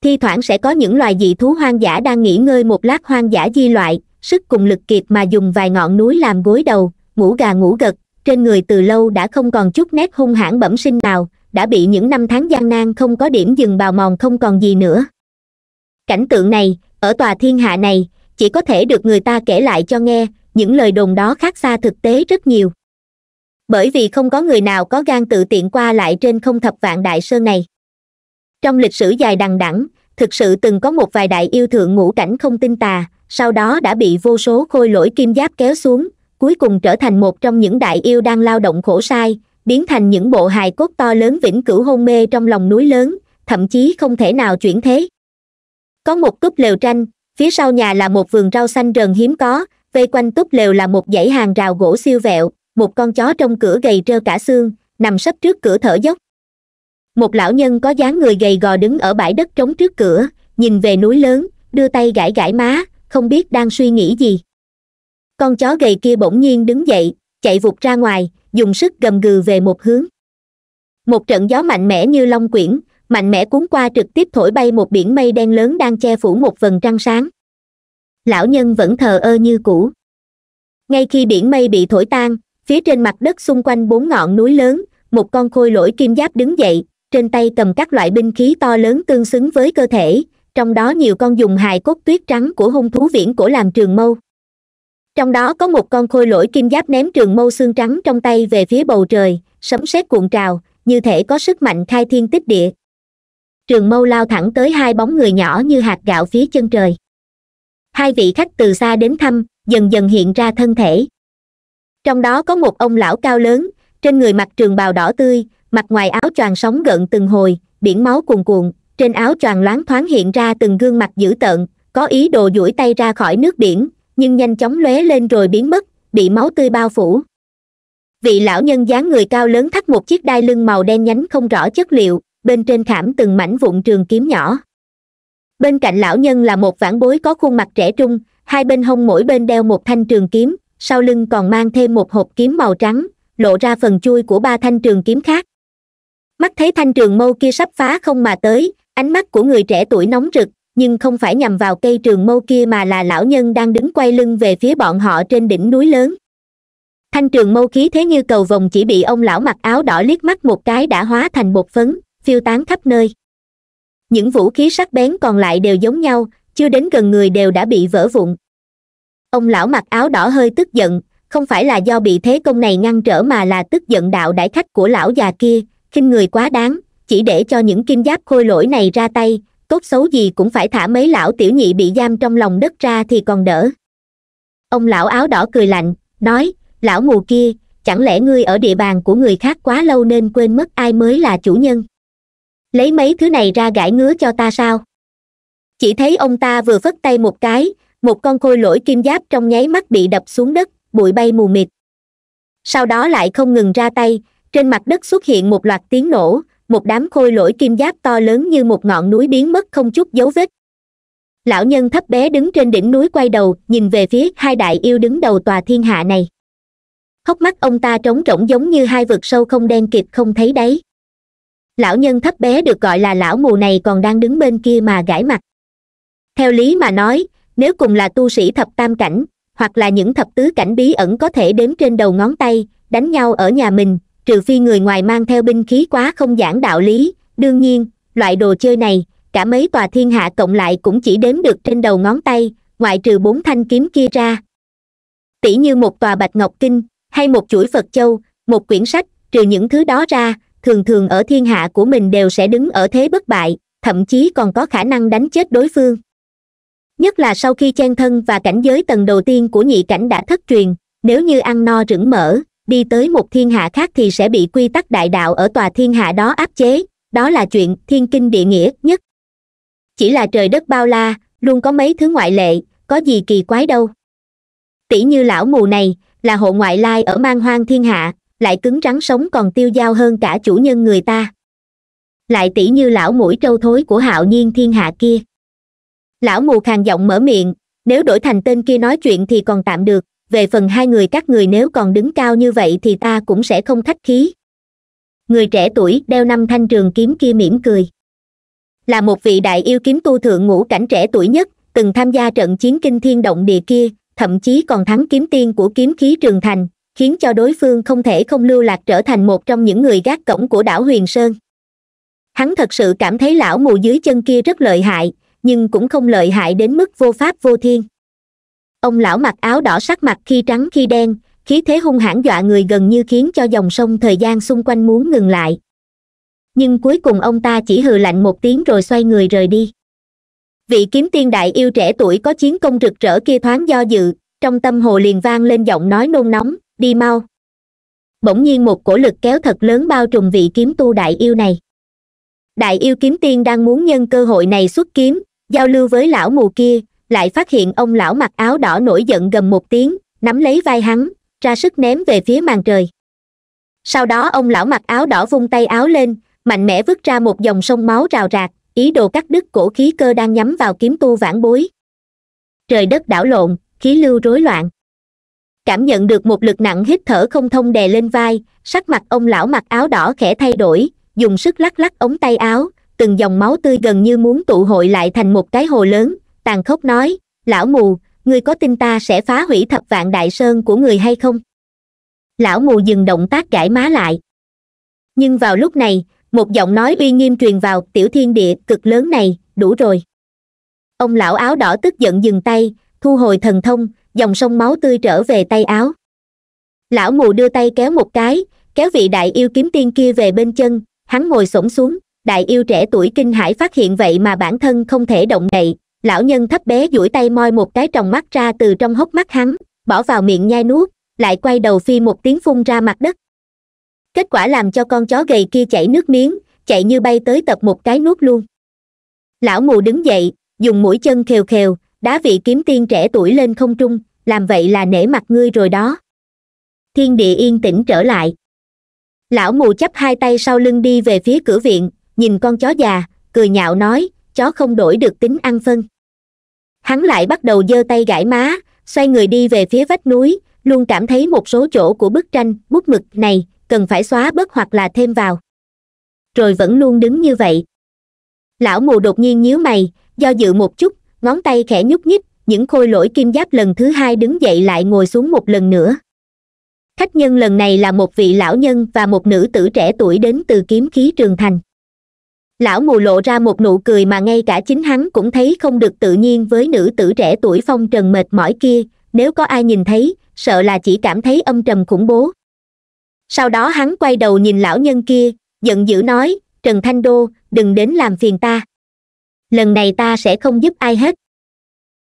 thi thoảng sẽ có những loài dị thú hoang dã đang nghỉ ngơi một lát hoang dã di loại sức cùng lực kiệt mà dùng vài ngọn núi làm gối đầu ngủ gà ngủ gật trên người từ lâu đã không còn chút nét hung hãn bẩm sinh nào đã bị những năm tháng gian nan không có điểm dừng bào mòn không còn gì nữa cảnh tượng này ở tòa thiên hạ này chỉ có thể được người ta kể lại cho nghe những lời đồn đó khác xa thực tế rất nhiều bởi vì không có người nào có gan tự tiện qua lại trên không thập vạn đại sơn này trong lịch sử dài đằng đẵng thực sự từng có một vài đại yêu thượng ngũ cảnh không tin tà sau đó đã bị vô số khôi lỗi kim giáp kéo xuống cuối cùng trở thành một trong những đại yêu đang lao động khổ sai biến thành những bộ hài cốt to lớn vĩnh cửu hôn mê trong lòng núi lớn thậm chí không thể nào chuyển thế có một cúp lều tranh phía sau nhà là một vườn rau xanh rờn hiếm có vây quanh túp lều là một dãy hàng rào gỗ siêu vẹo một con chó trong cửa gầy trơ cả xương nằm sấp trước cửa thở dốc một lão nhân có dáng người gầy gò đứng ở bãi đất trống trước cửa nhìn về núi lớn đưa tay gãi gãi má không biết đang suy nghĩ gì con chó gầy kia bỗng nhiên đứng dậy chạy vụt ra ngoài dùng sức gầm gừ về một hướng một trận gió mạnh mẽ như long quyển mạnh mẽ cuốn qua trực tiếp thổi bay một biển mây đen lớn đang che phủ một phần trăng sáng lão nhân vẫn thờ ơ như cũ ngay khi biển mây bị thổi tan phía trên mặt đất xung quanh bốn ngọn núi lớn một con khôi lỗi kim giáp đứng dậy trên tay cầm các loại binh khí to lớn tương xứng với cơ thể trong đó nhiều con dùng hài cốt tuyết trắng của hung thú viễn cổ làm trường mâu trong đó có một con khôi lỗi kim giáp ném trường mâu xương trắng trong tay về phía bầu trời sấm sét cuộn trào như thể có sức mạnh khai thiên tích địa trường mâu lao thẳng tới hai bóng người nhỏ như hạt gạo phía chân trời hai vị khách từ xa đến thăm dần dần hiện ra thân thể trong đó có một ông lão cao lớn trên người mặc trường bào đỏ tươi mặt ngoài áo choàng sóng gợn từng hồi biển máu cuồn cuộn trên áo choàng loáng thoáng hiện ra từng gương mặt dữ tợn có ý đồ duỗi tay ra khỏi nước biển nhưng nhanh chóng lóe lên rồi biến mất bị máu tươi bao phủ vị lão nhân dáng người cao lớn thắt một chiếc đai lưng màu đen nhánh không rõ chất liệu bên trên khảm từng mảnh vụn trường kiếm nhỏ bên cạnh lão nhân là một vãn bối có khuôn mặt trẻ trung hai bên hông mỗi bên đeo một thanh trường kiếm sau lưng còn mang thêm một hộp kiếm màu trắng lộ ra phần chui của ba thanh trường kiếm khác mắt thấy thanh trường mâu kia sắp phá không mà tới ánh mắt của người trẻ tuổi nóng rực nhưng không phải nhằm vào cây trường mâu kia mà là lão nhân đang đứng quay lưng về phía bọn họ trên đỉnh núi lớn thanh trường mâu khí thế như cầu vồng chỉ bị ông lão mặc áo đỏ liếc mắt một cái đã hóa thành bột phấn phiêu tán khắp nơi những vũ khí sắc bén còn lại đều giống nhau chưa đến gần người đều đã bị vỡ vụn ông lão mặc áo đỏ hơi tức giận không phải là do bị thế công này ngăn trở mà là tức giận đạo đại khách của lão già kia khinh người quá đáng chỉ để cho những kim giáp khôi lỗi này ra tay tốt xấu gì cũng phải thả mấy lão tiểu nhị bị giam trong lòng đất ra thì còn đỡ ông lão áo đỏ cười lạnh nói lão mù kia chẳng lẽ ngươi ở địa bàn của người khác quá lâu nên quên mất ai mới là chủ nhân lấy mấy thứ này ra gãi ngứa cho ta sao chỉ thấy ông ta vừa phất tay một cái một con khôi lỗi kim giáp trong nháy mắt bị đập xuống đất bụi bay mù mịt sau đó lại không ngừng ra tay trên mặt đất xuất hiện một loạt tiếng nổ một đám khôi lỗi kim giáp to lớn như một ngọn núi biến mất không chút dấu vết lão nhân thấp bé đứng trên đỉnh núi quay đầu nhìn về phía hai đại yêu đứng đầu tòa thiên hạ này hốc mắt ông ta trống rỗng giống như hai vực sâu không đen kịp không thấy đấy lão nhân thấp bé được gọi là lão mù này còn đang đứng bên kia mà gãi mặt theo lý mà nói nếu cùng là tu sĩ thập tam cảnh hoặc là những thập tứ cảnh bí ẩn có thể đếm trên đầu ngón tay đánh nhau ở nhà mình trừ phi người ngoài mang theo binh khí quá không giảng đạo lý đương nhiên loại đồ chơi này cả mấy tòa thiên hạ cộng lại cũng chỉ đếm được trên đầu ngón tay ngoại trừ bốn thanh kiếm kia ra tỉ như một tòa bạch ngọc kinh hay một chuỗi phật châu một quyển sách trừ những thứ đó ra thường thường ở thiên hạ của mình đều sẽ đứng ở thế bất bại thậm chí còn có khả năng đánh chết đối phương nhất là sau khi chen thân và cảnh giới tầng đầu tiên của nhị cảnh đã thất truyền nếu như ăn no rửng mở đi tới một thiên hạ khác thì sẽ bị quy tắc đại đạo ở tòa thiên hạ đó áp chế đó là chuyện thiên kinh địa nghĩa nhất chỉ là trời đất bao la luôn có mấy thứ ngoại lệ có gì kỳ quái đâu tỷ như lão mù này là hộ ngoại lai ở mang hoang thiên hạ lại cứng rắn sống còn tiêu dao hơn cả chủ nhân người ta lại tỷ như lão mũi trâu thối của hạo nhiên thiên hạ kia lão mù khàn giọng mở miệng nếu đổi thành tên kia nói chuyện thì còn tạm được về phần hai người các người nếu còn đứng cao như vậy thì ta cũng sẽ không khách khí người trẻ tuổi đeo năm thanh trường kiếm kia mỉm cười là một vị đại yêu kiếm tu thượng ngũ cảnh trẻ tuổi nhất từng tham gia trận chiến kinh thiên động địa kia thậm chí còn thắng kiếm tiên của kiếm khí trường thành khiến cho đối phương không thể không lưu lạc trở thành một trong những người gác cổng của đảo huyền sơn hắn thật sự cảm thấy lão mù dưới chân kia rất lợi hại nhưng cũng không lợi hại đến mức vô pháp vô thiên ông lão mặc áo đỏ sắc mặt khi trắng khi đen khí thế hung hãn dọa người gần như khiến cho dòng sông thời gian xung quanh muốn ngừng lại nhưng cuối cùng ông ta chỉ hừ lạnh một tiếng rồi xoay người rời đi vị kiếm tiên đại yêu trẻ tuổi có chiến công rực rỡ kia thoáng do dự trong tâm hồ liền vang lên giọng nói nôn nóng đi mau bỗng nhiên một cổ lực kéo thật lớn bao trùm vị kiếm tu đại yêu này đại yêu kiếm tiên đang muốn nhân cơ hội này xuất kiếm giao lưu với lão mù kia lại phát hiện ông lão mặc áo đỏ nổi giận gầm một tiếng nắm lấy vai hắn ra sức ném về phía màn trời sau đó ông lão mặc áo đỏ vung tay áo lên mạnh mẽ vứt ra một dòng sông máu rào rạc ý đồ cắt đứt cổ khí cơ đang nhắm vào kiếm tu vãn bối trời đất đảo lộn khí lưu rối loạn cảm nhận được một lực nặng hít thở không thông đè lên vai sắc mặt ông lão mặc áo đỏ khẽ thay đổi dùng sức lắc lắc ống tay áo từng dòng máu tươi gần như muốn tụ hội lại thành một cái hồ lớn tàn khốc nói lão mù ngươi có tin ta sẽ phá hủy thập vạn đại sơn của người hay không lão mù dừng động tác gãi má lại nhưng vào lúc này một giọng nói uy nghiêm truyền vào tiểu thiên địa cực lớn này đủ rồi ông lão áo đỏ tức giận dừng tay thu hồi thần thông dòng sông máu tươi trở về tay áo lão mù đưa tay kéo một cái kéo vị đại yêu kiếm tiên kia về bên chân hắn ngồi xổm xuống đại yêu trẻ tuổi kinh hãi phát hiện vậy mà bản thân không thể động đậy lão nhân thấp bé duỗi tay moi một cái tròng mắt ra từ trong hốc mắt hắn bỏ vào miệng nhai nuốt lại quay đầu phi một tiếng phun ra mặt đất kết quả làm cho con chó gầy kia chảy nước miếng chạy như bay tới tập một cái nuốt luôn lão mù đứng dậy dùng mũi chân khều khều đá vị kiếm tiên trẻ tuổi lên không trung làm vậy là nể mặt ngươi rồi đó thiên địa yên tĩnh trở lại lão mù chấp hai tay sau lưng đi về phía cửa viện nhìn con chó già cười nhạo nói chó không đổi được tính ăn phân hắn lại bắt đầu giơ tay gãi má xoay người đi về phía vách núi luôn cảm thấy một số chỗ của bức tranh bút mực này cần phải xóa bớt hoặc là thêm vào rồi vẫn luôn đứng như vậy lão mù đột nhiên nhíu mày do dự một chút ngón tay khẽ nhúc nhích những khôi lỗi kim giáp lần thứ hai đứng dậy lại ngồi xuống một lần nữa khách nhân lần này là một vị lão nhân và một nữ tử trẻ tuổi đến từ kiếm khí trường thành lão mù lộ ra một nụ cười mà ngay cả chính hắn cũng thấy không được tự nhiên với nữ tử trẻ tuổi phong trần mệt mỏi kia nếu có ai nhìn thấy sợ là chỉ cảm thấy âm trầm khủng bố sau đó hắn quay đầu nhìn lão nhân kia giận dữ nói trần thanh đô đừng đến làm phiền ta lần này ta sẽ không giúp ai hết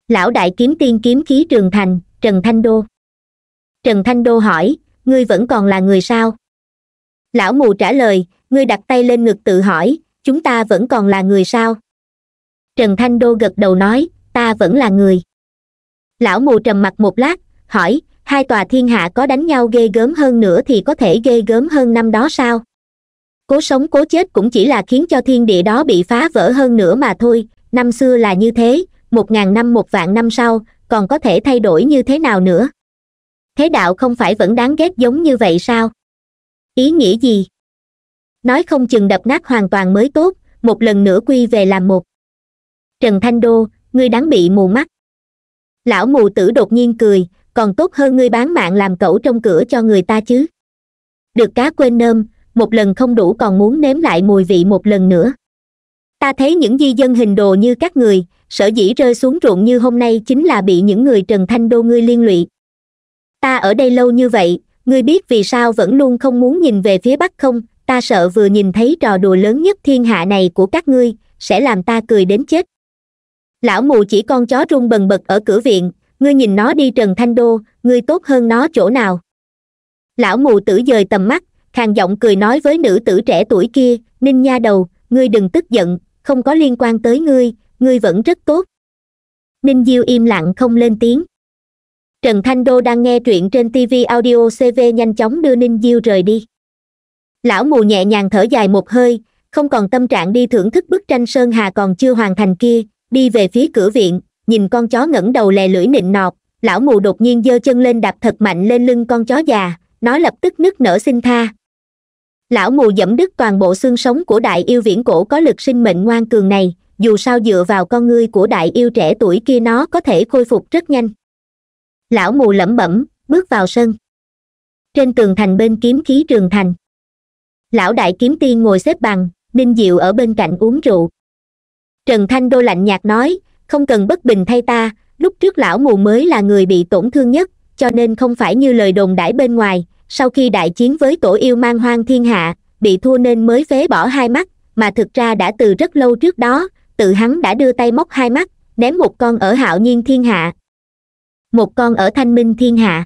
lão đại kiếm tiên kiếm khí trường thành trần thanh đô trần thanh đô hỏi ngươi vẫn còn là người sao lão mù trả lời ngươi đặt tay lên ngực tự hỏi chúng ta vẫn còn là người sao trần thanh đô gật đầu nói ta vẫn là người lão mù trầm mặt một lát hỏi hai tòa thiên hạ có đánh nhau ghê gớm hơn nữa thì có thể ghê gớm hơn năm đó sao cố sống cố chết cũng chỉ là khiến cho thiên địa đó bị phá vỡ hơn nữa mà thôi năm xưa là như thế một ngàn năm một vạn năm sau còn có thể thay đổi như thế nào nữa thế đạo không phải vẫn đáng ghét giống như vậy sao ý nghĩa gì nói không chừng đập nát hoàn toàn mới tốt một lần nữa quy về làm một trần thanh đô ngươi đáng bị mù mắt lão mù tử đột nhiên cười còn tốt hơn ngươi bán mạng làm cẩu trong cửa cho người ta chứ được cá quên nơm một lần không đủ còn muốn nếm lại mùi vị một lần nữa ta thấy những di dân hình đồ như các người sở dĩ rơi xuống ruộng như hôm nay chính là bị những người trần thanh đô ngươi liên lụy ta ở đây lâu như vậy ngươi biết vì sao vẫn luôn không muốn nhìn về phía bắc không ta sợ vừa nhìn thấy trò đùa lớn nhất thiên hạ này của các ngươi sẽ làm ta cười đến chết lão mù chỉ con chó rung bần bật ở cửa viện ngươi nhìn nó đi trần thanh đô ngươi tốt hơn nó chỗ nào lão mù tử dời tầm mắt khàn giọng cười nói với nữ tử trẻ tuổi kia ninh nha đầu ngươi đừng tức giận không có liên quan tới ngươi ngươi vẫn rất tốt ninh diêu im lặng không lên tiếng trần thanh đô đang nghe truyện trên tv audio cv nhanh chóng đưa ninh diêu rời đi lão mù nhẹ nhàng thở dài một hơi không còn tâm trạng đi thưởng thức bức tranh sơn hà còn chưa hoàn thành kia đi về phía cửa viện nhìn con chó ngẩng đầu lè lưỡi nịnh nọt lão mù đột nhiên giơ chân lên đạp thật mạnh lên lưng con chó già nó lập tức nứt nở xin tha lão mù dẫm đứt toàn bộ xương sống của đại yêu viễn cổ có lực sinh mệnh ngoan cường này dù sao dựa vào con ngươi của đại yêu trẻ tuổi kia nó có thể khôi phục rất nhanh lão mù lẩm bẩm bước vào sân trên tường thành bên kiếm khí trường thành lão đại kiếm tiên ngồi xếp bằng ninh diệu ở bên cạnh uống rượu trần thanh đô lạnh nhạt nói không cần bất bình thay ta lúc trước lão mù mới là người bị tổn thương nhất cho nên không phải như lời đồn đãi bên ngoài sau khi đại chiến với tổ yêu mang hoang thiên hạ bị thua nên mới phế bỏ hai mắt mà thực ra đã từ rất lâu trước đó tự hắn đã đưa tay móc hai mắt ném một con ở hạo nhiên thiên hạ một con ở thanh minh thiên hạ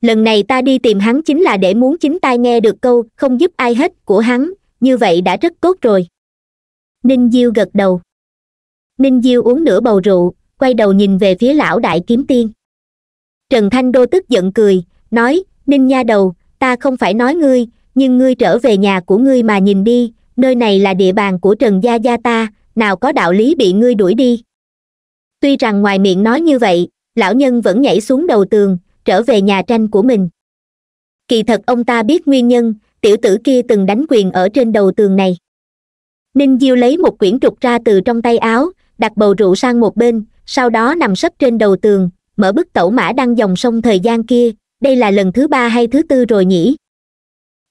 lần này ta đi tìm hắn chính là để muốn chính tai nghe được câu không giúp ai hết của hắn như vậy đã rất cốt rồi ninh diêu gật đầu ninh diêu uống nửa bầu rượu quay đầu nhìn về phía lão đại kiếm tiên trần thanh đô tức giận cười nói ninh nha đầu ta không phải nói ngươi nhưng ngươi trở về nhà của ngươi mà nhìn đi nơi này là địa bàn của trần gia gia ta nào có đạo lý bị ngươi đuổi đi tuy rằng ngoài miệng nói như vậy lão nhân vẫn nhảy xuống đầu tường trở về nhà tranh của mình kỳ thật ông ta biết nguyên nhân tiểu tử kia từng đánh quyền ở trên đầu tường này ninh diêu lấy một quyển trục ra từ trong tay áo đặt bầu rượu sang một bên sau đó nằm sấp trên đầu tường mở bức tẩu mã đăng dòng sông thời gian kia đây là lần thứ ba hay thứ tư rồi nhỉ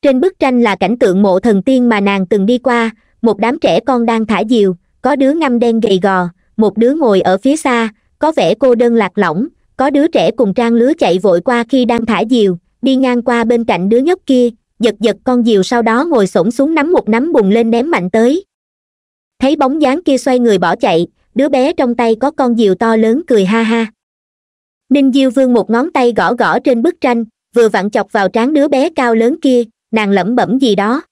trên bức tranh là cảnh tượng mộ thần tiên mà nàng từng đi qua một đám trẻ con đang thả diều có đứa ngâm đen gầy gò một đứa ngồi ở phía xa có vẻ cô đơn lạc lõng có đứa trẻ cùng trang lứa chạy vội qua khi đang thả diều đi ngang qua bên cạnh đứa nhóc kia giật giật con diều sau đó ngồi s xuống nắm một nắm bùn lên ném mạnh tới thấy bóng dáng kia xoay người bỏ chạy đứa bé trong tay có con diều to lớn cười ha ha ninh diêu vương một ngón tay gõ gõ trên bức tranh vừa vặn chọc vào trán đứa bé cao lớn kia nàng lẩm bẩm gì đó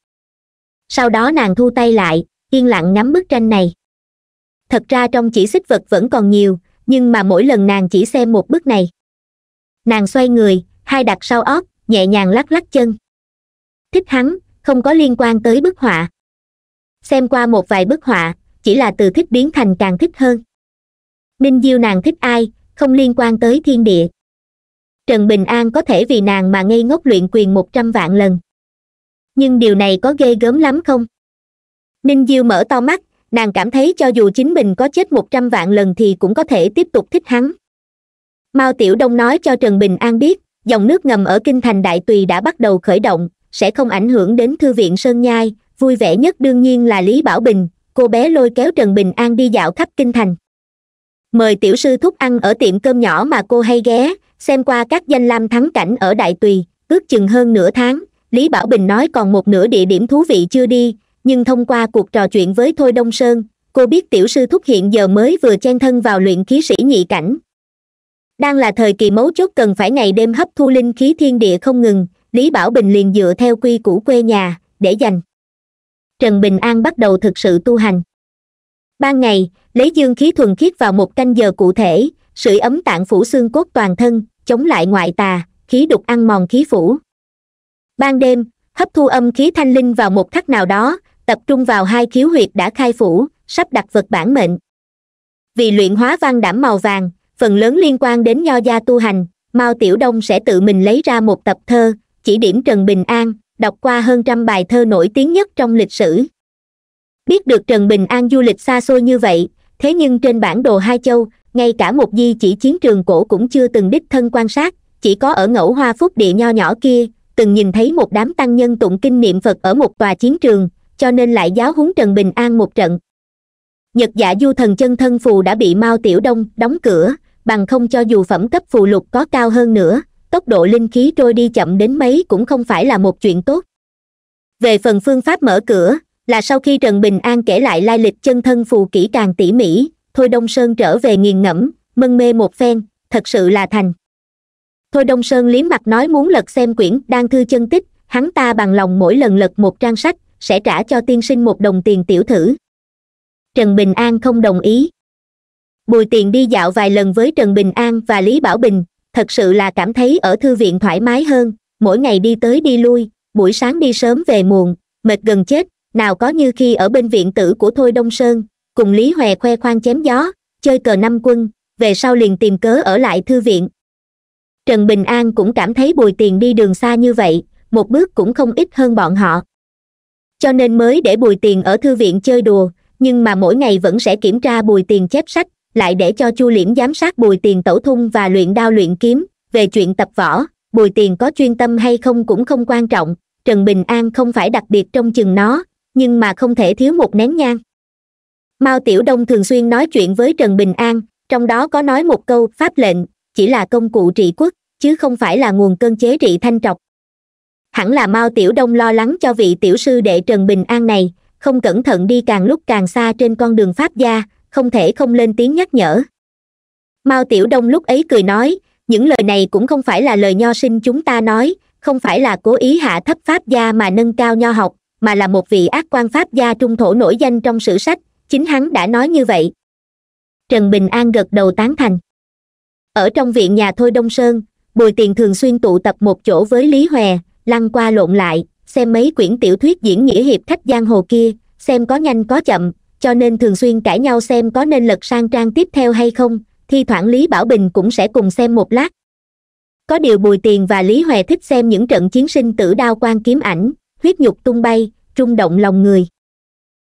sau đó nàng thu tay lại yên lặng ngắm bức tranh này thật ra trong chỉ xích vật vẫn còn nhiều nhưng mà mỗi lần nàng chỉ xem một bước này nàng xoay người hai đặt sau óc, nhẹ nhàng lắc lắc chân thích hắn không có liên quan tới bức họa xem qua một vài bức họa chỉ là từ thích biến thành càng thích hơn ninh diêu nàng thích ai không liên quan tới thiên địa trần bình an có thể vì nàng mà ngây ngốc luyện quyền một trăm vạn lần nhưng điều này có ghê gớm lắm không ninh diêu mở to mắt nàng cảm thấy cho dù chính mình có chết một trăm vạn lần thì cũng có thể tiếp tục thích hắn mao tiểu đông nói cho trần bình an biết dòng nước ngầm ở kinh thành đại tùy đã bắt đầu khởi động sẽ không ảnh hưởng đến thư viện sơn nhai vui vẻ nhất đương nhiên là lý bảo bình cô bé lôi kéo trần bình an đi dạo khắp kinh thành mời tiểu sư thúc ăn ở tiệm cơm nhỏ mà cô hay ghé xem qua các danh lam thắng cảnh ở đại tùy ước chừng hơn nửa tháng lý bảo bình nói còn một nửa địa điểm thú vị chưa đi nhưng thông qua cuộc trò chuyện với thôi đông sơn cô biết tiểu sư thúc hiện giờ mới vừa chen thân vào luyện khí sĩ nhị cảnh đang là thời kỳ mấu chốt cần phải ngày đêm hấp thu linh khí thiên địa không ngừng lý bảo bình liền dựa theo quy củ quê nhà để dành trần bình an bắt đầu thực sự tu hành ban ngày lấy dương khí thuần khiết vào một canh giờ cụ thể sưởi ấm tạng phủ xương cốt toàn thân chống lại ngoại tà khí đục ăn mòn khí phủ ban đêm hấp thu âm khí thanh linh vào một khắc nào đó tập trung vào hai khiếu huyệt đã khai phủ sắp đặt vật bản mệnh vì luyện hóa văn đảm màu vàng phần lớn liên quan đến nho gia tu hành mao tiểu đông sẽ tự mình lấy ra một tập thơ chỉ điểm trần bình an đọc qua hơn trăm bài thơ nổi tiếng nhất trong lịch sử biết được trần bình an du lịch xa xôi như vậy thế nhưng trên bản đồ hai châu ngay cả một di chỉ chiến trường cổ cũng chưa từng đích thân quan sát chỉ có ở ngẫu hoa phúc địa nho nhỏ kia từng nhìn thấy một đám tăng nhân tụng kinh niệm phật ở một tòa chiến trường cho nên lại giáo huấn trần bình an một trận nhật giả dạ du thần chân thân phù đã bị mao tiểu đông đóng cửa bằng không cho dù phẩm cấp phù lục có cao hơn nữa tốc độ linh khí trôi đi chậm đến mấy cũng không phải là một chuyện tốt về phần phương pháp mở cửa là sau khi trần bình an kể lại lai lịch chân thân phù kỹ càng tỉ mỉ thôi đông sơn trở về nghiền ngẫm mân mê một phen thật sự là thành thôi đông sơn liếm mặt nói muốn lật xem quyển đang thư chân tích hắn ta bằng lòng mỗi lần lật một trang sách sẽ trả cho tiên sinh một đồng tiền tiểu thử trần bình an không đồng ý bùi tiền đi dạo vài lần với trần bình an và lý bảo bình thật sự là cảm thấy ở thư viện thoải mái hơn mỗi ngày đi tới đi lui buổi sáng đi sớm về muộn mệt gần chết nào có như khi ở bên viện tử của thôi đông sơn cùng lý hòe khoe khoang chém gió chơi cờ năm quân về sau liền tìm cớ ở lại thư viện trần bình an cũng cảm thấy bùi tiền đi đường xa như vậy một bước cũng không ít hơn bọn họ cho nên mới để bùi tiền ở thư viện chơi đùa nhưng mà mỗi ngày vẫn sẽ kiểm tra bùi tiền chép sách lại để cho chu liễm giám sát bùi tiền tẩu thung và luyện đao luyện kiếm về chuyện tập võ bùi tiền có chuyên tâm hay không cũng không quan trọng trần bình an không phải đặc biệt trong chừng nó nhưng mà không thể thiếu một nén nhang mao tiểu đông thường xuyên nói chuyện với trần bình an trong đó có nói một câu pháp lệnh chỉ là công cụ trị quốc chứ không phải là nguồn cơn chế trị thanh trọc hẳn là mao tiểu đông lo lắng cho vị tiểu sư đệ trần bình an này không cẩn thận đi càng lúc càng xa trên con đường pháp gia không thể không lên tiếng nhắc nhở mao tiểu đông lúc ấy cười nói những lời này cũng không phải là lời nho sinh chúng ta nói không phải là cố ý hạ thấp pháp gia mà nâng cao nho học mà là một vị ác quan pháp gia trung thổ nổi danh trong sử sách chính hắn đã nói như vậy trần bình an gật đầu tán thành ở trong viện nhà thôi đông sơn bùi tiền thường xuyên tụ tập một chỗ với lý hòe lăn qua lộn lại xem mấy quyển tiểu thuyết diễn nghĩa hiệp khách giang hồ kia xem có nhanh có chậm cho nên thường xuyên cãi nhau xem có nên lật sang trang tiếp theo hay không thi thoảng lý bảo bình cũng sẽ cùng xem một lát có điều bùi tiền và lý huệ thích xem những trận chiến sinh tử đao quan kiếm ảnh huyết nhục tung bay trung động lòng người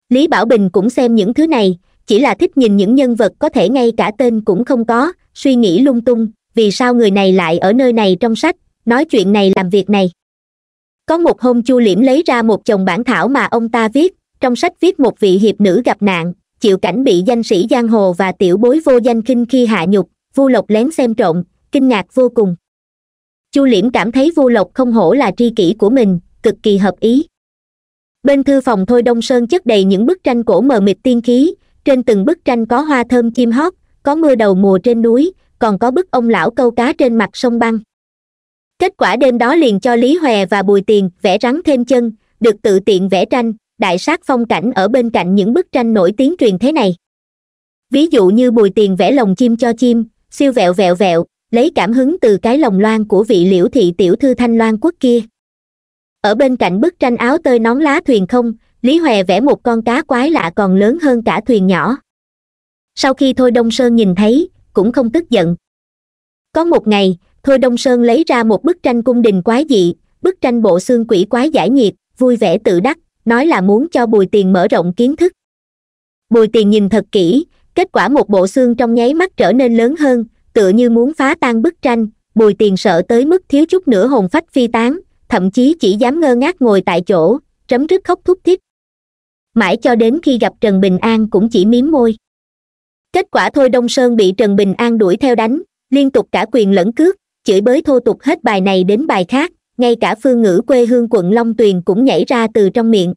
lý bảo bình cũng xem những thứ này chỉ là thích nhìn những nhân vật có thể ngay cả tên cũng không có suy nghĩ lung tung vì sao người này lại ở nơi này trong sách nói chuyện này làm việc này có một hôm chu liễm lấy ra một chồng bản thảo mà ông ta viết trong sách viết một vị hiệp nữ gặp nạn chịu cảnh bị danh sĩ giang hồ và tiểu bối vô danh khinh khi hạ nhục vu lộc lén xem trộm kinh ngạc vô cùng chu liễm cảm thấy vu lộc không hổ là tri kỷ của mình cực kỳ hợp ý bên thư phòng thôi đông sơn chất đầy những bức tranh cổ mờ mịt tiên khí trên từng bức tranh có hoa thơm chim hót có mưa đầu mùa trên núi còn có bức ông lão câu cá trên mặt sông băng kết quả đêm đó liền cho lý hòe và bùi tiền vẽ rắn thêm chân được tự tiện vẽ tranh đại sát phong cảnh ở bên cạnh những bức tranh nổi tiếng truyền thế này ví dụ như bùi tiền vẽ lồng chim cho chim siêu vẹo vẹo vẹo lấy cảm hứng từ cái lồng loan của vị liễu thị tiểu thư thanh loan quốc kia ở bên cạnh bức tranh áo tơi nón lá thuyền không lý hòe vẽ một con cá quái lạ còn lớn hơn cả thuyền nhỏ sau khi thôi đông sơn nhìn thấy cũng không tức giận có một ngày thôi đông sơn lấy ra một bức tranh cung đình quái dị bức tranh bộ xương quỷ quái giải nhiệt vui vẻ tự đắc nói là muốn cho bùi tiền mở rộng kiến thức bùi tiền nhìn thật kỹ kết quả một bộ xương trong nháy mắt trở nên lớn hơn tựa như muốn phá tan bức tranh bùi tiền sợ tới mức thiếu chút nữa hồn phách phi tán thậm chí chỉ dám ngơ ngác ngồi tại chỗ trấm rứt khóc thúc thít mãi cho đến khi gặp trần bình an cũng chỉ miếm môi kết quả thôi đông sơn bị trần bình an đuổi theo đánh liên tục cả quyền lẫn cước chửi bới thô tục hết bài này đến bài khác ngay cả phương ngữ quê hương quận long tuyền cũng nhảy ra từ trong miệng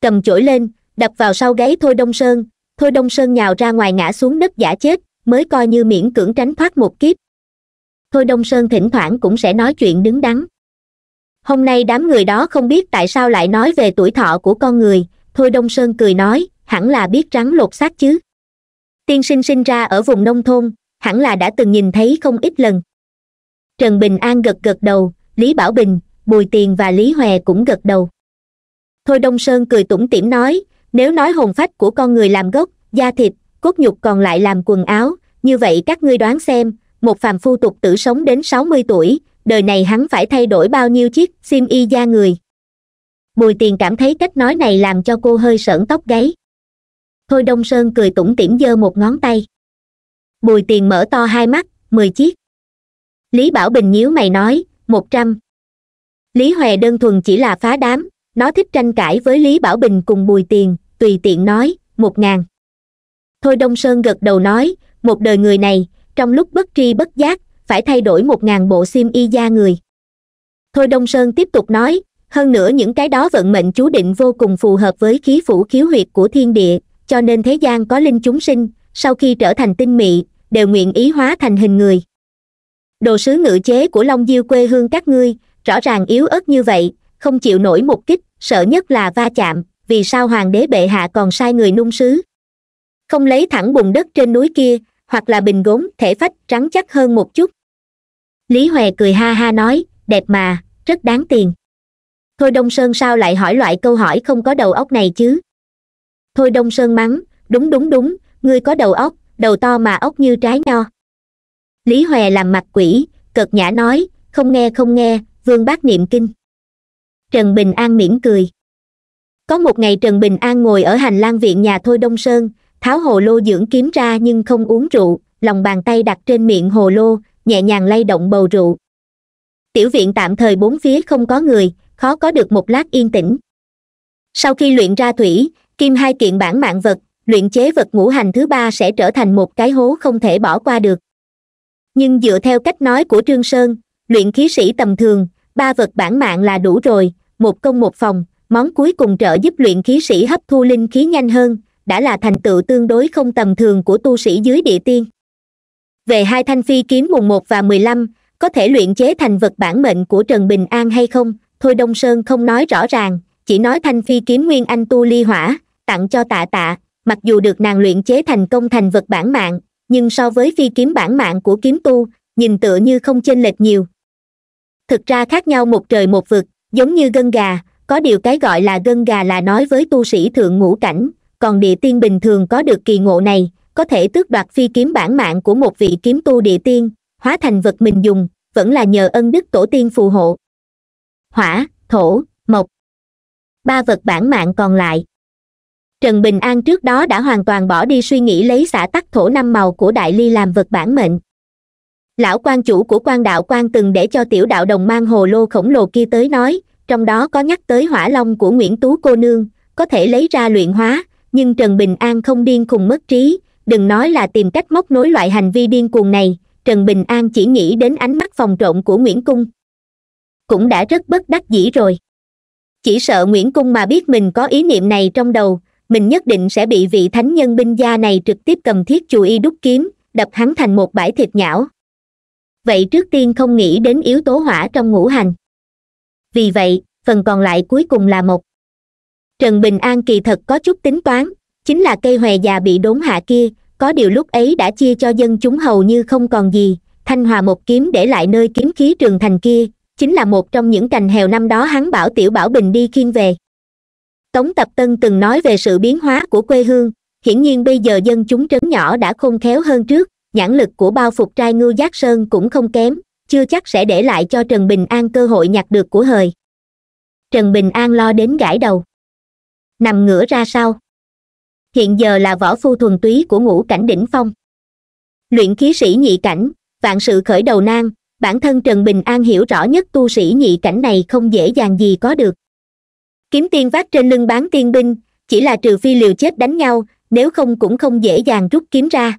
cầm chổi lên đập vào sau gáy thôi đông sơn thôi đông sơn nhào ra ngoài ngã xuống đất giả chết mới coi như miễn cưỡng tránh thoát một kiếp thôi đông sơn thỉnh thoảng cũng sẽ nói chuyện đứng đắn hôm nay đám người đó không biết tại sao lại nói về tuổi thọ của con người thôi đông sơn cười nói hẳn là biết rắn lột xác chứ tiên sinh sinh ra ở vùng nông thôn hẳn là đã từng nhìn thấy không ít lần trần bình an gật gật đầu lý bảo bình bùi tiền và lý hòe cũng gật đầu thôi đông sơn cười tủm tỉm nói nếu nói hồn phách của con người làm gốc da thịt cốt nhục còn lại làm quần áo như vậy các ngươi đoán xem một phàm phu tục tử sống đến sáu mươi tuổi đời này hắn phải thay đổi bao nhiêu chiếc sim y da người bùi tiền cảm thấy cách nói này làm cho cô hơi sởn tóc gáy thôi đông sơn cười tủm tỉm giơ một ngón tay bùi tiền mở to hai mắt mười chiếc lý bảo bình nhíu mày nói một trăm lý hòe đơn thuần chỉ là phá đám nó thích tranh cãi với lý bảo bình cùng bùi tiền tùy tiện nói một ngàn thôi đông sơn gật đầu nói một đời người này trong lúc bất tri bất giác phải thay đổi một ngàn bộ sim y da người thôi đông sơn tiếp tục nói hơn nữa những cái đó vận mệnh chú định vô cùng phù hợp với khí phủ khiếu huyệt của thiên địa cho nên thế gian có linh chúng sinh sau khi trở thành tinh mị đều nguyện ý hóa thành hình người đồ sứ ngự chế của long diêu quê hương các ngươi rõ ràng yếu ớt như vậy không chịu nổi một kích sợ nhất là va chạm vì sao hoàng đế bệ hạ còn sai người nung sứ không lấy thẳng bùn đất trên núi kia hoặc là bình gốm thể phách rắn chắc hơn một chút lý hòe cười ha ha nói đẹp mà rất đáng tiền thôi đông sơn sao lại hỏi loại câu hỏi không có đầu óc này chứ thôi đông sơn mắng đúng đúng đúng ngươi có đầu óc đầu to mà óc như trái nho lý hòe làm mặt quỷ cợt nhã nói không nghe không nghe vương bác niệm kinh trần bình an mỉm cười có một ngày trần bình an ngồi ở hành lang viện nhà thôi đông sơn tháo hồ lô dưỡng kiếm ra nhưng không uống rượu lòng bàn tay đặt trên miệng hồ lô nhẹ nhàng lay động bầu rượu tiểu viện tạm thời bốn phía không có người khó có được một lát yên tĩnh sau khi luyện ra thủy kim hai kiện bản mạng vật luyện chế vật ngũ hành thứ ba sẽ trở thành một cái hố không thể bỏ qua được nhưng dựa theo cách nói của trương sơn luyện khí sĩ tầm thường ba vật bản mạng là đủ rồi một công một phòng món cuối cùng trợ giúp luyện khí sĩ hấp thu linh khí nhanh hơn đã là thành tựu tương đối không tầm thường của tu sĩ dưới địa tiên về hai thanh phi kiếm mùng một và mười lăm có thể luyện chế thành vật bản mệnh của trần bình an hay không thôi đông sơn không nói rõ ràng chỉ nói thanh phi kiếm nguyên anh tu ly hỏa tặng cho tạ tạ mặc dù được nàng luyện chế thành công thành vật bản mạng nhưng so với phi kiếm bản mạng của kiếm tu nhìn tựa như không chênh lệch nhiều thực ra khác nhau một trời một vực giống như gân gà có điều cái gọi là gân gà là nói với tu sĩ thượng ngũ cảnh còn địa tiên bình thường có được kỳ ngộ này có thể tước đoạt phi kiếm bản mạng của một vị kiếm tu địa tiên hóa thành vật mình dùng vẫn là nhờ ân đức tổ tiên phù hộ hỏa thổ mộc ba vật bản mạng còn lại trần bình an trước đó đã hoàn toàn bỏ đi suy nghĩ lấy xã tắc thổ năm màu của đại ly làm vật bản mệnh lão quan chủ của quan đạo quan từng để cho tiểu đạo đồng mang hồ lô khổng lồ kia tới nói trong đó có nhắc tới hỏa long của nguyễn tú cô nương có thể lấy ra luyện hóa nhưng trần bình an không điên cùng mất trí đừng nói là tìm cách móc nối loại hành vi điên cuồng này trần bình an chỉ nghĩ đến ánh mắt phòng trộn của nguyễn cung cũng đã rất bất đắc dĩ rồi chỉ sợ nguyễn cung mà biết mình có ý niệm này trong đầu mình nhất định sẽ bị vị thánh nhân binh gia này trực tiếp cầm thiết chù y đúc kiếm đập hắn thành một bãi thịt nhão vậy trước tiên không nghĩ đến yếu tố hỏa trong ngũ hành vì vậy phần còn lại cuối cùng là một trần bình an kỳ thật có chút tính toán chính là cây hòe già bị đốn hạ kia có điều lúc ấy đã chia cho dân chúng hầu như không còn gì thanh hòa một kiếm để lại nơi kiếm khí trường thành kia chính là một trong những cành hèo năm đó hắn bảo tiểu bảo bình đi khiêng về tống tập tân từng nói về sự biến hóa của quê hương hiển nhiên bây giờ dân chúng trấn nhỏ đã khôn khéo hơn trước nhãn lực của bao phục trai ngưu giác sơn cũng không kém chưa chắc sẽ để lại cho trần bình an cơ hội nhặt được của hời trần bình an lo đến gãi đầu nằm ngửa ra sau hiện giờ là võ phu thuần túy của ngũ cảnh đỉnh phong luyện khí sĩ nhị cảnh vạn sự khởi đầu nan bản thân trần bình an hiểu rõ nhất tu sĩ nhị cảnh này không dễ dàng gì có được kiếm tiên vác trên lưng bán tiên binh chỉ là trừ phi liều chết đánh nhau nếu không cũng không dễ dàng rút kiếm ra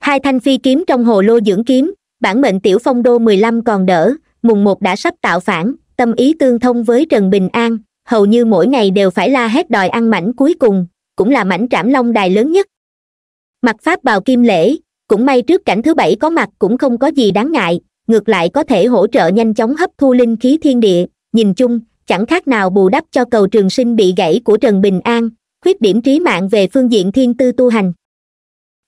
hai thanh phi kiếm trong hồ lô dưỡng kiếm bản mệnh tiểu phong đô mười lăm còn đỡ mùng một đã sắp tạo phản tâm ý tương thông với trần bình an hầu như mỗi ngày đều phải la hét đòi ăn mảnh cuối cùng cũng là mảnh trảm long đài lớn nhất mặt pháp bào kim lễ cũng may trước cảnh thứ bảy có mặt cũng không có gì đáng ngại ngược lại có thể hỗ trợ nhanh chóng hấp thu linh khí thiên địa nhìn chung chẳng khác nào bù đắp cho cầu trường sinh bị gãy của trần bình an khuyết điểm trí mạng về phương diện thiên tư tu hành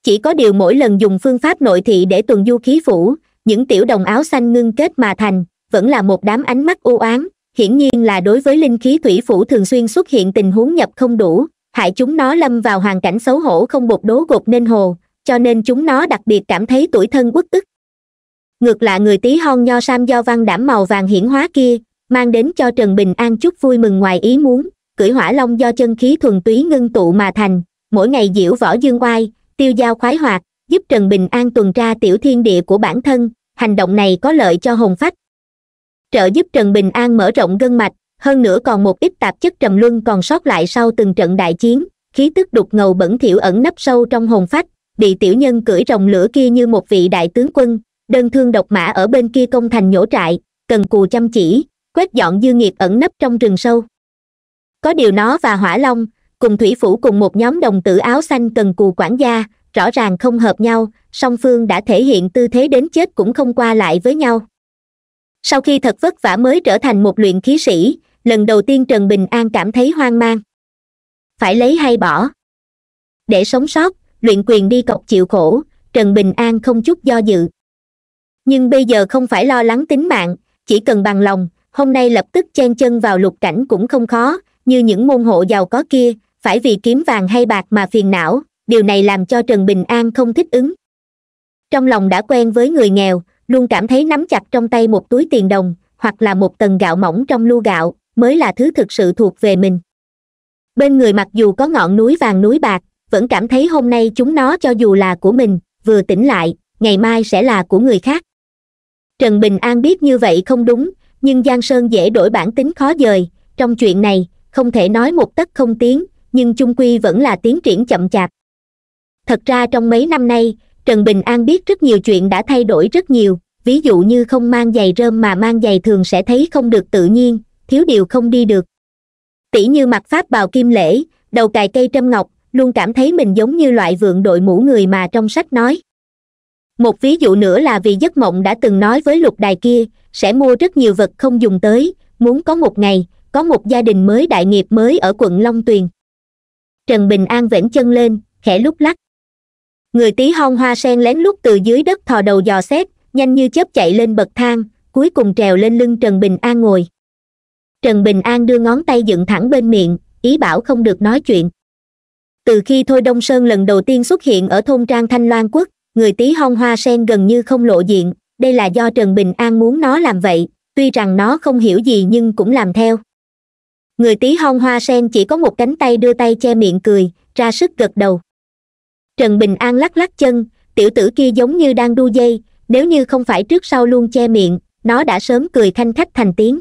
chỉ có điều mỗi lần dùng phương pháp nội thị để tuần du khí phủ những tiểu đồng áo xanh ngưng kết mà thành vẫn là một đám ánh mắt u oán hiển nhiên là đối với linh khí thủy phủ thường xuyên xuất hiện tình huống nhập không đủ hại chúng nó lâm vào hoàn cảnh xấu hổ không bột đố gột nên hồ cho nên chúng nó đặc biệt cảm thấy tuổi thân uất tức ngược lại người tí hon nho sam do văn đảm màu vàng hiển hóa kia mang đến cho trần bình an chút vui mừng ngoài ý muốn cưỡi hỏa long do chân khí thuần túy ngưng tụ mà thành mỗi ngày diễu võ dương oai tiêu giao khoái hoạt giúp trần bình an tuần tra tiểu thiên địa của bản thân hành động này có lợi cho hồn phách trợ giúp trần bình an mở rộng gân mạch hơn nữa còn một ít tạp chất trầm luân còn sót lại sau từng trận đại chiến khí tức đục ngầu bẩn thỉu ẩn nấp sâu trong hồn phách bị tiểu nhân cưỡi rồng lửa kia như một vị đại tướng quân đơn thương độc mã ở bên kia công thành nhổ trại cần cù chăm chỉ quét dọn dư nghiệp ẩn nấp trong rừng sâu có điều nó và hỏa long cùng thủy phủ cùng một nhóm đồng tử áo xanh cần cù quản gia rõ ràng không hợp nhau song phương đã thể hiện tư thế đến chết cũng không qua lại với nhau sau khi thật vất vả mới trở thành một luyện khí sĩ lần đầu tiên trần bình an cảm thấy hoang mang phải lấy hay bỏ để sống sót luyện quyền đi cọc chịu khổ trần bình an không chút do dự nhưng bây giờ không phải lo lắng tính mạng chỉ cần bằng lòng hôm nay lập tức chen chân vào lục cảnh cũng không khó như những môn hộ giàu có kia phải vì kiếm vàng hay bạc mà phiền não điều này làm cho trần bình an không thích ứng trong lòng đã quen với người nghèo luôn cảm thấy nắm chặt trong tay một túi tiền đồng hoặc là một tầng gạo mỏng trong lu gạo mới là thứ thực sự thuộc về mình bên người mặc dù có ngọn núi vàng núi bạc vẫn cảm thấy hôm nay chúng nó cho dù là của mình vừa tỉnh lại ngày mai sẽ là của người khác trần bình an biết như vậy không đúng nhưng giang sơn dễ đổi bản tính khó dời trong chuyện này không thể nói một tấc không tiếng nhưng chung quy vẫn là tiến triển chậm chạp thật ra trong mấy năm nay trần bình an biết rất nhiều chuyện đã thay đổi rất nhiều ví dụ như không mang giày rơm mà mang giày thường sẽ thấy không được tự nhiên thiếu điều không đi được tỷ như mặc pháp bào kim lễ đầu cài cây trâm ngọc luôn cảm thấy mình giống như loại vượng đội mũ người mà trong sách nói một ví dụ nữa là vì giấc mộng đã từng nói với lục đài kia sẽ mua rất nhiều vật không dùng tới muốn có một ngày có một gia đình mới đại nghiệp mới ở quận long tuyền trần bình an vểnh chân lên khẽ lúc lắc người tí hon hoa sen lén lút từ dưới đất thò đầu dò xét nhanh như chớp chạy lên bậc thang cuối cùng trèo lên lưng trần bình an ngồi trần bình an đưa ngón tay dựng thẳng bên miệng ý bảo không được nói chuyện từ khi thôi đông sơn lần đầu tiên xuất hiện ở thôn trang thanh loan quốc người tí hon hoa sen gần như không lộ diện đây là do trần bình an muốn nó làm vậy tuy rằng nó không hiểu gì nhưng cũng làm theo người tí hon hoa sen chỉ có một cánh tay đưa tay che miệng cười ra sức gật đầu trần bình an lắc lắc chân tiểu tử kia giống như đang đu dây nếu như không phải trước sau luôn che miệng nó đã sớm cười thanh khách thành tiếng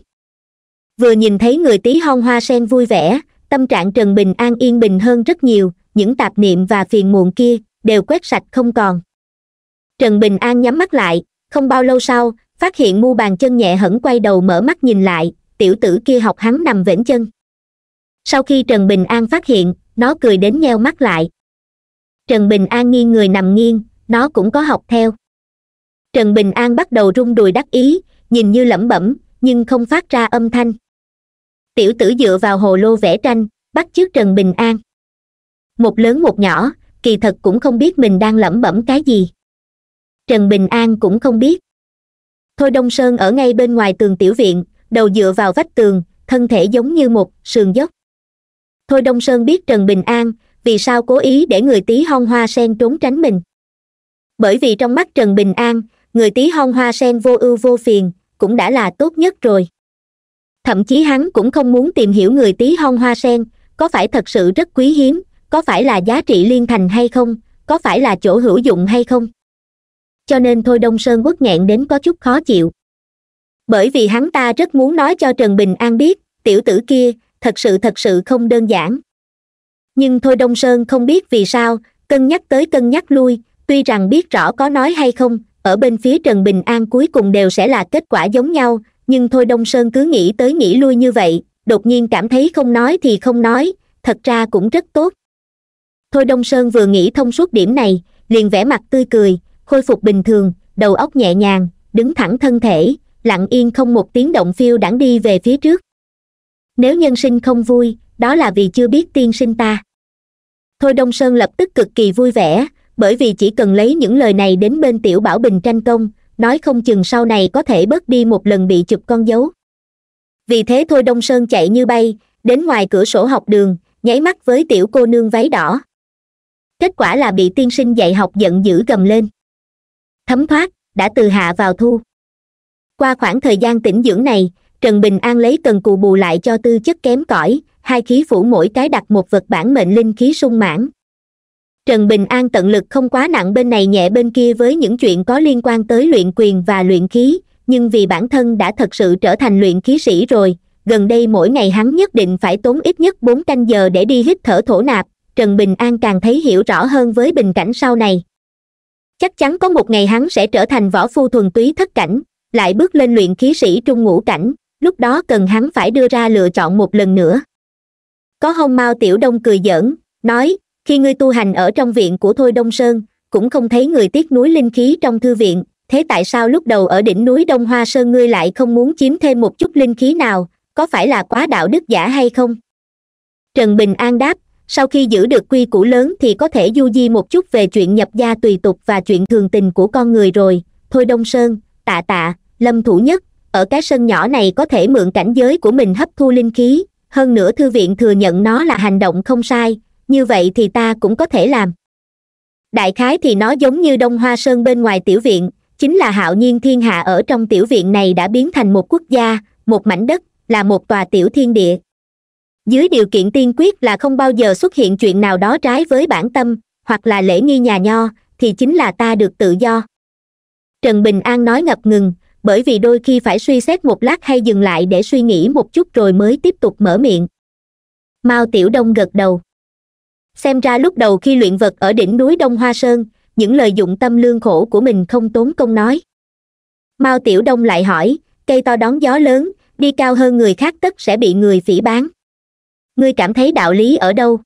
vừa nhìn thấy người tí hon hoa sen vui vẻ tâm trạng trần bình an yên bình hơn rất nhiều những tạp niệm và phiền muộn kia đều quét sạch không còn trần bình an nhắm mắt lại không bao lâu sau phát hiện mu bàn chân nhẹ hẳn quay đầu mở mắt nhìn lại tiểu tử kia học hắn nằm vểnh chân sau khi trần bình an phát hiện nó cười đến nheo mắt lại trần bình an nghiêng người nằm nghiêng nó cũng có học theo trần bình an bắt đầu rung đùi đắc ý nhìn như lẩm bẩm nhưng không phát ra âm thanh tiểu tử dựa vào hồ lô vẽ tranh bắt chước trần bình an một lớn một nhỏ kỳ thật cũng không biết mình đang lẩm bẩm cái gì trần bình an cũng không biết thôi đông sơn ở ngay bên ngoài tường tiểu viện đầu dựa vào vách tường thân thể giống như một sườn dốc thôi đông sơn biết trần bình an vì sao cố ý để người tí hon hoa sen trốn tránh mình bởi vì trong mắt trần bình an người tí hon hoa sen vô ưu vô phiền cũng đã là tốt nhất rồi thậm chí hắn cũng không muốn tìm hiểu người tí hon hoa sen có phải thật sự rất quý hiếm có phải là giá trị liên thành hay không có phải là chỗ hữu dụng hay không cho nên thôi đông sơn quất nghẹn đến có chút khó chịu bởi vì hắn ta rất muốn nói cho trần bình an biết tiểu tử kia thật sự thật sự không đơn giản nhưng thôi đông sơn không biết vì sao cân nhắc tới cân nhắc lui tuy rằng biết rõ có nói hay không ở bên phía trần bình an cuối cùng đều sẽ là kết quả giống nhau nhưng thôi đông sơn cứ nghĩ tới nghĩ lui như vậy đột nhiên cảm thấy không nói thì không nói thật ra cũng rất tốt thôi đông sơn vừa nghĩ thông suốt điểm này liền vẽ mặt tươi cười khôi phục bình thường đầu óc nhẹ nhàng đứng thẳng thân thể lặng yên không một tiếng động phiêu đẳng đi về phía trước nếu nhân sinh không vui đó là vì chưa biết tiên sinh ta thôi đông sơn lập tức cực kỳ vui vẻ bởi vì chỉ cần lấy những lời này đến bên tiểu bảo bình tranh công nói không chừng sau này có thể bớt đi một lần bị chụp con dấu vì thế thôi đông sơn chạy như bay đến ngoài cửa sổ học đường nháy mắt với tiểu cô nương váy đỏ kết quả là bị tiên sinh dạy học giận dữ gầm lên thấm thoát đã từ hạ vào thu qua khoảng thời gian tĩnh dưỡng này trần bình an lấy cần cù bù lại cho tư chất kém cỏi hai khí phủ mỗi cái đặt một vật bản mệnh linh khí sung mãn trần bình an tận lực không quá nặng bên này nhẹ bên kia với những chuyện có liên quan tới luyện quyền và luyện khí nhưng vì bản thân đã thật sự trở thành luyện khí sĩ rồi gần đây mỗi ngày hắn nhất định phải tốn ít nhất bốn canh giờ để đi hít thở thổ nạp trần bình an càng thấy hiểu rõ hơn với bình cảnh sau này chắc chắn có một ngày hắn sẽ trở thành võ phu thuần túy thất cảnh lại bước lên luyện khí sĩ trung ngũ cảnh lúc đó cần hắn phải đưa ra lựa chọn một lần nữa có hông mao tiểu đông cười giỡn nói khi ngươi tu hành ở trong viện của thôi đông sơn cũng không thấy người tiếc núi linh khí trong thư viện thế tại sao lúc đầu ở đỉnh núi đông hoa sơn ngươi lại không muốn chiếm thêm một chút linh khí nào có phải là quá đạo đức giả hay không trần bình an đáp sau khi giữ được quy củ lớn thì có thể du di một chút về chuyện nhập gia tùy tục và chuyện thường tình của con người rồi thôi đông sơn tạ tạ lâm thủ nhất ở cái sân nhỏ này có thể mượn cảnh giới của mình hấp thu linh khí hơn nữa thư viện thừa nhận nó là hành động không sai như vậy thì ta cũng có thể làm đại khái thì nó giống như đông hoa sơn bên ngoài tiểu viện chính là hạo nhiên thiên hạ ở trong tiểu viện này đã biến thành một quốc gia một mảnh đất là một tòa tiểu thiên địa dưới điều kiện tiên quyết là không bao giờ xuất hiện chuyện nào đó trái với bản tâm hoặc là lễ nghi nhà nho thì chính là ta được tự do trần bình an nói ngập ngừng bởi vì đôi khi phải suy xét một lát hay dừng lại để suy nghĩ một chút rồi mới tiếp tục mở miệng mao tiểu đông gật đầu xem ra lúc đầu khi luyện vật ở đỉnh núi đông hoa sơn những lời dụng tâm lương khổ của mình không tốn công nói mao tiểu đông lại hỏi cây to đón gió lớn đi cao hơn người khác tất sẽ bị người phỉ bán ngươi cảm thấy đạo lý ở đâu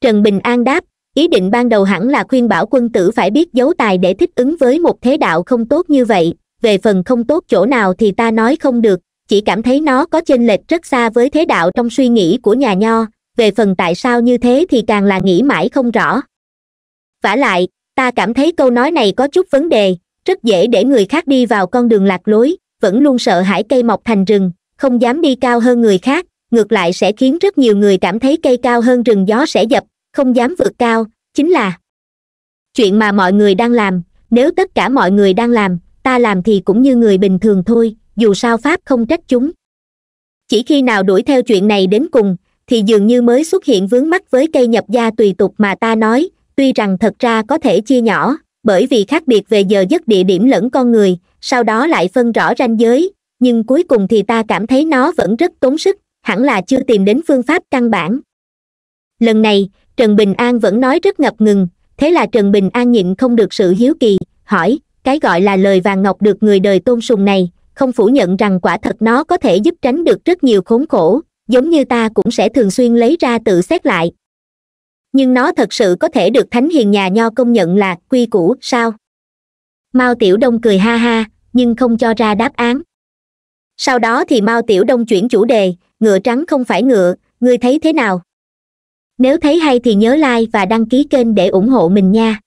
trần bình an đáp ý định ban đầu hẳn là khuyên bảo quân tử phải biết giấu tài để thích ứng với một thế đạo không tốt như vậy về phần không tốt chỗ nào thì ta nói không được chỉ cảm thấy nó có chênh lệch rất xa với thế đạo trong suy nghĩ của nhà nho về phần tại sao như thế thì càng là nghĩ mãi không rõ vả lại ta cảm thấy câu nói này có chút vấn đề rất dễ để người khác đi vào con đường lạc lối vẫn luôn sợ hãi cây mọc thành rừng không dám đi cao hơn người khác ngược lại sẽ khiến rất nhiều người cảm thấy cây cao hơn rừng gió sẽ dập không dám vượt cao chính là chuyện mà mọi người đang làm nếu tất cả mọi người đang làm ta làm thì cũng như người bình thường thôi dù sao pháp không trách chúng chỉ khi nào đuổi theo chuyện này đến cùng thì dường như mới xuất hiện vướng mắc với cây nhập gia tùy tục mà ta nói tuy rằng thật ra có thể chia nhỏ bởi vì khác biệt về giờ giấc địa điểm lẫn con người sau đó lại phân rõ ranh giới nhưng cuối cùng thì ta cảm thấy nó vẫn rất tốn sức hẳn là chưa tìm đến phương pháp căn bản lần này trần bình an vẫn nói rất ngập ngừng thế là trần bình an nhịn không được sự hiếu kỳ hỏi cái gọi là lời vàng ngọc được người đời tôn sùng này không phủ nhận rằng quả thật nó có thể giúp tránh được rất nhiều khốn khổ giống như ta cũng sẽ thường xuyên lấy ra tự xét lại nhưng nó thật sự có thể được thánh hiền nhà nho công nhận là quy củ sao mao tiểu đông cười ha ha nhưng không cho ra đáp án sau đó thì mao tiểu đông chuyển chủ đề ngựa trắng không phải ngựa ngươi thấy thế nào nếu thấy hay thì nhớ like và đăng ký kênh để ủng hộ mình nha